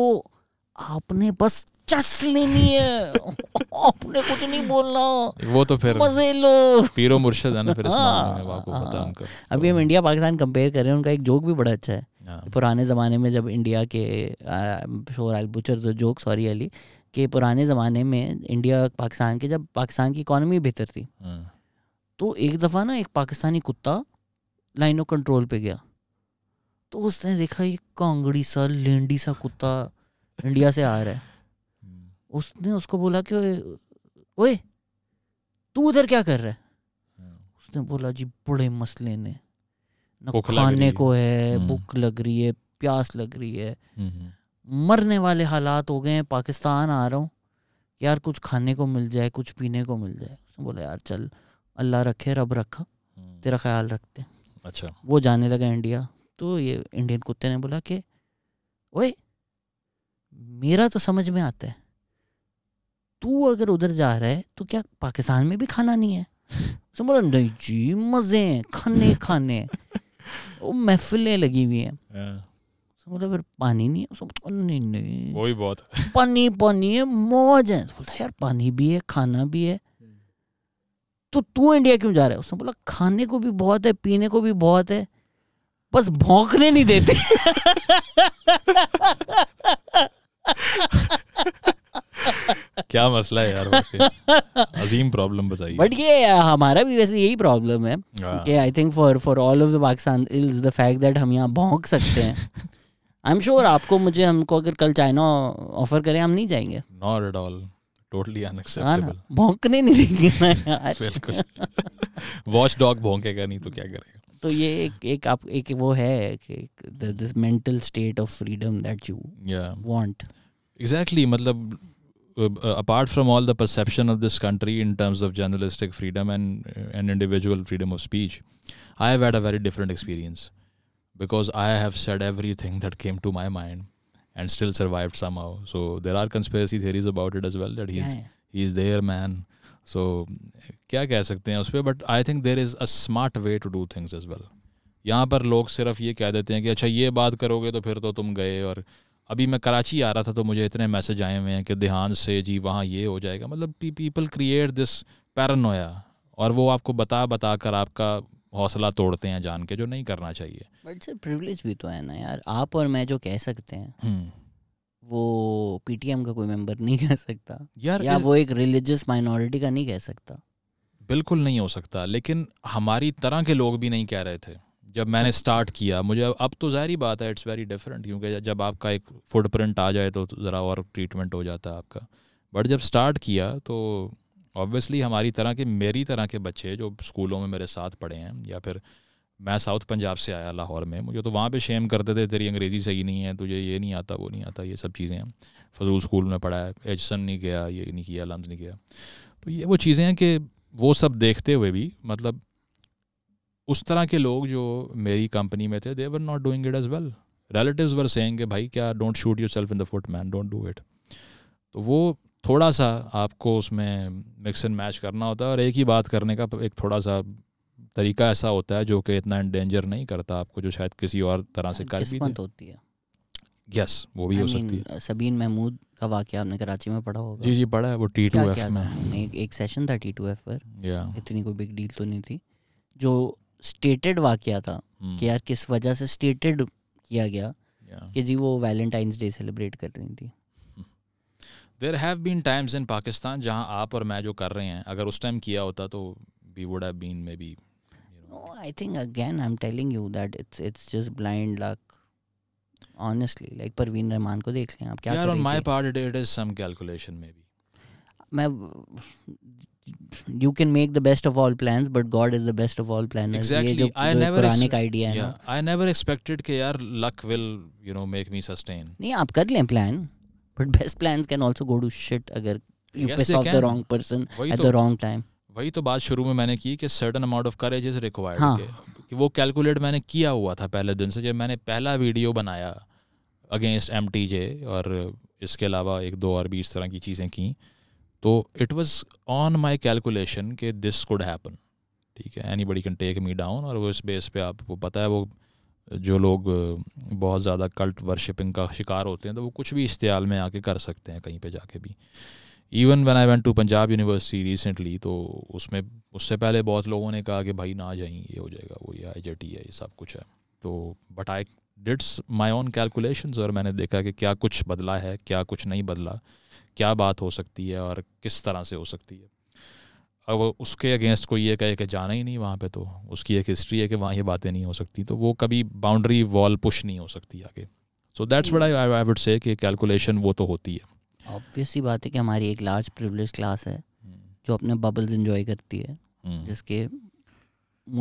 आपने बस चस लेनी है [laughs] आपने कुछ नहीं बोलना वो तो फिर मजे लो पीरो मुर्शिद है ना फिर इस हाँ। मामले में आपको पता हाँ। उनका अभी हम इंडिया पाकिस्तान कंपेयर कर रहे हैं उनका एक जोक भी बड़ा अच्छा है पुराने ज़माने में जब इंडिया के शोर आल बुचर जोक सॉरी अली कि पुराने ज़माने में इंडिया पाकिस्तान के जब पाकिस्तान की इकोनॉमी बेहतर थी हाँ। तो एक दफ़ा ना एक पाकिस्तानी कुत्ता लाइन ऑफ कंट्रोल पे गया तो उसने देखा ये कांगड़ी सा लेंडी सा कुत्ता इंडिया से आ रहा है हम्म। उसने उसको बोला कि ओए तू उधर क्या कर रहा है हाँ। उसने बोला जी बड़े मसले ने खाने को है हम्म। भूख लग रही है प्यास लग रही है हम्म, मरने वाले हालात हो गए हैं पाकिस्तान आ रहा हूँ यार कुछ खाने को मिल जाए कुछ पीने को मिल जाए उसने बोला यार चल अल्लाह रखे रब रखा हम्म। तेरा ख्याल रखते अच्छा वो जाने लगा इंडिया तो ये इंडियन कुत्ते ने बोला कि ओए मेरा तो समझ में आता है तू अगर उधर जा रहा है तो क्या पाकिस्तान में भी खाना नहीं है उसने बोला नहीं जी मज़े हैं खाने खाने [laughs] वो महफिलें लगी हुई हैं हाँ। बोला फिर पानी नहीं है बोलता नहीं नहीं वही बहुत पानी पानी है मौज है बोलता यार पानी भी है खाना भी है तो तू इंडिया क्यों जा रहा है उसने बोला खाने को भी बहुत है पीने को भी बहुत है बस भौंकने नहीं देते क्या मसला है यार अजीम प्रॉब्लम बताइए बट ये हमारा भी वैसे यही प्रॉब्लम है कि I think for for all of the Pakistan is the fact that हम यहाँ भौंक सकते हैं [laughs] आई एम श्योर आपको मुझे हमको अगर कल चाइना ऑफर करें हम नहीं जाएंगे not at all totally unacceptable भौंकने नहीं देंगे यार बिल्कुल वॉच डॉग भौंकेगा नहीं तो क्या करेगा तो ये एक एक आप एक वो है कि this mental state of freedom that you want exactly मतलब apart from all the perception of this country in terms of journalistic freedom and and individual freedom of speech I have had a very different experience because I have said everything that came to my mind and still survived somehow. So there are conspiracy theories about it as well that he's yeah. he's there, man. So क्या कह सकते हैं उस पर but I think there is a smart way to do things as well यहाँ पर लोग सिर्फ ये कह देते हैं कि अच्छा ये बात करोगे तो फिर तो तुम गए और अभी मैं कराची आ रहा था तो मुझे इतने मैसेज आए हुए हैं कि ध्यान से जी वहाँ ये हो जाएगा मतलब पीपल क्रिएट दिस पैरानोया और वो आपको बता बता कर आपका हौसला तोड़ते हैं जान के जो नहीं करना चाहिए बट सर प्रिवलेज भी तो है ना यार आप और मैं जो कह सकते हैं हम्म। वो पीटीएम का कोई मेंबर नहीं कह सकता यार या इस... वो एक रिलीजियस माइनॉरिटी का नहीं कह सकता बिल्कुल नहीं हो सकता लेकिन हमारी तरह के लोग भी नहीं कह रहे थे जब मैंने स्टार्ट किया मुझे अब तो जाहिर बात है इट्स वेरी डिफरेंट क्योंकि जब आपका एक फुटप्रिंट आ जाए तो, तो ज़रा और ट्रीटमेंट हो जाता है आपका बट जब स्टार्ट किया तो ऑब्वियसली हमारी तरह के मेरी तरह के बच्चे जो स्कूलों में मेरे साथ पढ़े हैं या फिर मैं साउथ पंजाब से आया लाहौर में मुझे तो वहाँ पे शेम करते थे तेरी अंग्रेज़ी सही नहीं है तुझे ये नहीं आता वो नहीं आता ये सब चीज़ें हैं फजूल स्कूल में पढ़ा है एजसन नहीं गया ये नहीं किया लम्स नहीं किया तो ये वो चीज़ें हैं कि वो सब देखते हुए भी मतलब उस तरह के लोग जो मेरी कंपनी में थे they were not doing it as well relatives were सेंगे भाई क्या don't shoot yourself in the foot man don't do it तो वो थोड़ा सा आपको उसमें मिक्स एंड मैच करना होता है और एक ही बात करने का एक थोड़ा सा तरीका ऐसा होता है जो कि इतना एंडेंजर नहीं करता आपको जो शायद किसी और तरह से किस्मत होती है यस yes, वो भी I हो mean, सकती है सबीन महमूद का वाक्य आपने कराची में पढ़ा होगा जी जी पढ़ा है वो टी टू एफ में एक, एक सेशन था टी टू एफ पर yeah. इतनी कोई बिग डील तो नहीं थी जो स्टेटेड वाक्य था hmm. कि यार किस वजह से स्टेटेड किया गया yeah. कि जी वो वैलेंटाइंस डे सेलिब्रेट कर रही थी there have been times in Pakistan जहाँ आप और मैं जो कर रहे हैं अगर उस टाइम किया होता तो we would have been maybe No, I think again I'm telling you that it's it's just blind luck. Honestly, like Parveen Rahman को देख लें आप क्या Yeah, on my part it, it is some calculation maybe. मैं you can make the best of all plans but God is the best of all planners. Exactly. ये जो, I जो never पुराने idea है yeah, ना. I never expected कि यार luck will you know make me sustain. नहीं आप कर लें plan. But best plans can also go to shit अगर you piss off the wrong person at the wrong time वही तो बात शुरू में मैंने की कि certain amount of courage is required कि वो कैलकुलेट मैंने किया हुआ था पहले दिन से जब मैंने पहला वीडियो बनाया अगेंस्ट एम और इसके अलावा एक दो और भी इस तरह की चीज़ें की तो it was on my calculation कि दिस कुड हैपन ठीक है anybody can take me down और वो इस बेस पे आपको पता है वो जो लोग बहुत ज़्यादा कल्ट वर्शिपिंग का शिकार होते हैं तो वो कुछ भी इस्तेमाल में आके कर सकते हैं कहीं पे जाके भी even when I went to Punjab University recently तो उसमें उससे पहले बहुत लोगों ने कहा कि भाई ना जाएं ये हो जाएगा वो ये आई जे टी है ये सब कुछ है तो but I did it's my own calculation और मैंने देखा कि क्या कुछ बदला है क्या कुछ नहीं बदला क्या बात हो सकती है और किस तरह से हो सकती है अब उसके अगेंस्ट कोई ये कहे कि जाना ही नहीं वहाँ पे तो उसकी एक हिस्ट्री है कि वहाँ ये बातें नहीं हो सकती तो वो कभी बाउंड्री वॉल पुश नहीं हो सकती आगे so that's I I would say कि कैलकुलेशन वो तो होती है ऑब्वियसली बात है कि हमारी एक लार्ज प्रिवलेज क्लास है हम्म। जो अपने बबल्स इंजॉय करती है हम्म। जिसके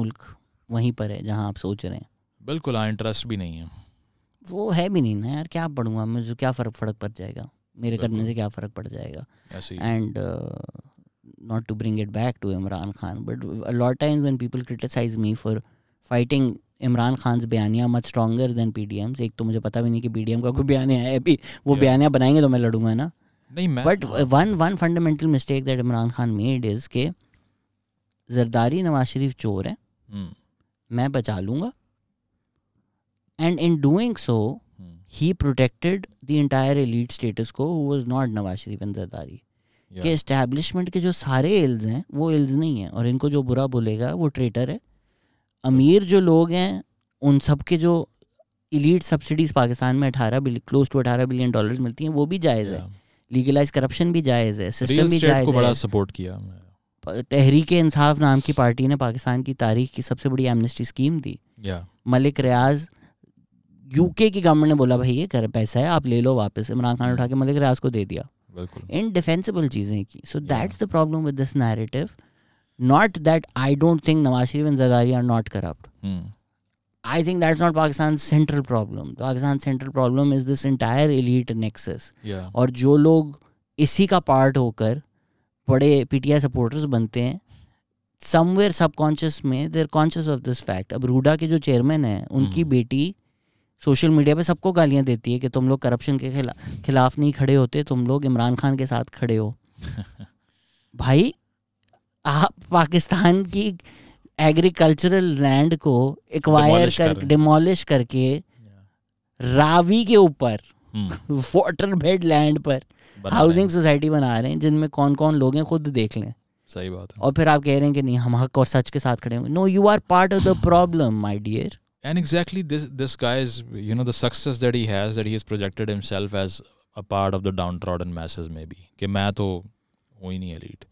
मुल्क वहीं पर है जहाँ आप सोच रहे हैं बिल्कुल इंटरेस्ट हाँ, भी नहीं है वो है भी नहीं ना यार क्या पढ़ूंगा मुझे क्या फ़र्क फर्क पड़ जाएगा मेरे करने से क्या फ़र्क पड़ जाएगा and not to bring it back to Imran Khan, but a lot of times when people criticize me for fighting Imran Khan बयानिया much stronger than P D M's एक तो मुझे पता भी नहीं कि पी डी एम का कोई बयानिया है अभी वो yeah. बयानिया बनाएंगे तो मैं लड़ूंगा ना नहीं but one one fundamental mistake that Imran Khan made is के जरदारी नवाज शरीफ चोर है hmm. मैं बचा लूंगा and in doing so he protected the entire elite status quo who was not Nawaz Sharif and Zardari कि इस्टेब्लिशमेंट के जो सारे इल्ज हैं वो इल्ज नहीं है और इनको जो बुरा बोलेगा वो ट्रेटर है अमीर जो लोग हैं उन सब के जो इलीट सब्सिडीज पाकिस्तान में अठारह क्लोज टू अठारह बिलियन डॉलर मिलती हैं वो भी जायज़ है लीगलाइज करप्शन भी जायज़ है सिस्टम भी जायज़ है सपोर्ट किया तहरीक इंसाफ नाम की पार्टी ने पाकिस्तान की तारीख की सबसे बड़ी एमनेस्टी स्कीम दी मलिक रियाज यूके की गवर्नमेंट ने बोला भाई ये कर पैसा है आप ले लो वापस इमरान खान उठा के मलिक रियाज को दे दिया इनडिफेंसिबल चीज़ें की so that's the problem with this narrative not that I don't think Nawaz Sharif and Zardari are not corrupt I think that not Pakistan central problem Pakistan central problem is this entire elite nexus और जो लोग इसी का पार्ट होकर बड़े पीटीआई सपोर्टर्स बनते हैं समवेयर सबकॉन्शियस में there conscious of this fact अब रूडा के जो चेयरमैन हैं उनकी hmm. बेटी सोशल मीडिया पे सबको गालियां देती है कि तुम लोग करप्शन के खिला, खिलाफ नहीं खड़े होते तुम लोग इमरान खान के साथ खड़े हो [laughs] भाई आप पाकिस्तान की एग्रीकल्चरल लैंड को एक्वायर कर डिमोलिश करके रावी के ऊपर वाटर बेड लैंड पर हाउसिंग सोसाइटी बना रहे हैं जिनमें कौन कौन लोग हैं खुद देख लें सही बात है और फिर आप कह रहे हैं कि नहीं हम हक और सच के साथ खड़े होंगे no you are part of the problem my dear and exactly this this guy's you know the success that he has that he has projected himself as a part of the downtrodden masses maybe ke मैं to ho hi nahi elite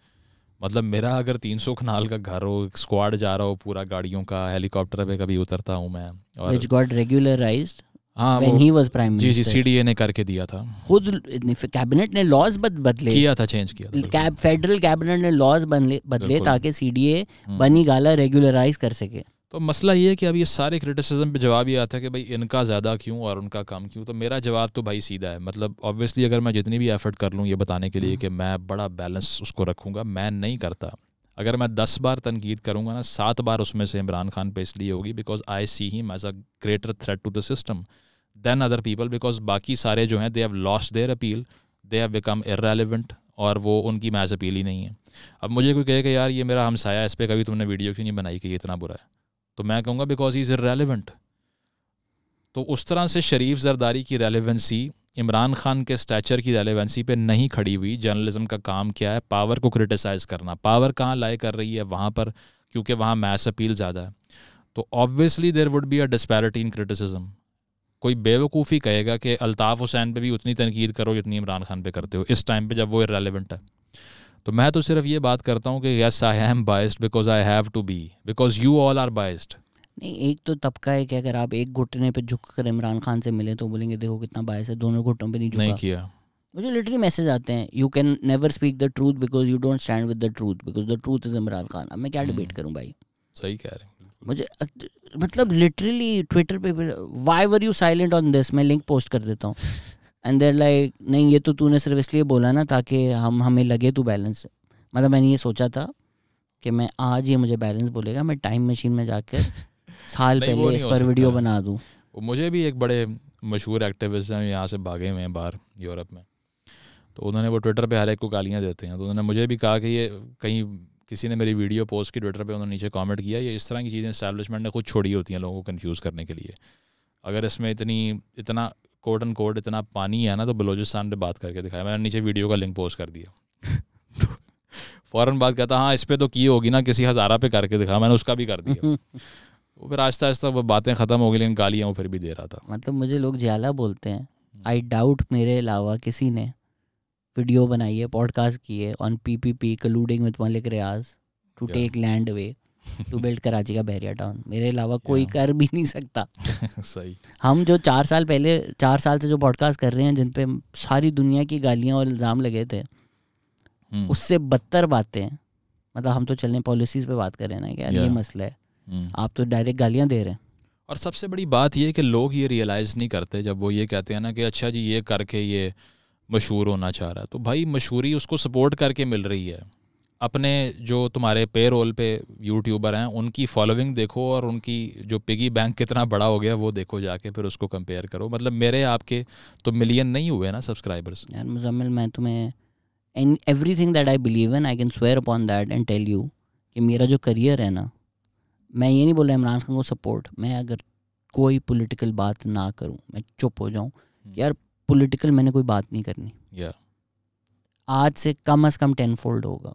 मतलब मेरा अगर 300 कनाल का घर हो स्क्वाड जा रहा हो पूरा गाड़ियों का हेलीकॉप्टर पे कभी उतरता हूँ मैं और which got regularized when he was prime minister जी जी सीडीए ने करके दिया था खुद कैबिनेट ने लॉज बदले किया था चेंज किया था फेडरल कैबिनेट ने लॉज बदले ताकि सीडीए हम्म। बनी गाला रेगुलराइज कर सके तो मसला ये है कि अब ये सारे क्रिटिसिज्म पे जवाब ये आता है कि भाई इनका ज़्यादा क्यों और उनका कम क्यों तो मेरा जवाब तो भाई सीधा है मतलब ऑब्वियसली अगर मैं जितनी भी एफर्ट कर लूँ ये बताने के लिए हम्म। कि मैं बड़ा बैलेंस उसको रखूँगा मैं नहीं करता अगर मैं दस बार तनकीद करूँगा ना सात बार उसमें से इमरान खान पर इसलिए होगी because I see him as a greater threat to the system than other people because बाकी सारे जो हैं they have lost their appeal they have become irrelevant और वो उनकी मैज अपील ही नहीं है अब मुझे कोई कहे कि यार ये मेरा हमसाया इस पर कभी तुमने वीडियो क्यों नहीं बनाई कि ये इतना बुरा है तो मैं कहूँगा बिकॉज ही इज़ रेलिवेंट तो उस तरह से शरीफ जरदारी की रेलिवेंसी इमरान खान के स्टैचर की रेलिवेंसी पे नहीं खड़ी हुई जर्नलिज्म का काम क्या है पावर को क्रिटिसाइज़ करना पावर कहाँ लाई कर रही है वहाँ पर क्योंकि वहाँ मैस अपील ज़्यादा है तो obviously there would be a disparity in criticism कोई बेवकूफ़ी कहेगा कि अल्ताफ़ हुसैन पे भी उतनी तनकीद करो जितनी इमरान खान पे करते हो इस टाइम पे जब वो इरेलीवेंट है तो मैं तो सिर्फ ये बात करता हूँ कि yes I am biased because I have to be because you all are biased नहीं एक तो तबका है कि अगर आप एक घुटने पे झुक कर इमरान खान से मिले तो बोलेंगे देखो कितना बायस है दोनों घुटनों पे नहीं झुका नहीं किया मुझे लिटरली मैसेज आते हैं you can never speak the truth because you don't stand with the truth because the truth is Imran Khan अब मैं क्या डिबेट हम्म। करूँ भाई सही कह रहे हैं मुझे मतलब लिटरली ट्विटर पे why were you silent on this मैं लिंक पोस्ट कर देता हूँ एंड देर लाइक नहीं ये तो तूने सिर्फ इसलिए बोला ना ताकि हम हमें लगे तू बैलेंस मतलब मैंने ये सोचा था कि मैं आज ये मुझे बैलेंस बोलेगा मैं टाइम मशीन में जाकर [laughs] साल पहले इस पर वीडियो बना दूँ मुझे भी एक बड़े मशहूर एक्टिविस्ट हैं यहाँ से भागे हुए हैं बाहर यूरोप में तो उन्होंने वो ट्विटर पे हर एक को गालियाँ देते हैं तो उन्होंने मुझे भी कहा कि ये कहीं किसी ने मेरी वीडियो पोस्ट की ट्विटर पे उन्होंने नीचे कमेंट किया ये इस तरह की चीज़ें इस्टेब्लिशमेंट ने खुद छोड़ी होती हैं लोगों को कन्फ्यूज़ करने के लिए अगर इसमें इतनी इतना कोट एंड कोट इतना पानी है ना तो बलोचिस्तान पर बात करके दिखाया मैंने नीचे वीडियो का लिंक पोस्ट कर दिया [laughs] तो फ़ौर बात कहता हाँ इस पर तो की होगी ना किसी हज़ारा पे करके दिखाया मैंने उसका भी कर दिया वो तो फिर आहिस्ता आहिस्ता वो बातें ख़त्म हो गई लेकिन गालियाँ वो फिर भी दे रहा था मतलब मुझे लोग ज्याला बोलते हैं आई डाउट मेरे अलावा किसी ने वीडियो बनाई है पॉडकास्ट की है on P P P colluding with Malik Riaz to take land away to build Karachi का बैरिया टाउन मेरे अलावा कोई कर भी नहीं सकता [laughs] सही हम जो चार साल पहले चार साल से जो पॉडकास्ट कर रहे हैं जिन पे सारी दुनिया की गालियां और इल्ज़ाम लगे थे हम्म। उससे बदतर बातें मतलब हम तो चलें पॉलिसीज पे बात हैं ना क्या ये मसला है हम्म। आप तो डायरेक्ट गालियां दे रहे हैं और सबसे बड़ी बात यह कि लोग ये रियलाइज़ नहीं करते जब वो ये कहते हैं ना कि अच्छा जी ये करके ये मशहूर होना चाह रहा है तो भाई मशहूरी उसको सपोर्ट करके मिल रही है अपने जो तुम्हारे पे रोल पे यूट्यूबर हैं उनकी फॉलोइंग देखो और उनकी जो पिगी बैंक कितना बड़ा हो गया वो देखो जाके फिर उसको कंपेयर करो मतलब मेरे आपके तो मिलियन नहीं हुए ना सब्सक्राइबर्स यार मुजम्मिल मैं तुम्हें in everything that I believe in I can swear upon that and tell you कि मेरा जो करियर है ना मैं ये नहीं बोल रहा इमरान खान को सपोर्ट मैं अगर कोई पोलिटिकल बात ना करूँ मैं चुप हो जाऊँ हम्म। यार पोलिटिकल मैंने कोई बात नहीं करनी yeah. आज से कम अज़ कम टेन फोल्ड होगा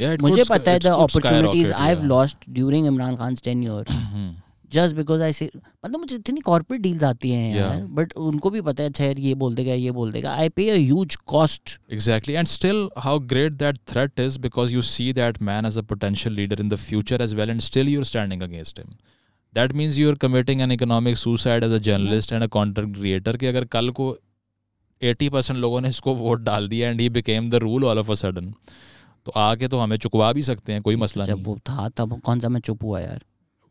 मुझे पता है the opportunities I have lost during Imran Khan tenure just because I say मतलब मुझे इतनी कॉर्पोरेट डील्स आती हैं यार बट उनको भी पता है अच्छा यार ये बोल देगा ये बोल देगा I pay a huge cost exactly and still how great that threat is because you see that man as a potential leader in the future as well and still you are standing against him that means you are committing an economic suicide as a journalist and a content creator कि अगर कल को एटी परसेंट लोगों ने इसको वोट डाल दिया and he became the rule all of a sudden तो आके तो हमें चुकवा भी सकते हैं कोई मसला जब नहीं वो था तब कौन सा मैं चुप हुआ यार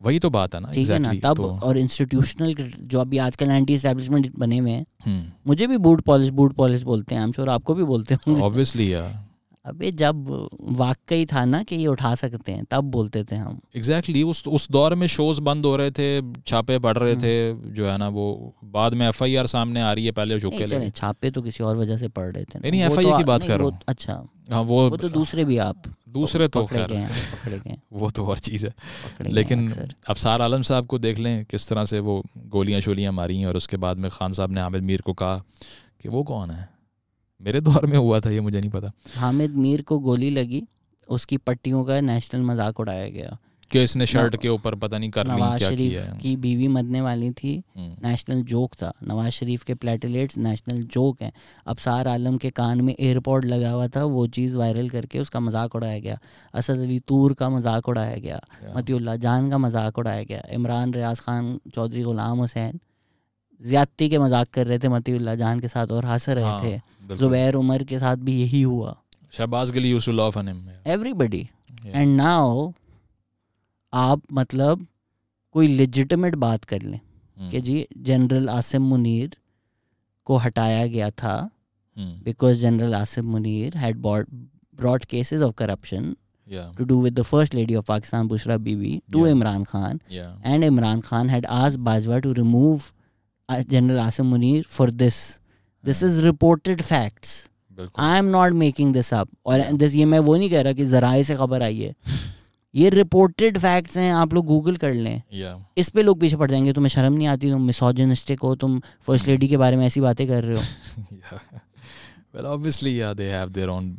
वही तो बात है ना ठीक है ना तब तो, और इंस्टीट्यूशनल जो अभी आजकल एंटी स्टैब्लिशमेंट बने हुए हैं हम्म। मुझे भी बूट पॉलिश बूट पॉलिश बोलते हैं आई एम श्योर आपको भी बोलते हैं ऑब्वियसली यार अबे जब वाकई था ना कि ये उठा सकते हैं तब बोलते थे हम एग्जैक्टली exactly, उस उस दौर में शोज बंद हो रहे थे छापे पड़ रहे हम्म। थे जो है ना वो बाद में एफ आई आर सामने आ रही है पहले झुके छापे तो किसी और वजह से पड़ रहे थे नहीं एफ तो की बात कर रहा अच्छा हाँ वो, वो तो दूसरे भी आप [laughs] दूसरे तो गए [laughs] वो तो और चीज़ है लेकिन अब सार आलम साहब को देख लें किस तरह से वो गोलियां शोलियां मारी हैं और उसके बाद में खान साहब ने आमिर मीर को कहा कि वो कौन है मेरे दौर में हुआ था ये मुझे नहीं पता हामिद मीर को गोली लगी उसकी पट्टियों का नेशनल मजाक उड़ाया गया कि इसने शर्ट के ऊपर पता नहीं कर नवाज क्या शरीफ किया की बीवी मरने वाली थी हम्म। नेशनल जोक था नवाज शरीफ के प्लेटलेट्स नेशनल जोक हैं अबसार आलम के कान में एयरपोर्ट लगा हुआ था वो चीज़ वायरल करके उसका मजाक उड़ाया गया असद अली तूर का मजाक उड़ाया गया मतीउल्ला जान का मजाक उड़ाया गया इमरान रियाज खान चौधरी गुलाम हुसैन ज्यादती के मजाक कर रहे थे मतीउल्ला जान के साथ और हंस रहे हाँ, थे जुबैर उमर के साथ भी यही हुआ Shahbaz Gill used to love him everybody and now आप मतलब कोई लेजिटिमेट बात कर लें हम्म। कि जी जनरल आसिम मुनीर को हटाया गया था because hmm. General Asim Munir had brought cases of corruption to do with the first lady of Pakistan, Bushra Bibi, to yeah. Imran Khan. Yeah. And Imran Khan had asked Bajwa to remove General Asim Munir for this this is reported facts I am not making this up और दिस ये मैं वो नहीं कह रहा कि जराए से खबर आई है [laughs] ये रिपोर्टेड फैक्ट्स हैं आप लोग गूगल कर लें yeah. इस पे लोग पीछे पड़ जाएंगे तुम्हें शर्म नहीं आती तुम मिसोजनिस्टिक हो तुम फर्स्ट लेडी के बारे में ऐसी बातें कर रहे हो well obviously yeah they have their own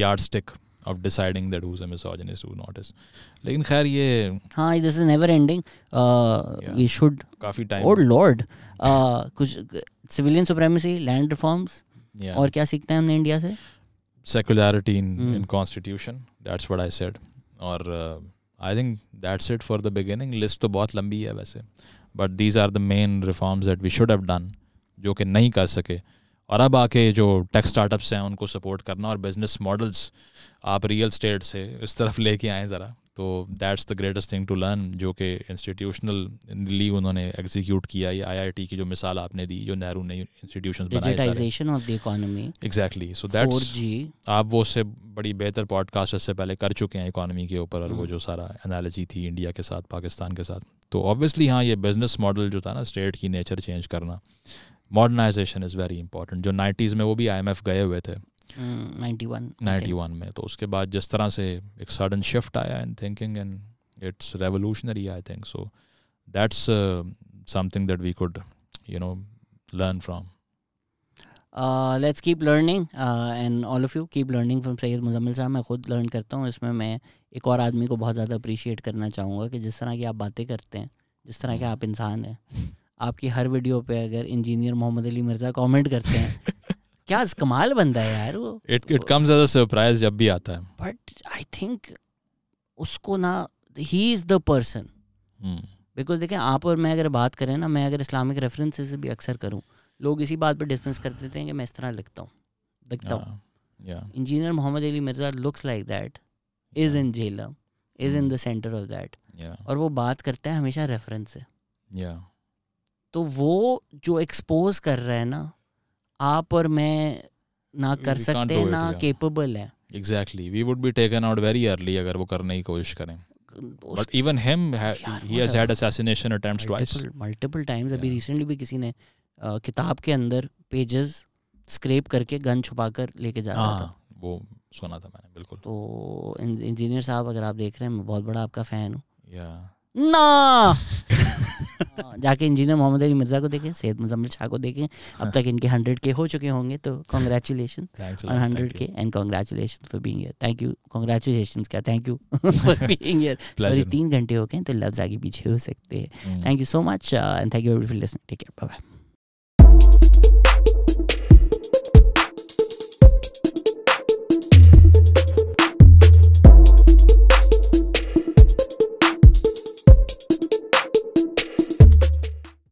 yardstick of deciding that who's a misogynist who not is lekin khair ye ha this is never ending uh, we should kafi time oh lord uh kuch civilian supremacy land reforms yeah aur kya seekhte hain humne india se secularity in, hmm. in constitution that's what i said or uh, i think that's it for the beginning list to bahut lambi hai वैसे but these are the main reforms that we should have done jo ke nahi kar sake और अब आके जो टेक स्टार्टअप्स हैं उनको सपोर्ट करना और बिजनेस मॉडल्स आप रियल स्टेट से इस तरफ [laughs] लेके आए ज़रा तो that's the greatest thing to learn जो कि इंस्टीट्यूशनली उन्होंने एग्जीक्यूट किया या आईआईटी की जो मिसाल आपने दी जो नेहरू ने institution digitization of the economy exactly so that's आप वो उससे बड़ी बेहतर पॉडकास्ट इससे पहले कर चुके हैं इकोनॉमी के ऊपर और वो हम्म। जो सारा एनालॉजी थी इंडिया के साथ पाकिस्तान के साथ तो ऑब्वियसली हाँ ये बिजनेस मॉडल जो था ना स्टेट की नेचर चेंज करना मॉडर्नाइजेशन इज़ वेरी इंपॉर्टेंट जो नाइन्टीज़ में वो भी आई गए हुए थे नाइन्टी mm, वन में तो उसके बाद जिस तरह से एक सडन शिफ्ट आया in thinking and it's revolutionary I think so that's something that we could you know learn from let's keep learning and all of you keep learning keep said Muzammil uh, साहब मैं ख़ुद लर्न करता हूँ इसमें मैं एक और आदमी को बहुत ज़्यादा अप्रिशिएट करना चाहूँगा कि जिस तरह की आप बातें करते हैं जिस तरह के hmm. आप इंसान हैं आपकी हर वीडियो पे अगर इंजीनियर मोहम्मद अली मिर्ज़ा कमेंट करते हैं [laughs] क्या कमाल बंदा है यार वो it it comes as a surprise जब भी आता है बट आई थिंक उसको ना he is the person because देखें आप और मैं अगर बात करें ना मैं अगर इस्लामिक रेफरेंसेस भी अक्सर करूं लोग इसी बात पे डिस्मिस कर देते हैं कि मैं इस तरह लिखता हूँ दिखता हूँ engineer Mohammad Ali Mirza looks like that is in Jhelum is in the centre of that और वो बात करते हैं हमेशा रेफरेंस से yeah. तो वो जो एक्सपोज कर रहा है ना आप और मैं ना कर we सकते हैं ना केपेबल है exactly we would be taken out very early अगर वो करने की कोशिश करें but even him he has had assassination attempts twice multiple times अभी रिसेंटली भी किसी ने uh, किताब के अंदर पेजेस स्क्रैप करके गन छुपाकर लेके जा रहा हाँ, था वो सुना था मैंने बिल्कुल तो इंजीनियर साहब अगर आप देख रहे हैं मैं बहुत बड़ा आपका फ़ैन हूं या yeah. ना [laughs] हाँ, जाके इंजीनियर मोहम्मद अली मिर्जा को देखें सैयद मुजम्मिल शाह को देखें अब तक इनके हंड्रेड के हो चुके होंगे तो कॉन्ग्रेचुलेशन और हंड्रेड के and congratulation for being thank you congratulation क्या थैंक यू फॉर बींग अभी तीन घंटे हो गए तो लफ्ज आगे पीछे हो सकते हैं thank you so much and thank you take care bye